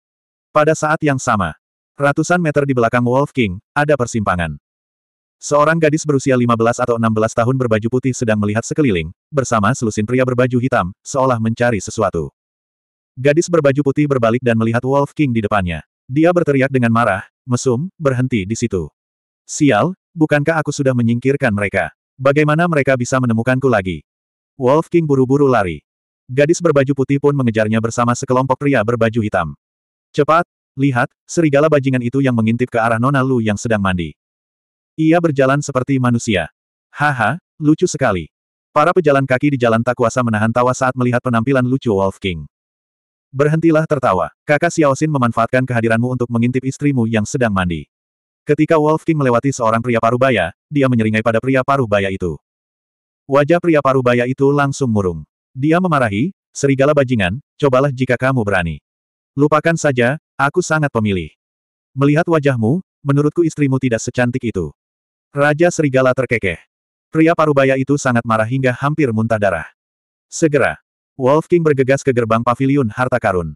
Pada saat yang sama, ratusan meter di belakang Wolf King, ada persimpangan. Seorang gadis berusia 15 atau 16 tahun berbaju putih sedang melihat sekeliling, bersama selusin pria berbaju hitam, seolah mencari sesuatu. Gadis berbaju putih berbalik dan melihat Wolf King di depannya. Dia berteriak dengan marah, mesum, berhenti di situ. Sial, bukankah aku sudah menyingkirkan mereka? Bagaimana mereka bisa menemukanku lagi? Wolf King buru-buru lari. Gadis berbaju putih pun mengejarnya bersama sekelompok pria berbaju hitam. Cepat, lihat, serigala bajingan itu yang mengintip ke arah Nona Lu yang sedang mandi. Ia berjalan seperti manusia. Haha, lucu sekali. Para pejalan kaki di jalan tak kuasa menahan tawa saat melihat penampilan lucu Wolf King. Berhentilah tertawa. Kakak Xiaoxin memanfaatkan kehadiranmu untuk mengintip istrimu yang sedang mandi. Ketika Wolf King melewati seorang pria paruh baya, dia menyeringai pada pria paruh baya itu. Wajah pria paruh baya itu langsung murung. Dia memarahi, serigala bajingan, cobalah jika kamu berani. Lupakan saja, aku sangat pemilih. Melihat wajahmu, menurutku istrimu tidak secantik itu. Raja Serigala terkekeh. Pria parubaya itu sangat marah hingga hampir muntah darah. Segera, Wolf King bergegas ke gerbang pavilion harta karun.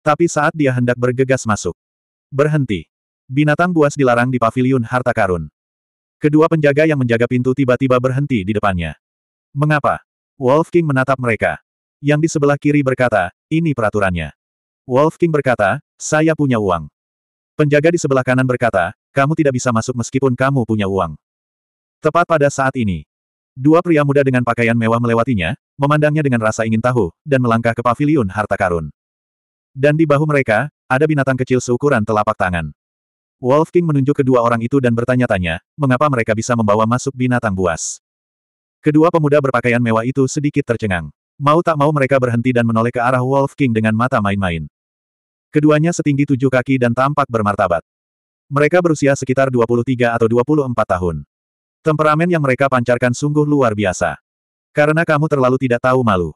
Tapi saat dia hendak bergegas masuk, berhenti. Binatang buas dilarang di pavilion harta karun. Kedua penjaga yang menjaga pintu tiba-tiba berhenti di depannya. Mengapa? Wolf King menatap mereka. Yang di sebelah kiri berkata, ini peraturannya. Wolf King berkata, saya punya uang. Penjaga di sebelah kanan berkata, kamu tidak bisa masuk meskipun kamu punya uang. Tepat pada saat ini, dua pria muda dengan pakaian mewah melewatinya, memandangnya dengan rasa ingin tahu, dan melangkah ke pavilion harta karun. Dan di bahu mereka, ada binatang kecil seukuran telapak tangan. Wolf King menunjuk kedua orang itu dan bertanya-tanya, mengapa mereka bisa membawa masuk binatang buas. Kedua pemuda berpakaian mewah itu sedikit tercengang. Mau tak mau mereka berhenti dan menoleh ke arah Wolf King dengan mata main-main. Keduanya setinggi tujuh kaki dan tampak bermartabat. Mereka berusia sekitar 23 atau 24 tahun. Temperamen yang mereka pancarkan sungguh luar biasa. Karena kamu terlalu tidak tahu malu.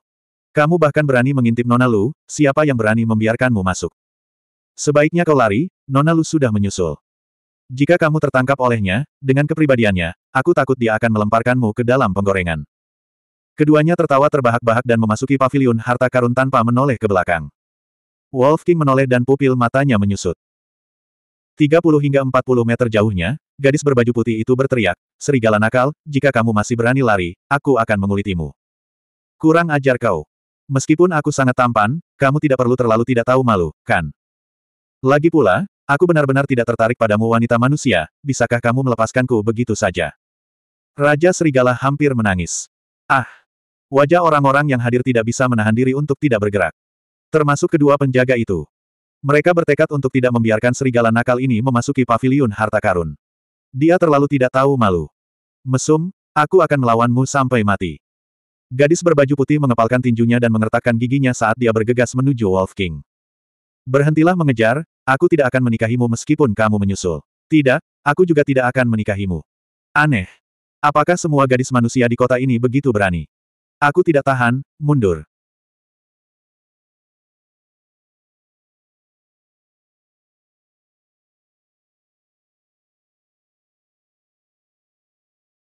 Kamu bahkan berani mengintip Nona Lu, siapa yang berani membiarkanmu masuk? Sebaiknya kau lari, Nona Lu sudah menyusul. Jika kamu tertangkap olehnya, dengan kepribadiannya, aku takut dia akan melemparkanmu ke dalam penggorengan. Keduanya tertawa terbahak-bahak dan memasuki paviliun harta karun tanpa menoleh ke belakang. Wolf King menoleh dan pupil matanya menyusut. 30 hingga 40 meter jauhnya, gadis berbaju putih itu berteriak, Serigala nakal, jika kamu masih berani lari, aku akan mengulitimu. Kurang ajar kau. Meskipun aku sangat tampan, kamu tidak perlu terlalu tidak tahu malu, kan? Lagi pula, aku benar-benar tidak tertarik padamu wanita manusia, bisakah kamu melepaskanku begitu saja? Raja Serigala hampir menangis. Ah! Wajah orang-orang yang hadir tidak bisa menahan diri untuk tidak bergerak. Termasuk kedua penjaga itu. Mereka bertekad untuk tidak membiarkan serigala nakal ini memasuki paviliun harta karun. Dia terlalu tidak tahu malu. Mesum, aku akan melawanmu sampai mati. Gadis berbaju putih mengepalkan tinjunya dan mengertakkan giginya saat dia bergegas menuju Wolf King. Berhentilah mengejar, aku tidak akan menikahimu meskipun kamu menyusul. Tidak, aku juga tidak akan menikahimu. Aneh. Apakah semua gadis manusia di kota ini begitu berani? Aku tidak tahan, mundur.